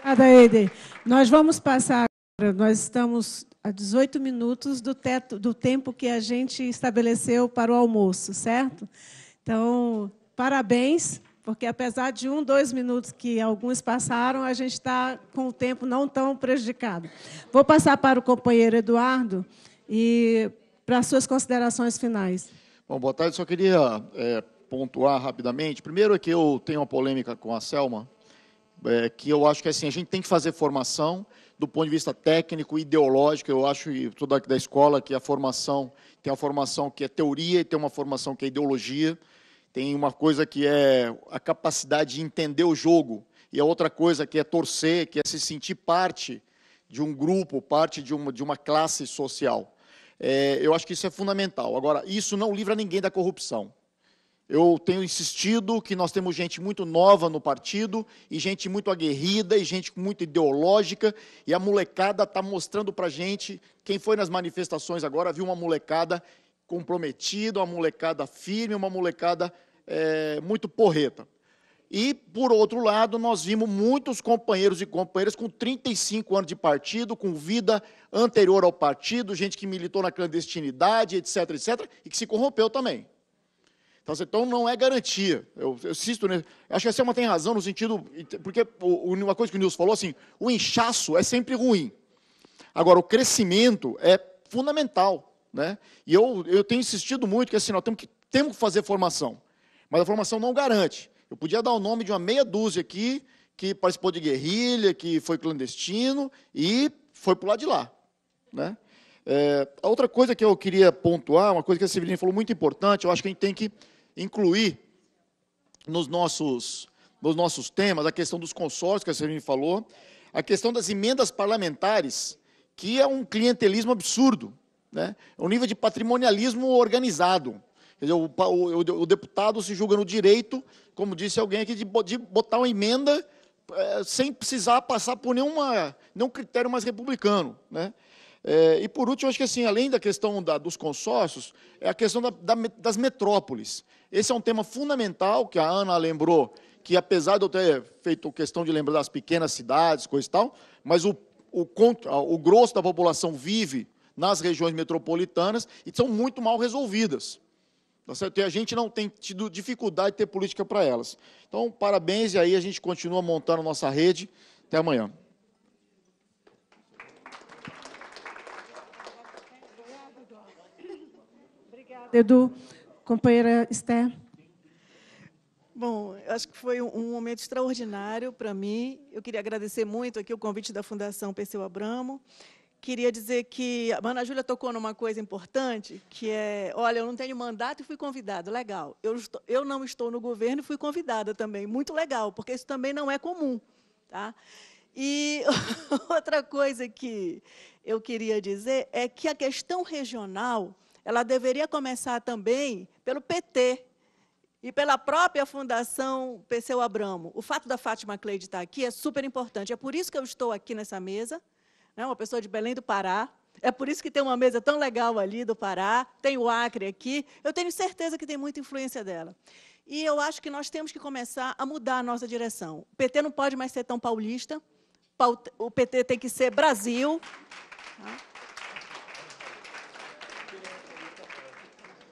Obrigada, Eder. Nós vamos passar agora, nós estamos a 18 minutos do, teto, do tempo que a gente estabeleceu para o almoço, certo? Então, parabéns porque apesar de um, dois minutos que alguns passaram, a gente está com o tempo não tão prejudicado. Vou passar para o companheiro Eduardo e para suas considerações finais. Bom, boa tarde. Só queria é, pontuar rapidamente. Primeiro é que eu tenho uma polêmica com a Selma, é, que eu acho que assim a gente tem que fazer formação do ponto de vista técnico, ideológico. Eu acho, e aqui da escola, que a formação tem uma formação que é teoria e tem uma formação que é ideologia. Tem uma coisa que é a capacidade de entender o jogo, e a outra coisa que é torcer, que é se sentir parte de um grupo, parte de uma, de uma classe social. É, eu acho que isso é fundamental. Agora, isso não livra ninguém da corrupção. Eu tenho insistido que nós temos gente muito nova no partido, e gente muito aguerrida, e gente muito ideológica, e a molecada está mostrando para a gente. Quem foi nas manifestações agora viu uma molecada comprometida, uma molecada firme, uma molecada é, muito porreta. E, por outro lado, nós vimos muitos companheiros e companheiras com 35 anos de partido, com vida anterior ao partido, gente que militou na clandestinidade, etc., etc., e que se corrompeu também. Então, assim, então, não é garantia. Eu, eu insisto, acho que a Selma tem razão no sentido. Porque uma coisa que o Nilson falou, assim, o inchaço é sempre ruim. Agora, o crescimento é fundamental. Né? E eu, eu tenho insistido muito que assim, nós temos que, temos que fazer formação. Mas a formação não garante. Eu podia dar o nome de uma meia dúzia aqui que participou de guerrilha, que foi clandestino e foi para o lado de lá. Né? É, a outra coisa que eu queria pontuar, uma coisa que a Severina falou muito importante, eu acho que a gente tem que incluir nos nossos, nos nossos temas a questão dos consórcios, que a Severina falou, a questão das emendas parlamentares, que é um clientelismo absurdo, né? é um nível de patrimonialismo organizado. Dizer, o, o, o, deputado se julga no direito, como disse alguém aqui, de, de botar uma emenda é, sem precisar passar por nenhuma, nenhum critério mais republicano. Né? É, e por último, acho que assim, além da questão da, dos consórcios, é a questão da, da, das metrópoles. Esse é um tema fundamental que a Ana lembrou, que apesar de eu ter feito questão de lembrar das pequenas cidades, coisa e tal, mas o, o, o grosso da população vive nas regiões metropolitanas e são muito mal resolvidas. Tá certo? E a gente não tem tido dificuldade de ter política para elas. Então, parabéns, e aí a gente continua montando nossa rede. Até amanhã. Obrigada, Edu. Companheira Esther. Bom, eu acho que foi um momento extraordinário para mim. Eu queria agradecer muito aqui o convite da Fundação Perseu Abramo queria dizer que a Ana Júlia tocou numa coisa importante, que é, olha, eu não tenho mandato e fui convidado, legal. Eu, estou, eu não estou no governo e fui convidada também, muito legal, porque isso também não é comum. Tá? E outra coisa que eu queria dizer é que a questão regional, ela deveria começar também pelo PT, e pela própria Fundação Perseu Abramo. O fato da Fátima Cleide estar aqui é super importante. É por isso que eu estou aqui nessa mesa, né, uma pessoa de Belém do Pará. É por isso que tem uma mesa tão legal ali do Pará, tem o Acre aqui. Eu tenho certeza que tem muita influência dela. E eu acho que nós temos que começar a mudar a nossa direção. O PT não pode mais ser tão paulista. O PT tem que ser Brasil. Tá?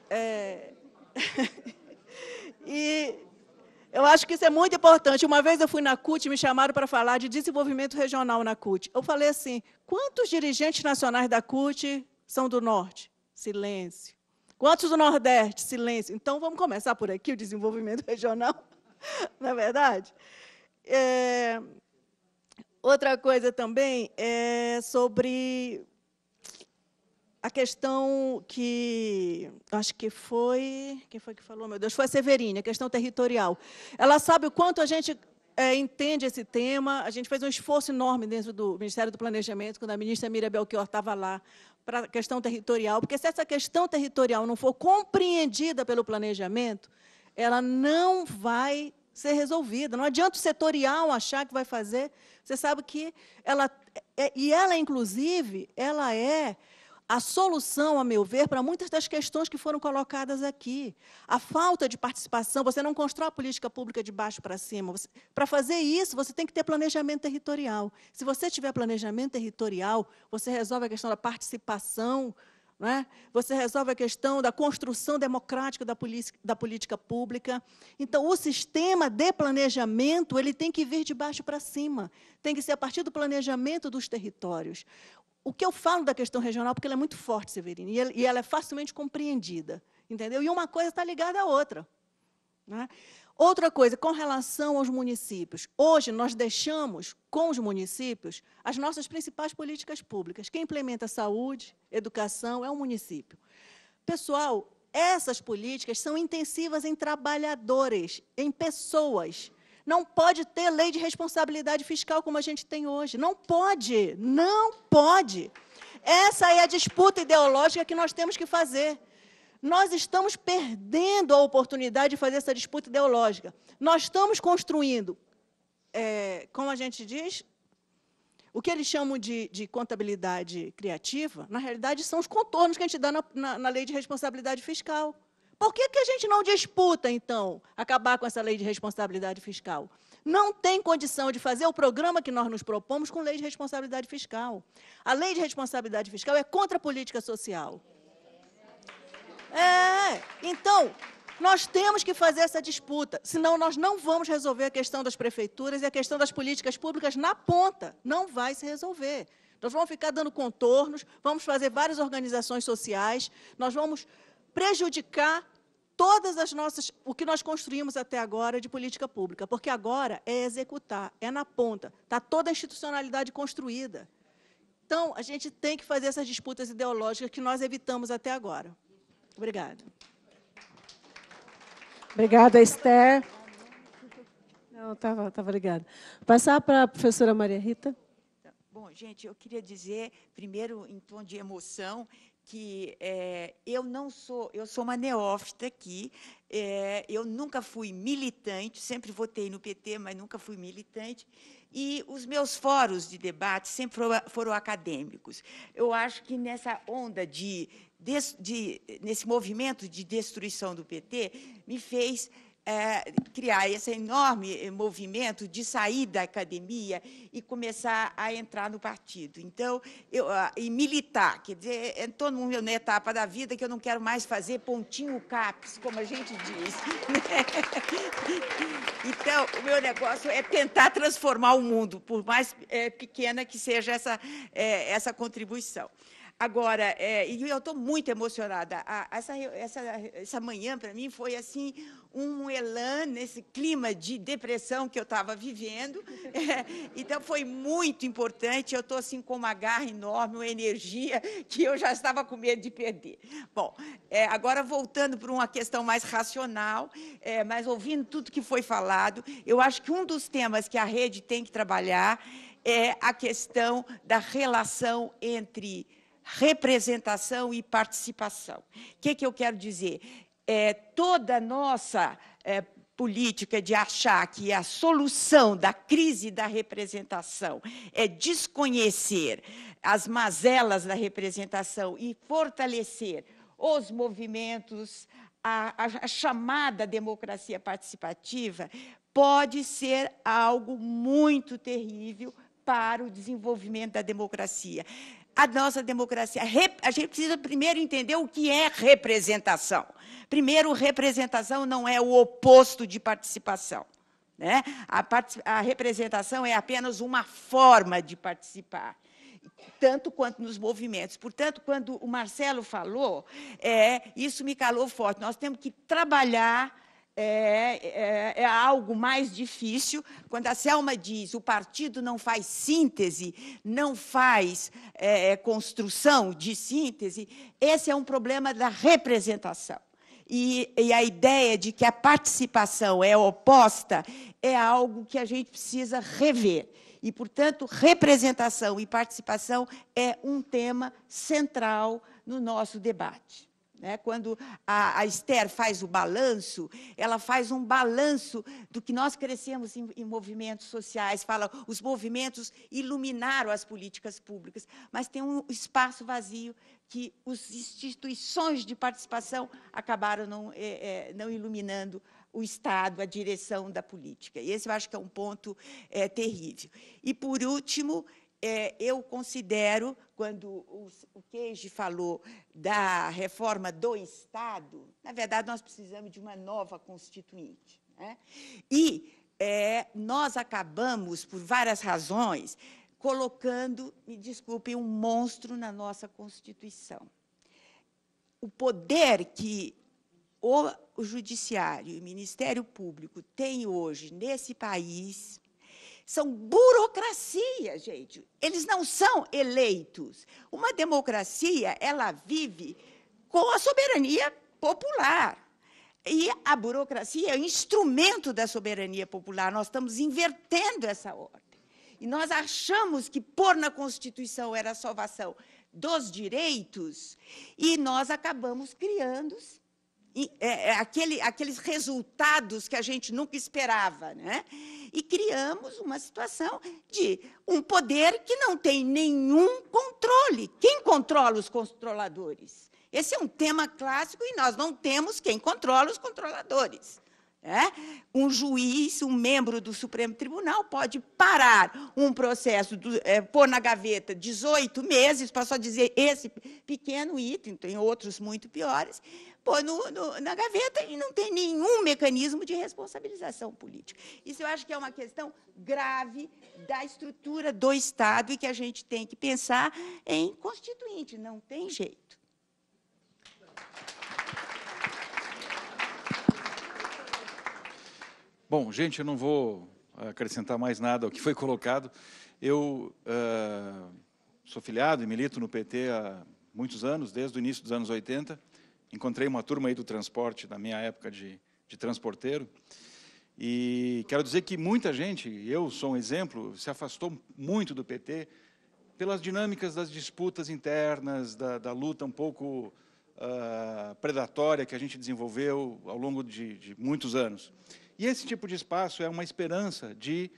É... e eu acho que isso é muito importante. Uma vez eu fui na CUT e me chamaram para falar de desenvolvimento regional na CUT. Eu falei assim: quantos dirigentes nacionais da CUT são do Norte? Silêncio. Quantos do Nordeste? Silêncio. Então vamos começar por aqui o desenvolvimento regional, na é verdade. É... Outra coisa também é sobre a questão que acho que foi quem foi que falou meu Deus foi a Severine a questão territorial ela sabe o quanto a gente é, entende esse tema a gente fez um esforço enorme dentro do Ministério do Planejamento quando a ministra Miriam Belchior estava lá para a questão territorial porque se essa questão territorial não for compreendida pelo planejamento ela não vai ser resolvida. Não adianta o setorial achar que vai fazer. Você sabe que ela é, e ela inclusive ela é a solução, a meu ver, para muitas das questões que foram colocadas aqui. A falta de participação, você não constrói a política pública de baixo para cima. para fazer isso, você tem que ter planejamento territorial. Se você tiver planejamento territorial, você resolve a questão da participação, é? Você resolve a questão da construção democrática da, da, política pública. Então, o sistema de planejamento ele tem que vir de baixo para cima. Tem que ser a partir do planejamento dos territórios o que eu falo da questão regional, porque ela é muito forte, Severino, e ela é facilmente compreendida, entendeu? E uma coisa está ligada à outra. Né? Outra coisa, com relação aos municípios. Hoje, nós deixamos com os municípios as nossas principais políticas públicas. Quem implementa saúde, educação, é o município. Pessoal, essas políticas são intensivas em trabalhadores, em pessoas. Não pode ter lei de responsabilidade fiscal como a gente tem hoje. Não pode, não pode. Essa é a disputa ideológica que nós temos que fazer. Nós estamos perdendo a oportunidade de fazer essa disputa ideológica. Nós estamos construindo, é, como a gente diz, o que eles chamam de, de, contabilidade criativa, na realidade, são os contornos que a gente dá na, na, na lei de responsabilidade fiscal. Por que, que a gente não disputa, então, acabar com essa lei de responsabilidade fiscal? Não tem condição de fazer o programa que nós nos propomos com lei de responsabilidade fiscal. A lei de responsabilidade fiscal é contra a política social. É, então, nós temos que fazer essa disputa, senão nós não vamos resolver a questão das prefeituras e a questão das políticas públicas na ponta. Não vai se resolver. Nós vamos ficar dando contornos, vamos fazer várias organizações sociais, nós vamos prejudicar todas as nossas, o que nós construímos até agora de política pública, porque agora é executar, é na ponta, está toda a institucionalidade construída. Então, a gente tem que fazer essas disputas ideológicas que nós evitamos até agora. Obrigada. Obrigada, Esther. Não, estava tava ligada Passar para a professora Maria Rita. Bom, gente, eu queria dizer, primeiro, em tom de emoção, que é, eu não sou, eu sou uma neófita aqui, é, eu nunca fui militante, sempre votei no PT, mas nunca fui militante, e os meus fóruns de debate sempre foram, foram acadêmicos. Eu acho que nessa onda de, de, de, nesse movimento de destruição do PT, me fez é, criar esse enorme eh, movimento de sair da academia e começar a entrar no partido. Então, eu, ah, e militar, quer dizer, estou eh, numa né, etapa da vida que eu não quero mais fazer pontinho capes, como a gente diz. Né? então, o meu negócio é tentar transformar o mundo, por mais é, pequena que seja essa, é, essa contribuição. Agora, é, e eu estou muito emocionada. A, essa, essa, essa manhã, para mim, foi assim um elan nesse clima de depressão que eu estava vivendo. É, então, foi muito importante. Eu estou assim, com uma garra enorme, uma energia que eu já estava com medo de perder. Bom, é, agora voltando para uma questão mais racional, é, mas ouvindo tudo que foi falado, eu acho que um dos temas que a rede tem que trabalhar é a questão da relação entre representação e participação. O que, é que eu quero dizer? É, toda nossa é, política de achar que a solução da crise da representação é desconhecer as mazelas da representação e fortalecer os movimentos, a, a chamada democracia participativa, pode ser algo muito terrível para o desenvolvimento da democracia a nossa democracia. A gente precisa primeiro entender o que é representação. Primeiro, representação não é o oposto de participação. Né? A, part a representação é apenas uma forma de participar tanto quanto nos movimentos. Portanto, quando o Marcelo falou, é, isso me calou forte. Nós temos que trabalhar é, é, é, algo mais difícil. Quando a Selma diz o partido não faz síntese, não faz é, é, construção de síntese, esse é um problema da representação. E, e, a ideia de que a participação é oposta é algo que a gente precisa rever. E, portanto, representação e participação é um tema central no nosso debate. Né? Quando a, a Esther faz o balanço, ela faz um balanço do que nós crescemos em, em movimentos sociais, fala os movimentos iluminaram as políticas públicas, mas tem um espaço vazio que as instituições de participação acabaram não, é, é, não iluminando o Estado, a direção da política. E esse eu acho que é um ponto é, terrível. E, por último, é, eu considero quando o, o Queijo falou da reforma do Estado, na verdade, nós precisamos de uma nova Constituinte. Né? E é, nós acabamos, por várias razões, colocando, me desculpe, um monstro na nossa Constituição. O poder que o Judiciário e o Ministério Público têm hoje nesse país são burocracia, gente. Eles não são eleitos. Uma democracia, ela vive com a soberania popular. E a burocracia é o instrumento da soberania popular. Nós estamos invertendo essa ordem. E nós achamos que pôr na Constituição era a salvação dos direitos, e nós acabamos criando, é, é, aquele, aqueles resultados que a gente nunca esperava. Né? E criamos uma situação de um poder que não tem nenhum controle. Quem controla os controladores? Esse é um tema clássico e nós não temos quem controla os controladores. É? Um juiz, um membro do Supremo Tribunal, pode parar um processo, do, é, pôr na gaveta 18 meses, para só dizer esse pequeno item, tem outros muito piores, pôr no, no, na gaveta e não tem nenhum mecanismo de responsabilização política. Isso eu acho que é uma questão grave da estrutura do Estado e que a gente tem que pensar em constituinte, não tem jeito. Bom, gente, eu não vou eh, acrescentar mais nada ao que foi colocado. Eu uh, sou filiado e milito no PT há muitos anos, desde o início dos anos 80 encontrei uma turma aí do transporte, da minha época de, de transporteiro, e quero dizer que muita gente, eu sou um exemplo, se afastou muito do PT pelas dinâmicas das disputas internas, da, da luta um pouco uh, predatória que a gente desenvolveu ao longo de, de, muitos anos. E esse tipo de espaço é uma esperança de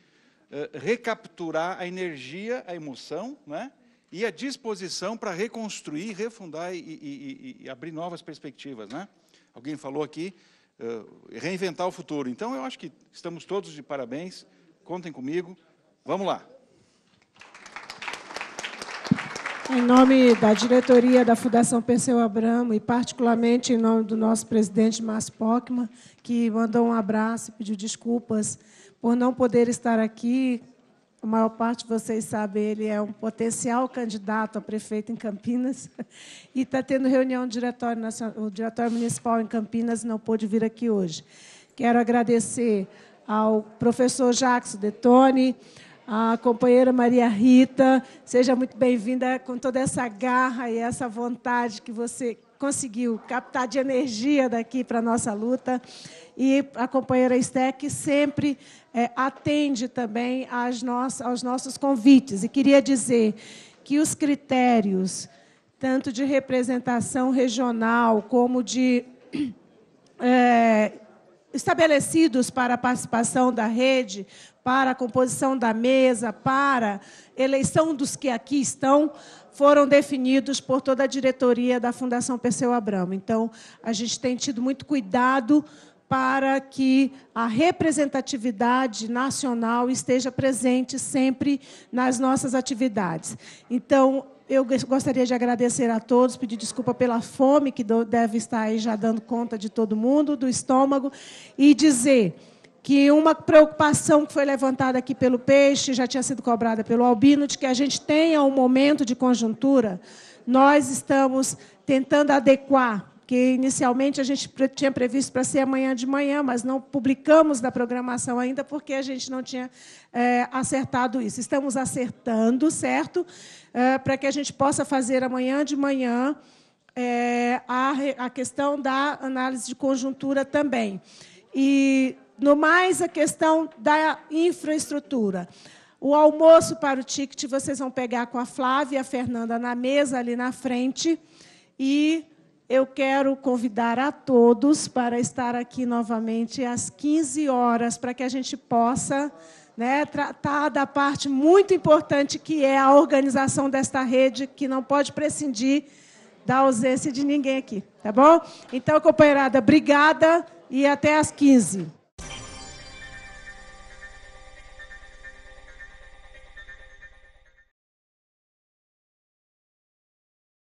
uh, recapturar a energia, a emoção, né? e a disposição para reconstruir, refundar e, e, e, e, abrir novas perspectivas. Né? Alguém falou aqui, uh, reinventar o futuro. Então, eu acho que estamos todos de parabéns, contem comigo, vamos lá. Em nome da diretoria da Fundação Perseu Abramo e, particularmente, em nome do nosso presidente Márcio Pockmann, que mandou um abraço e pediu desculpas por não poder estar aqui a maior parte de vocês sabe, ele é um potencial candidato a prefeito em Campinas e está tendo reunião do diretório, o diretório municipal em Campinas, não pôde vir aqui hoje. Quero agradecer ao professor Jackson Detone, à companheira Maria Rita. Seja muito bem-vinda com toda essa garra e essa vontade que você conseguiu captar de energia daqui para a nossa luta. E a companheira Esté, sempre é, atende também às nossas, aos nossos convites. E queria dizer que os critérios, tanto de representação regional, como de. É, estabelecidos para a participação da rede, para a composição da mesa, para eleição dos que aqui estão, foram definidos por toda a diretoria da Fundação Perseu Abramo. Então, a gente tem tido muito cuidado para que a representatividade nacional esteja presente sempre nas nossas atividades. Então, eu gostaria de agradecer a todos, pedir desculpa pela fome que deve estar aí já dando conta de todo mundo, do estômago, e dizer que uma preocupação que foi levantada aqui pelo Peixe, já tinha sido cobrada pelo Albino, de que a gente tenha um momento de conjuntura, nós estamos tentando adequar, que inicialmente a gente tinha previsto para ser amanhã de manhã, mas não publicamos na programação ainda, porque a gente não tinha é, acertado isso. Estamos acertando, certo? É, para que a gente possa fazer amanhã de manhã é, a, a questão da análise de conjuntura também. E no mais a questão da infraestrutura. O almoço para o ticket vocês vão pegar com a Flávia e a Fernanda na mesa ali na frente. E eu quero convidar a todos para estar aqui novamente às 15 horas, para que a gente possa né, tratar da parte muito importante que é a organização desta rede, que não pode prescindir da ausência de ninguém aqui. Tá bom? Então, companheirada, obrigada e até às 15.